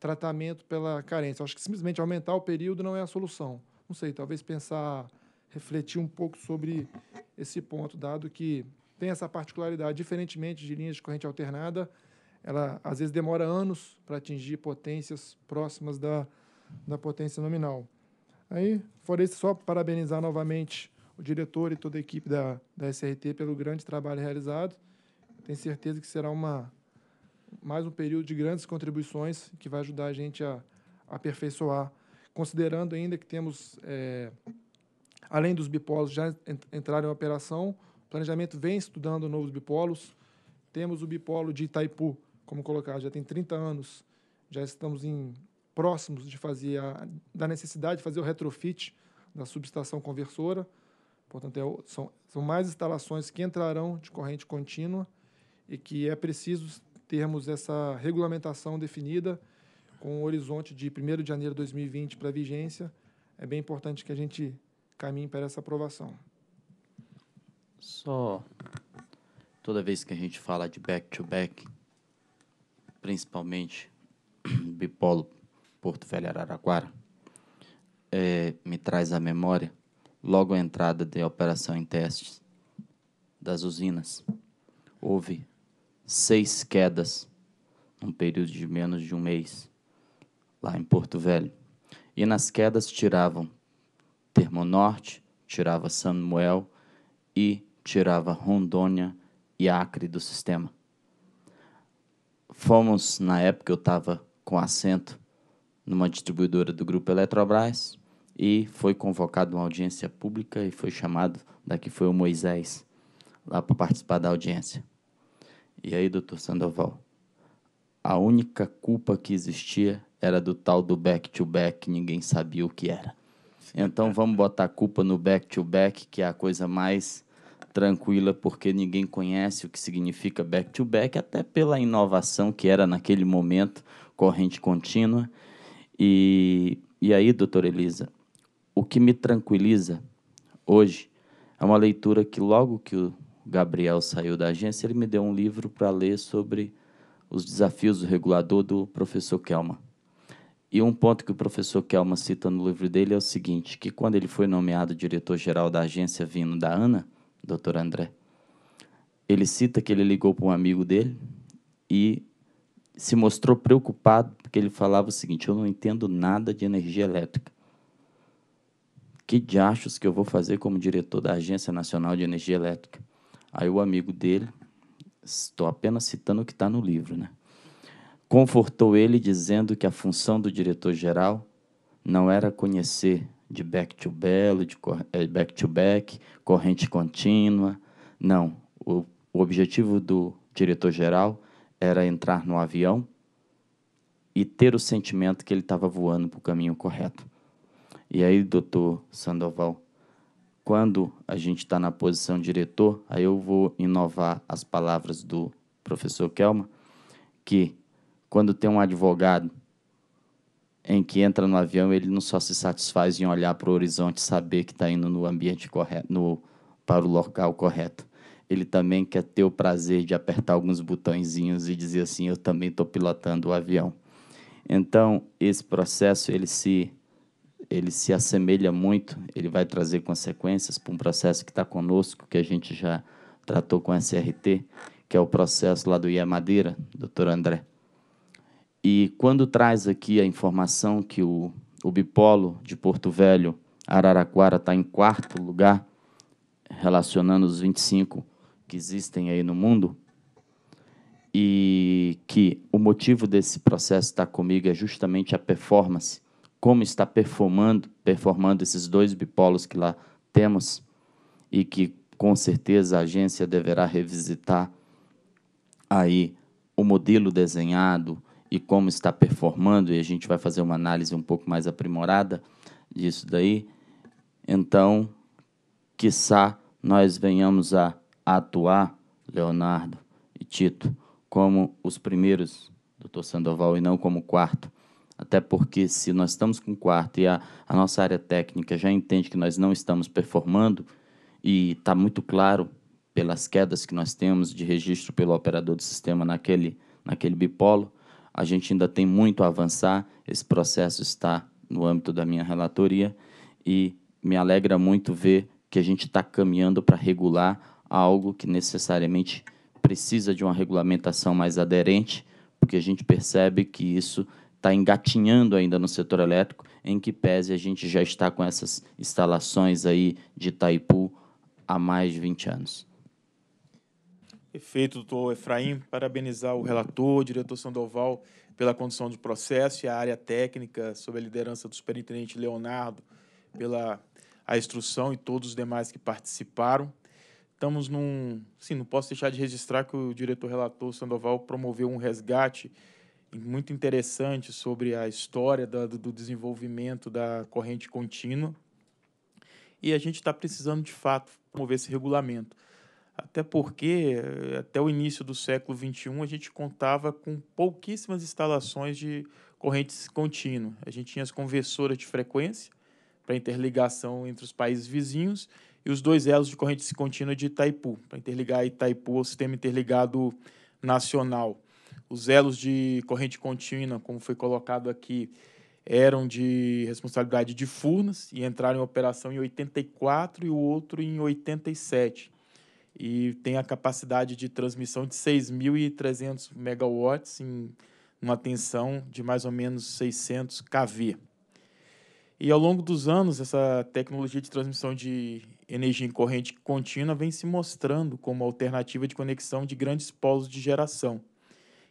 Speaker 6: tratamento pela carência. Eu acho que simplesmente aumentar o período não é a solução. Não sei, talvez pensar refletir um pouco sobre esse ponto, dado que tem essa particularidade, diferentemente de linhas de corrente alternada, ela às vezes demora anos para atingir potências próximas da, da potência nominal. Aí, fora isso, só parabenizar novamente o diretor e toda a equipe da, da SRT pelo grande trabalho realizado. Tenho certeza que será uma, mais um período de grandes contribuições que vai ajudar a gente a, a aperfeiçoar, considerando ainda que temos é, Além dos bipolos já entraram em operação, o planejamento vem estudando novos bipolos. Temos o bipolo de Itaipu, como colocar, já tem 30 anos. Já estamos em próximos de fazer a, da necessidade de fazer o retrofit da subestação conversora. Portanto, é, são, são mais instalações que entrarão de corrente contínua e que é preciso termos essa regulamentação definida com o horizonte de 1 de janeiro de 2020 para vigência. É bem importante que a gente caminhe para essa aprovação.
Speaker 8: Só toda vez que a gente fala de back to back, principalmente Bipolo Porto Velho Araraquara, é, me traz à memória logo a entrada de operação em testes das usinas. Houve seis quedas num período de menos de um mês lá em Porto Velho. E nas quedas tiravam Termonorte, tirava Samuel e tirava Rondônia e Acre do sistema. Fomos, na época eu estava com assento numa distribuidora do grupo Eletrobras e foi convocado uma audiência pública e foi chamado, daqui foi o Moisés, lá para participar da audiência. E aí, doutor Sandoval, a única culpa que existia era do tal do back-to-back, -back, ninguém sabia o que era. Então é. vamos botar a culpa no back-to-back, -back, que é a coisa mais tranquila, porque ninguém conhece o que significa back-to-back, -back, até pela inovação que era naquele momento, corrente contínua. E, e aí, doutora Elisa, o que me tranquiliza hoje é uma leitura que logo que o Gabriel saiu da agência, ele me deu um livro para ler sobre os desafios do regulador do professor Kelman. E um ponto que o professor Kelma cita no livro dele é o seguinte, que quando ele foi nomeado diretor-geral da agência vindo da ANA, doutor André, ele cita que ele ligou para um amigo dele e se mostrou preocupado porque ele falava o seguinte, eu não entendo nada de energia elétrica. Que diachos que eu vou fazer como diretor da Agência Nacional de Energia Elétrica? Aí o amigo dele, estou apenas citando o que está no livro, né? Confortou ele dizendo que a função do diretor-geral não era conhecer de back to belo, de é, back to back, corrente contínua. Não, o, o objetivo do diretor-geral era entrar no avião e ter o sentimento que ele estava voando para o caminho correto. E aí, doutor Sandoval, quando a gente está na posição diretor, aí eu vou inovar as palavras do professor Kelma, que quando tem um advogado em que entra no avião, ele não só se satisfaz em olhar para o horizonte, saber que está indo no ambiente correto, no, para o local correto. Ele também quer ter o prazer de apertar alguns botõezinhos e dizer assim, eu também estou pilotando o avião. Então, esse processo, ele se ele se assemelha muito, ele vai trazer consequências para um processo que está conosco, que a gente já tratou com a SRT, que é o processo lá do IA Madeira, doutor André. E quando traz aqui a informação que o, o bipolo de Porto Velho, Araraquara, está em quarto lugar, relacionando os 25 que existem aí no mundo, e que o motivo desse processo estar tá comigo é justamente a performance, como está performando, performando esses dois bipolos que lá temos e que com certeza a agência deverá revisitar aí o modelo desenhado, e como está performando, e a gente vai fazer uma análise um pouco mais aprimorada disso daí, então, quiçá nós venhamos a atuar, Leonardo e Tito, como os primeiros, doutor Sandoval, e não como quarto. Até porque, se nós estamos com quarto e a, a nossa área técnica já entende que nós não estamos performando, e está muito claro pelas quedas que nós temos de registro pelo operador do sistema naquele, naquele bipolo, a gente ainda tem muito a avançar, esse processo está no âmbito da minha relatoria e me alegra muito ver que a gente está caminhando para regular algo que necessariamente precisa de uma regulamentação mais aderente, porque a gente percebe que isso está engatinhando ainda no setor elétrico, em que pese a gente já está com essas instalações aí de Itaipu há mais de 20 anos.
Speaker 1: Perfeito, doutor Efraim. Parabenizar o relator, o diretor Sandoval, pela condução do processo e a área técnica, sob a liderança do superintendente Leonardo, pela a instrução e todos os demais que participaram. Estamos num. Sim, não posso deixar de registrar que o diretor relator Sandoval promoveu um resgate muito interessante sobre a história da, do desenvolvimento da corrente contínua. E a gente está precisando, de fato, promover esse regulamento. Até porque, eh, até o início do século XXI, a gente contava com pouquíssimas instalações de correntes contínuas. A gente tinha as conversoras de frequência para interligação entre os países vizinhos e os dois elos de corrente contínua de Itaipu, para interligar Itaipu ao sistema interligado nacional. Os elos de corrente contínua, como foi colocado aqui, eram de responsabilidade de Furnas e entraram em operação em 84 e o outro em 87 e tem a capacidade de transmissão de 6.300 megawatts em uma tensão de mais ou menos 600 kV. E ao longo dos anos, essa tecnologia de transmissão de energia em corrente contínua vem se mostrando como alternativa de conexão de grandes polos de geração.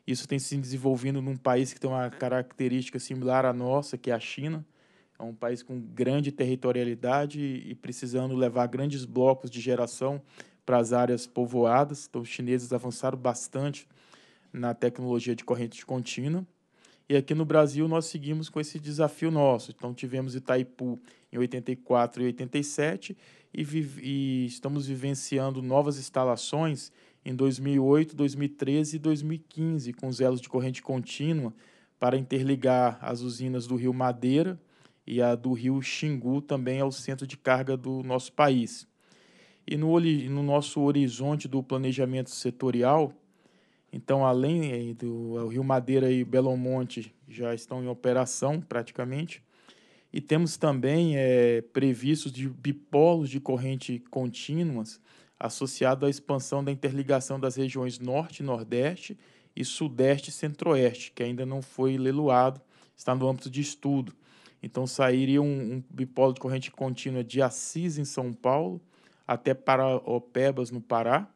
Speaker 1: Isso tem se desenvolvendo num país que tem uma característica similar à nossa, que é a China. É um país com grande territorialidade e precisando levar grandes blocos de geração para as áreas povoadas. Então, os chineses avançaram bastante na tecnologia de corrente contínua. E aqui no Brasil nós seguimos com esse desafio nosso. Então tivemos Itaipu em 84 e 87 e, e estamos vivenciando novas instalações em 2008, 2013 e 2015 com os elos de corrente contínua para interligar as usinas do Rio Madeira e a do Rio Xingu também ao centro de carga do nosso país. E no, no nosso horizonte do planejamento setorial, então, além eh, do Rio Madeira e Belo Monte já estão em operação praticamente, e temos também é, previstos de bipolos de corrente contínuas associado à expansão da interligação das regiões Norte, Nordeste e Sudeste e Centro-Oeste, que ainda não foi leloado, está no âmbito de estudo. Então, sairia um, um bipolo de corrente contínua de Assis, em São Paulo, até Paraopebas, no Pará,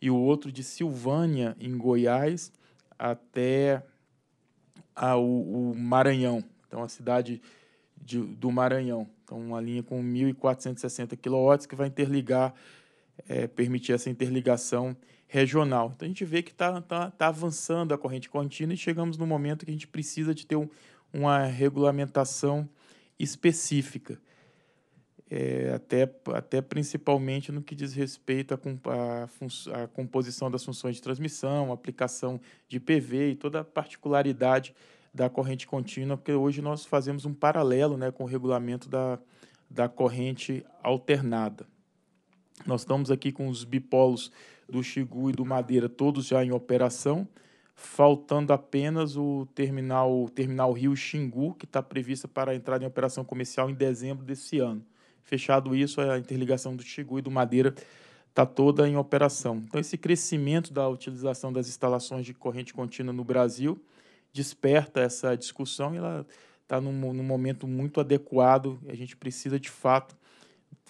Speaker 1: e o outro de Silvânia, em Goiás, até o Maranhão, então a cidade de, do Maranhão. Então, uma linha com 1.460 kW que vai interligar, é, permitir essa interligação regional. Então, a gente vê que está tá, tá avançando a corrente contínua e chegamos no momento que a gente precisa de ter um, uma regulamentação específica é, até, até principalmente no que diz respeito à composição das funções de transmissão, aplicação de PV e toda a particularidade da corrente contínua, porque hoje nós fazemos um paralelo né, com o regulamento da, da corrente alternada. Nós estamos aqui com os bipolos do Xigu e do Madeira todos já em operação, faltando apenas o terminal, o terminal Rio Xingu, que está prevista para entrar em operação comercial em dezembro desse ano. Fechado isso, a interligação do Xingu e do Madeira está toda em operação. Então, esse crescimento da utilização das instalações de corrente contínua no Brasil desperta essa discussão e ela está num, num, momento muito adequado. A gente precisa, de fato,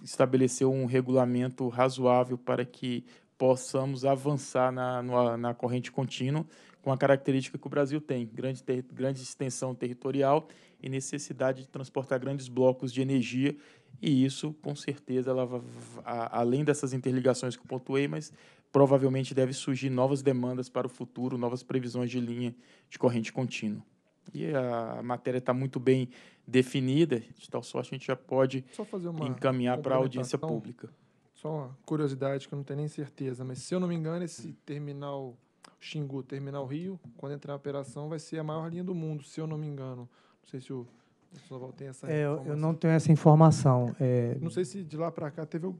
Speaker 1: estabelecer um regulamento razoável para que possamos avançar na, na, na corrente contínua com a característica que o Brasil tem, grande, ter, grande extensão territorial e necessidade de transportar grandes blocos de energia e isso, com certeza, ela, além dessas interligações que eu pontuei, mas provavelmente deve surgir novas demandas para o futuro, novas previsões de linha de corrente contínua. E a matéria está muito bem definida, de tal sorte a gente já pode encaminhar para a audiência pública.
Speaker 6: Só uma curiosidade que eu não tenho nem certeza, mas se eu não me engano, esse hum. terminal Xingu, terminal Rio, quando entrar em operação, vai ser a maior linha do mundo, se eu não me engano. Não sei se o Sandoval tem essa é, informação? Eu
Speaker 4: não tenho essa informação. É, não sei
Speaker 6: se de lá para cá teve algum...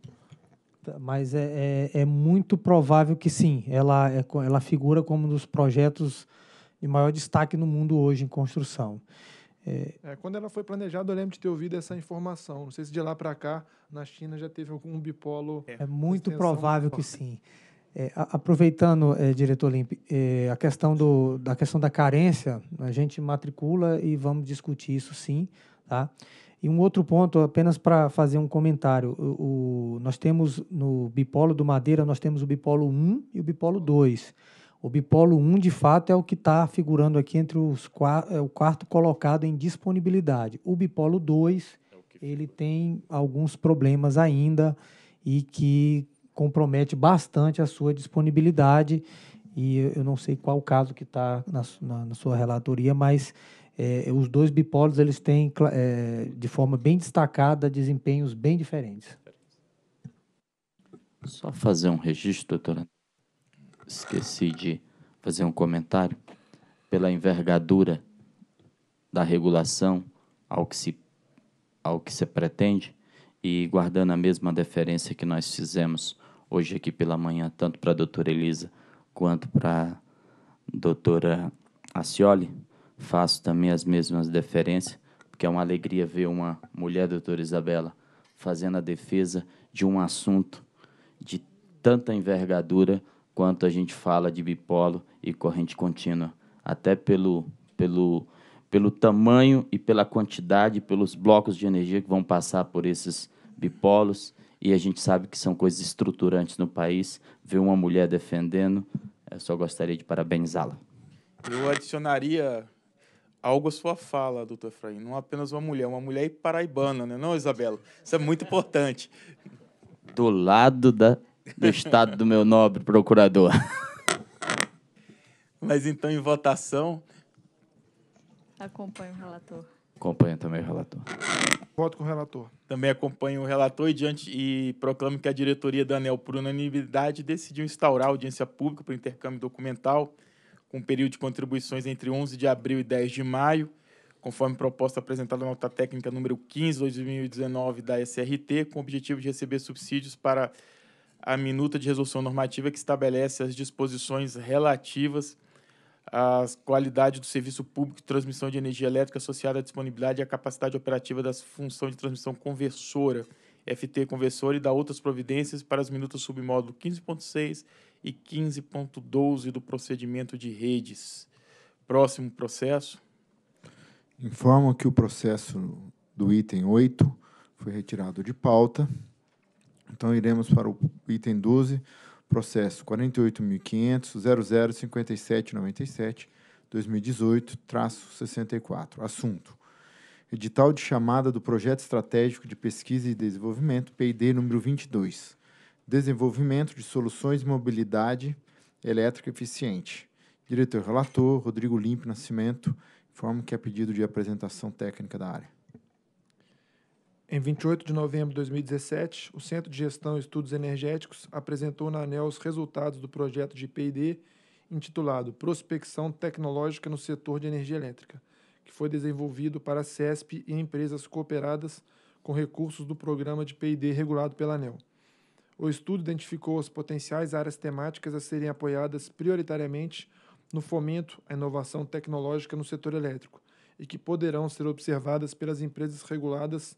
Speaker 4: Tá, mas é, é, é, muito provável que sim. Ela, é, ela figura como um dos projetos de maior destaque no mundo hoje em construção. É,
Speaker 6: é, quando ela foi planejada, eu lembro de ter ouvido essa informação. Não sei se de lá para cá, na China, já teve algum bipolo. É, é muito provável que sim.
Speaker 4: É, aproveitando, é, diretor Limpe, é, a questão do, da questão da carência, a gente matricula e vamos discutir isso sim, tá? E um outro ponto, apenas para fazer um comentário, o, o, nós temos no bipolo do Madeira, nós temos o bipolo 1 e o bipolo 2. O bipolo 1, de fato, é o que está figurando aqui entre os é o quarto colocado em disponibilidade. O bipolo 2, é ele tem alguns problemas ainda e que compromete bastante a sua disponibilidade. E eu não sei qual o caso que está na, na, na, sua relatoria, mas é, os dois bipolos eles têm, é, de forma bem destacada, desempenhos bem diferentes.
Speaker 8: Só fazer um registro, doutora. Esqueci de fazer um comentário. Pela envergadura da regulação ao que se, ao que se pretende, e guardando a mesma deferência que nós fizemos hoje aqui pela manhã, tanto para a doutora Elisa quanto para a doutora Acioli, faço também as mesmas deferências, porque é uma alegria ver uma mulher, doutora Isabela, fazendo a defesa de um assunto de tanta envergadura quanto a gente fala de bipolo e corrente contínua. Até pelo, pelo pelo tamanho e pela quantidade, pelos blocos de energia que vão passar por esses bipolos. E a gente sabe que são coisas estruturantes no país. Ver uma mulher defendendo, eu só gostaria de parabenizá-la.
Speaker 1: Eu adicionaria algo à sua fala, doutor Efraim. Não apenas uma mulher, uma mulher paraibana, né? não, Isabela? Isso é muito importante.
Speaker 8: Do lado da, do estado do meu nobre procurador.
Speaker 1: Mas então, em votação,
Speaker 2: Acompanho o relator.
Speaker 8: Acompanho também o relator.
Speaker 1: Voto com o relator. Também acompanho o relator e, diante, e proclamo que a diretoria da ANEL, por unanimidade, decidiu instaurar audiência pública para intercâmbio documental com um período de contribuições entre 11 de abril e 10 de maio, conforme proposta apresentada na nota técnica número 15, 2019 da SRT, com o objetivo de receber subsídios para a minuta de resolução normativa que estabelece as disposições relativas a qualidade do serviço público de transmissão de energia elétrica associada à disponibilidade e à capacidade operativa da função de transmissão conversora, FT conversora, e da outras providências para as minutas submódulo 15.6 e 15.12 do procedimento de redes. Próximo processo.
Speaker 3: Informo que o processo do item 8 foi retirado de pauta. Então, iremos para o item 12, processo 48.500.005797-2018-64. Assunto: Edital de chamada do Projeto Estratégico de Pesquisa e Desenvolvimento, PID número 22. Desenvolvimento de soluções de mobilidade elétrica eficiente. Diretor relator Rodrigo Limpe Nascimento informa que é pedido de apresentação técnica da área.
Speaker 6: Em 28 de novembro de 2017, o Centro de Gestão e Estudos Energéticos apresentou na ANEL os resultados do projeto de PID intitulado Prospecção Tecnológica no Setor de Energia Elétrica, que foi desenvolvido para a CESP e empresas cooperadas com recursos do programa de PID regulado pela ANEL. O estudo identificou as potenciais áreas temáticas a serem apoiadas prioritariamente no fomento à inovação tecnológica no setor elétrico e que poderão ser observadas pelas empresas reguladas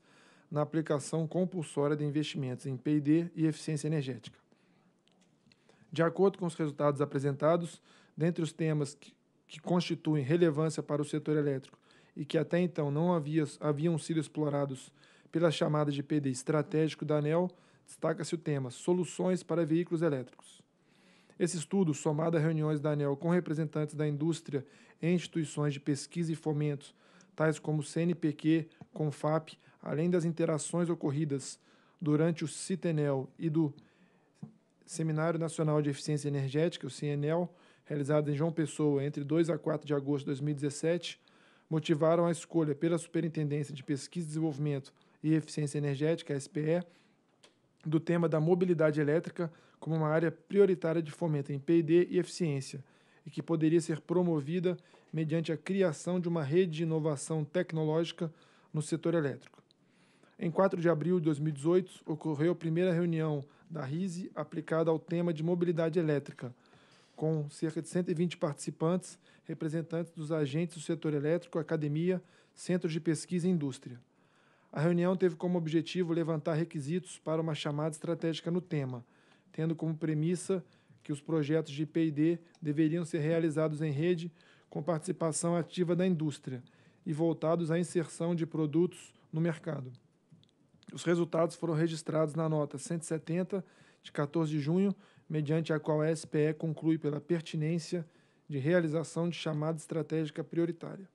Speaker 6: na aplicação compulsória de investimentos em PD e eficiência energética. De acordo com os resultados apresentados, dentre os temas que, que constituem relevância para o setor elétrico e que até então não havia, haviam sido explorados pela chamada de PD estratégico da ANEL, destaca-se o tema Soluções para Veículos Elétricos. Esse estudo, somado a reuniões da ANEL com representantes da indústria e instituições de pesquisa e fomentos, tais como CNPq, CONFAP, além das interações ocorridas durante o CITENEL e do Seminário Nacional de Eficiência Energética, o CIENEL, realizado em João Pessoa entre 2 a 4 de agosto de 2017, motivaram a escolha pela Superintendência de Pesquisa e Desenvolvimento e Eficiência Energética, SPE, do tema da mobilidade elétrica como uma área prioritária de fomento em P&D e eficiência, e que poderia ser promovida mediante a criação de uma rede de inovação tecnológica no setor elétrico. Em 4 de abril de 2018, ocorreu a primeira reunião da RISE aplicada ao tema de mobilidade elétrica, com cerca de 120 participantes, representantes dos agentes do setor elétrico, academia, centros de pesquisa e indústria. A reunião teve como objetivo levantar requisitos para uma chamada estratégica no tema, tendo como premissa que os projetos de P&D deveriam ser realizados em rede com participação ativa da indústria e voltados à inserção de produtos no mercado. Os resultados foram registrados na nota 170 de 14 de junho, mediante a qual a SPE conclui pela pertinência de realização de chamada estratégica prioritária.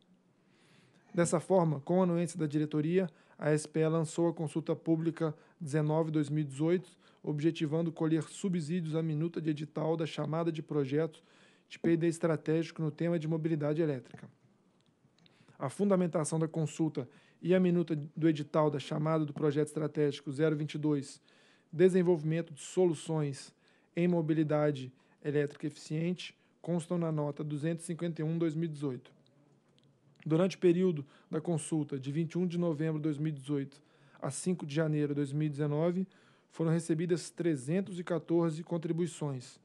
Speaker 6: Dessa forma, com a anuência da diretoria, a SPE lançou a consulta pública 19-2018, objetivando colher subsídios à minuta de edital da chamada de projetos de PD estratégico no tema de mobilidade elétrica. A fundamentação da consulta e a minuta do edital da chamada do projeto estratégico 022, desenvolvimento de soluções em mobilidade elétrica eficiente, constam na nota 251/2018. Durante o período da consulta de 21 de novembro de 2018 a 5 de janeiro de 2019, foram recebidas 314 contribuições,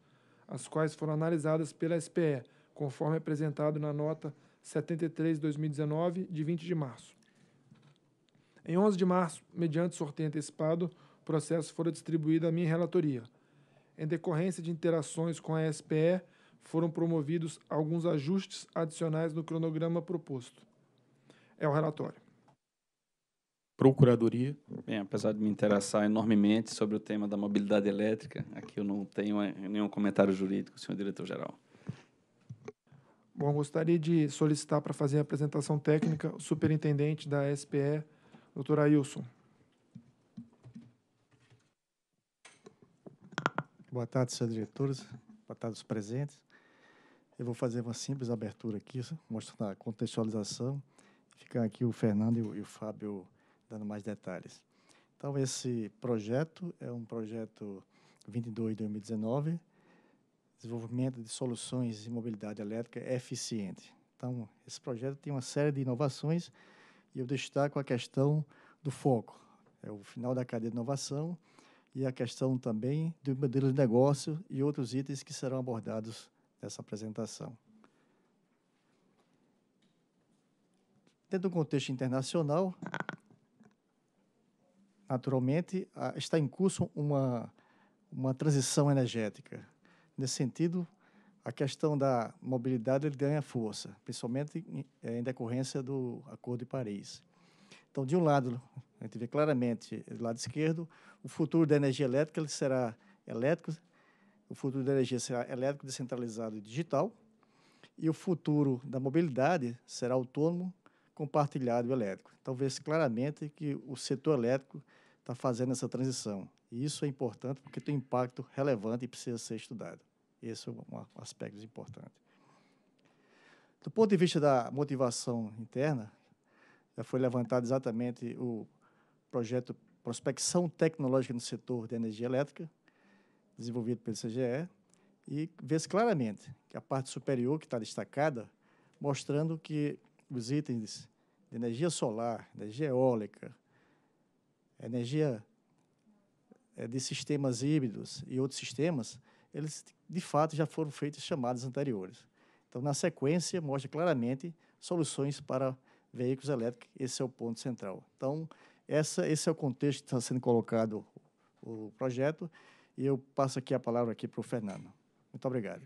Speaker 6: as quais foram analisadas pela SPE, conforme apresentado na nota 73/2019 de 20 de março. Em 11 de março, mediante sorteio antecipado, o processo fora distribuído à minha relatoria. Em decorrência de interações com a SPE, foram promovidos alguns ajustes adicionais no cronograma proposto. É o relatório.
Speaker 1: Procuradoria.
Speaker 5: Bem, apesar de me interessar enormemente sobre o tema da mobilidade elétrica, aqui eu não tenho eh, nenhum comentário jurídico, senhor diretor-geral.
Speaker 6: Bom, gostaria de solicitar para fazer a apresentação técnica o superintendente da SPE, Doutor Ailson.
Speaker 11: Boa tarde, senhores diretores. Boa tarde, os presentes. Eu vou fazer uma simples abertura aqui, mostrando a contextualização. Ficar aqui o Fernando e o Fábio dando mais detalhes. Então, esse projeto é um projeto 22-2019, desenvolvimento de soluções de mobilidade elétrica eficiente. Então, esse projeto tem uma série de inovações e eu destaco a questão do foco, é o final da cadeia de inovação e a questão também do modelo de negócio e outros itens que serão abordados nessa apresentação. Dentro do contexto internacional, naturalmente, está em curso uma, uma transição energética. Nesse sentido, a questão da mobilidade ele ganha força, principalmente em, eh, em, decorrência do Acordo de Paris. Então, de um lado, a gente vê claramente, do lado esquerdo, o futuro da energia elétrica ele será elétrico, o futuro da energia será elétrico, descentralizado e digital, e o futuro da mobilidade será autônomo, compartilhado e elétrico. Então, vê-se claramente que o setor elétrico está fazendo essa transição. E isso é importante porque tem um impacto relevante e precisa ser estudado. Esse é um aspecto importante. Do ponto de vista da motivação interna, já foi levantado exatamente o projeto Prospecção Tecnológica no Setor de Energia Elétrica, desenvolvido pelo CGE, e vê-se claramente que a parte superior, que está destacada, mostrando que os itens de energia solar, energia eólica, energia eh, de sistemas híbridos e outros sistemas, eles de fato já foram feitas chamadas anteriores. Então, na sequência, mostra claramente soluções para veículos elétricos, esse é o ponto central. Então, essa, esse é o contexto que está sendo colocado o projeto e eu passo aqui a palavra aqui para o Fernando. Muito obrigado.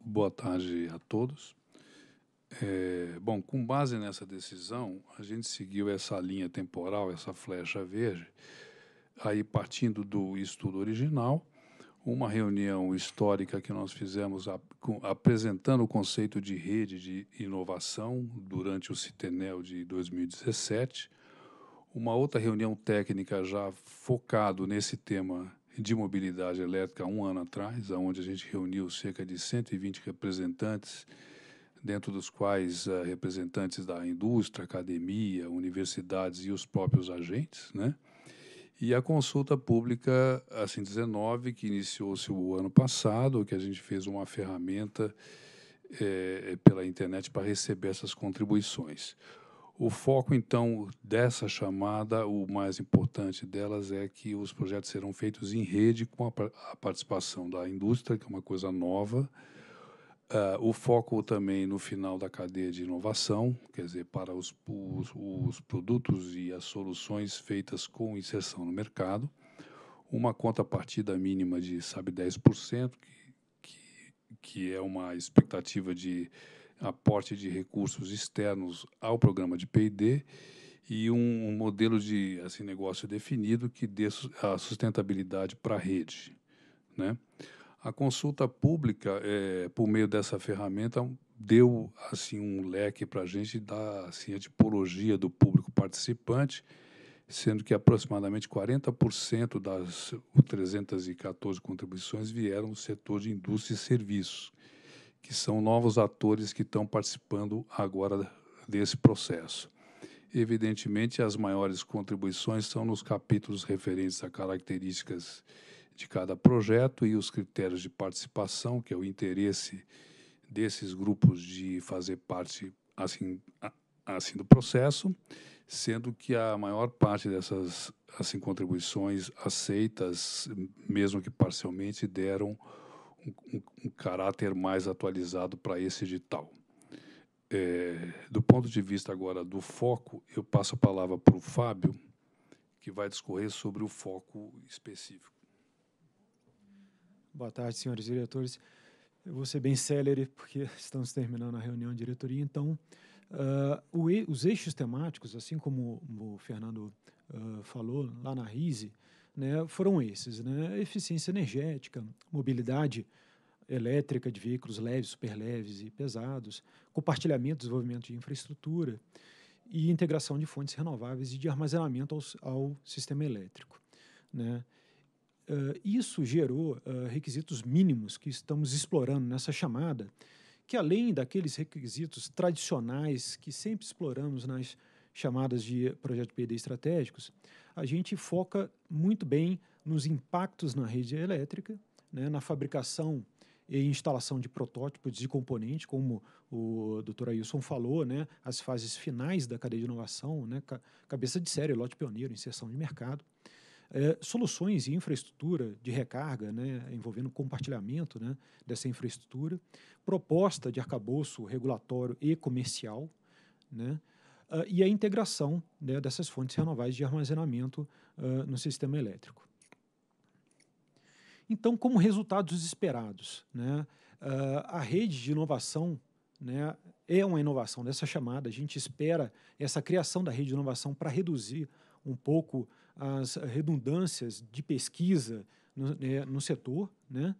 Speaker 12: Boa tarde a todos. É, bom, com base nessa decisão, a gente seguiu essa linha temporal, essa flecha verde, aí partindo do estudo original, uma reunião histórica que nós fizemos a, com, apresentando o conceito de rede de inovação durante o Citenel de 2017, uma outra reunião técnica já focado nesse tema de mobilidade elétrica um ano atrás, onde a gente reuniu cerca de 120 representantes, dentro dos quais uh, representantes da indústria, academia, universidades e os próprios agentes, né? e a consulta pública assim 19 que iniciou-se o ano passado, que a gente fez uma ferramenta é, pela internet para receber essas contribuições. O foco então dessa chamada, o mais importante delas é que os projetos serão feitos em rede com a, a participação da indústria, que é uma coisa nova. Uh, o foco também no final da cadeia de inovação, quer dizer, para os, os, os, produtos e as soluções feitas com inserção no mercado. Uma contrapartida mínima de, sabe, 10%, que, que, que é uma expectativa de aporte de recursos externos ao programa de P&D e um, um, modelo de assim, negócio definido que dê a sustentabilidade para a rede. Né? A consulta pública, é, por meio dessa ferramenta, deu assim um leque para a gente da assim, a tipologia do público participante, sendo que aproximadamente 40% das 314 contribuições vieram do setor de indústria e serviços, que são novos atores que estão participando agora desse processo. Evidentemente, as maiores contribuições são nos capítulos referentes a características de cada projeto e os critérios de participação, que é o interesse desses grupos de fazer parte assim, assim do processo, sendo que a maior parte dessas assim contribuições aceitas, mesmo que parcialmente, deram um, um caráter mais atualizado para esse edital. É, do ponto de vista agora do foco, eu passo a palavra para o Fábio, que vai discorrer sobre o foco específico.
Speaker 13: Boa tarde, senhores diretores. Eu vou ser bem célere, porque estamos terminando a reunião de diretoria. Então, uh, e, os eixos temáticos, assim como o Fernando uh, falou lá na RISE, né, foram esses: né? eficiência energética, mobilidade elétrica de veículos leves, superleves e pesados, compartilhamento e desenvolvimento de infraestrutura e integração de fontes renováveis e de armazenamento ao sistema elétrico. Né? Uh, isso gerou uh, requisitos mínimos que estamos explorando nessa chamada, que além daqueles requisitos tradicionais que sempre exploramos nas chamadas de projeto PD estratégicos, a gente foca muito bem nos impactos na rede elétrica, né, na fabricação e instalação de protótipos de componente, como o Dr. Ailson falou, né, as fases finais da cadeia de inovação, né, ca cabeça de série, lote pioneiro, inserção de mercado. É, soluções e infraestrutura de recarga, né, envolvendo compartilhamento né, dessa infraestrutura, proposta de arcabouço regulatório e comercial, né, uh, e a integração né, dessas fontes renováveis de armazenamento uh, no sistema elétrico. Então, como resultados esperados, né, uh, a rede de inovação né, é uma inovação dessa chamada. A gente espera essa criação da rede de inovação para reduzir um pouco as redundâncias de pesquisa no, né, no setor, né?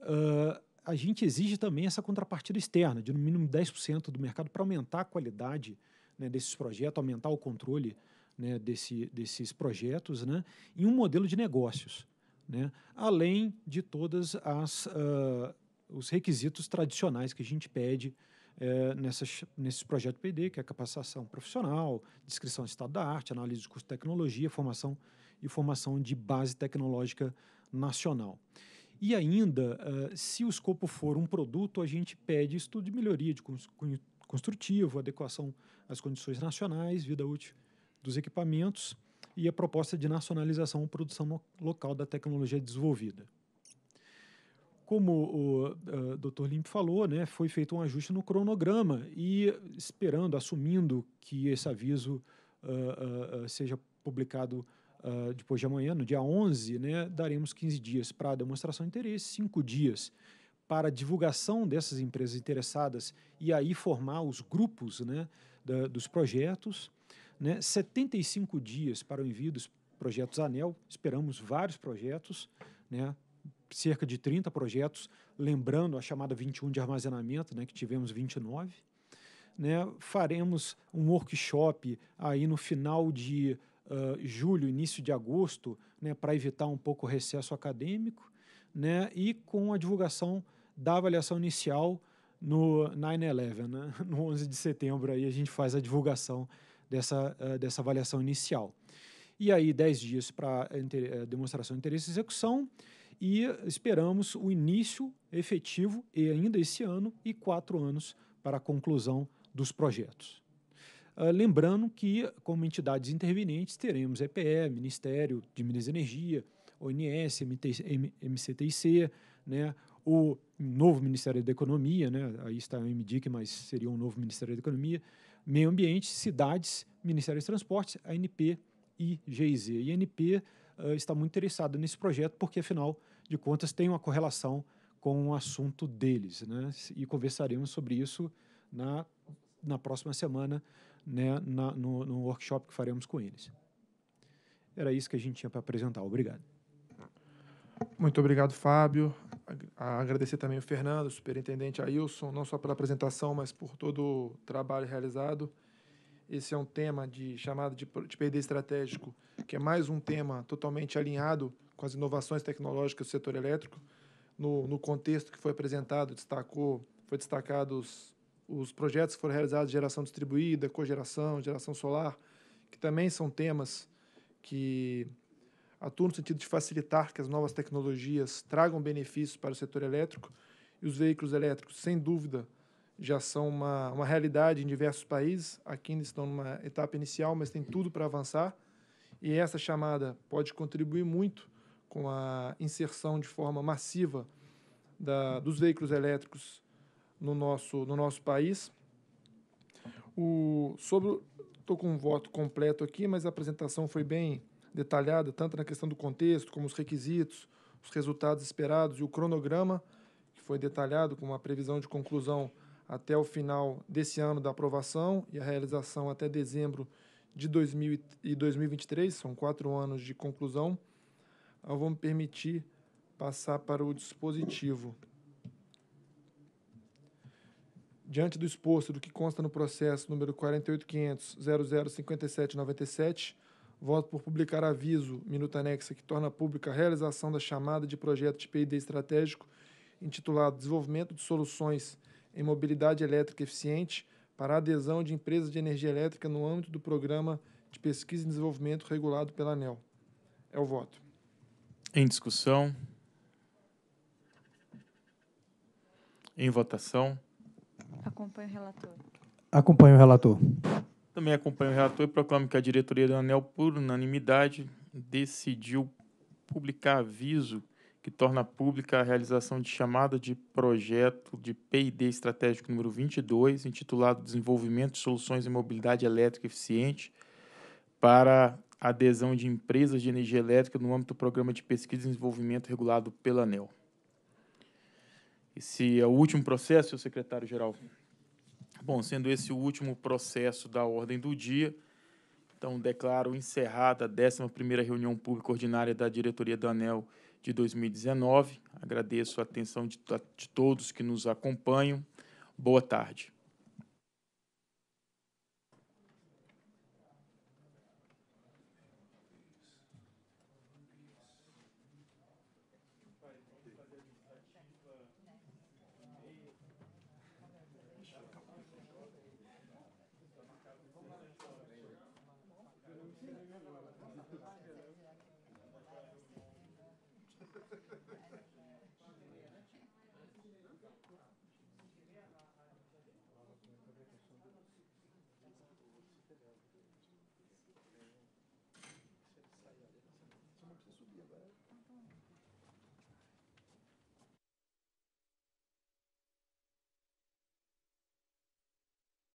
Speaker 13: Uh, a gente exige também essa contrapartida externa, de no mínimo 10% do mercado, para aumentar a qualidade né, desses projetos, aumentar o controle né, desse, desses projetos, né, em um modelo de negócios, né, além de todas as uh, os requisitos tradicionais que a gente pede é, nessas, nesse PD, que é capacitação profissional, descrição do estado da arte, análise de curso de tecnologia, formação e formação de base tecnológica nacional. E ainda, uh, se o escopo for um produto, a gente pede estudo de melhoria de construtivo, adequação às condições nacionais, vida útil dos equipamentos e a proposta de nacionalização ou produção local da tecnologia desenvolvida. Como o uh, eh, Dr. Limp falou, né, foi feito um ajuste no cronograma e esperando, assumindo que esse aviso uh, uh, seja publicado depois de amanhã, no dia 11, né, daremos 15 dias para demonstração de interesse, 5 dias para divulgação dessas empresas interessadas e aí formar os grupos né, da, dos projetos, né, 75 dias para o envio dos projetos ANEL, esperamos vários projetos, né, cerca de 30 projetos, lembrando a chamada 21 de armazenamento, né, que tivemos 29. Né, faremos um workshop aí no final de uh, julho, início de agosto, né, para evitar um pouco o recesso acadêmico, né, e com a divulgação da avaliação inicial no 9-11, né, no 11 de setembro, aí a gente faz a divulgação dessa, uh, dessa avaliação inicial. E aí, 10 dias para eh, demonstração de interesse e execução, e esperamos o início efetivo, e ainda esse ano, e quatro anos para a conclusão dos projetos. Uh, lembrando que, como entidades intervenientes, teremos EPE, Ministério de Minas e Energia, ONS, MT, M, MCTIC, né, o novo Ministério da Economia, né, aí está o MDIC, mas seria um novo Ministério da Economia, Meio Ambiente, Cidades, Ministério dos Transportes, ANP e GIZ. ANP uh, está muito interessado nesse projeto, porque afinal de contas tem uma correlação com o assunto deles. Né? E conversaremos sobre isso na, na próxima semana, né, na, no, no workshop que faremos com eles. Era isso que a gente tinha para apresentar. Obrigado.
Speaker 6: Muito obrigado, Fábio.
Speaker 13: Agradecer também o Fernando, o superintendente
Speaker 6: Ailson, não só pela apresentação, mas por todo o trabalho realizado. Esse é um tema de chamado de, de estratégico, que é mais um tema totalmente alinhado com as inovações tecnológicas do setor elétrico. No, no contexto que foi apresentado, destacou, foi destacado os, os projetos que foram realizados de geração distribuída, cogeração, geração solar, que também são temas que atuam no sentido de facilitar que as novas tecnologias tragam benefícios para o setor elétrico e os veículos elétricos, sem dúvida, já são uma, uma realidade em diversos países. Aqui ainda estão numa etapa inicial, mas tem tudo para avançar. E essa chamada pode contribuir muito com a inserção de forma massiva da, dos veículos elétricos no nosso, no nosso país. O, sobre estou com um voto completo aqui, mas a apresentação foi bem detalhada, tanto na questão do contexto, como os requisitos, os resultados esperados e o cronograma, que foi detalhado com uma previsão de conclusão até o final desse ano da aprovação e a realização até dezembro de 2023, são quatro anos de conclusão, eu vou me permitir passar para o dispositivo. Diante do exposto do que consta no processo número 48.500.005797, voto por publicar aviso, minuta anexa, que torna pública a realização da chamada de projeto de PID estratégico intitulado Desenvolvimento de Soluções em mobilidade elétrica eficiente para adesão de empresas de energia elétrica no âmbito do programa de pesquisa e desenvolvimento regulado pela ANEL. É o voto.
Speaker 1: Em discussão. Em votação.
Speaker 2: Acompanho o relator.
Speaker 4: Acompanho o relator.
Speaker 1: Também acompanho o relator e proclamo que a diretoria da ANEL, por unanimidade, decidiu publicar aviso que torna pública a realização de chamada de projeto de PID estratégico número 22, intitulado Desenvolvimento de Soluções em Mobilidade Elétrica Eficiente para adesão de empresas de energia elétrica no âmbito do Programa de Pesquisa e Desenvolvimento regulado pela ANEL. Esse é o último processo, secretário-geral. Bom, sendo esse o último processo da ordem do dia, então declaro encerrada a 11ª reunião pública ordinária da diretoria da ANEL de 2019. Agradeço a atenção de, de todos que nos acompanham. Boa tarde.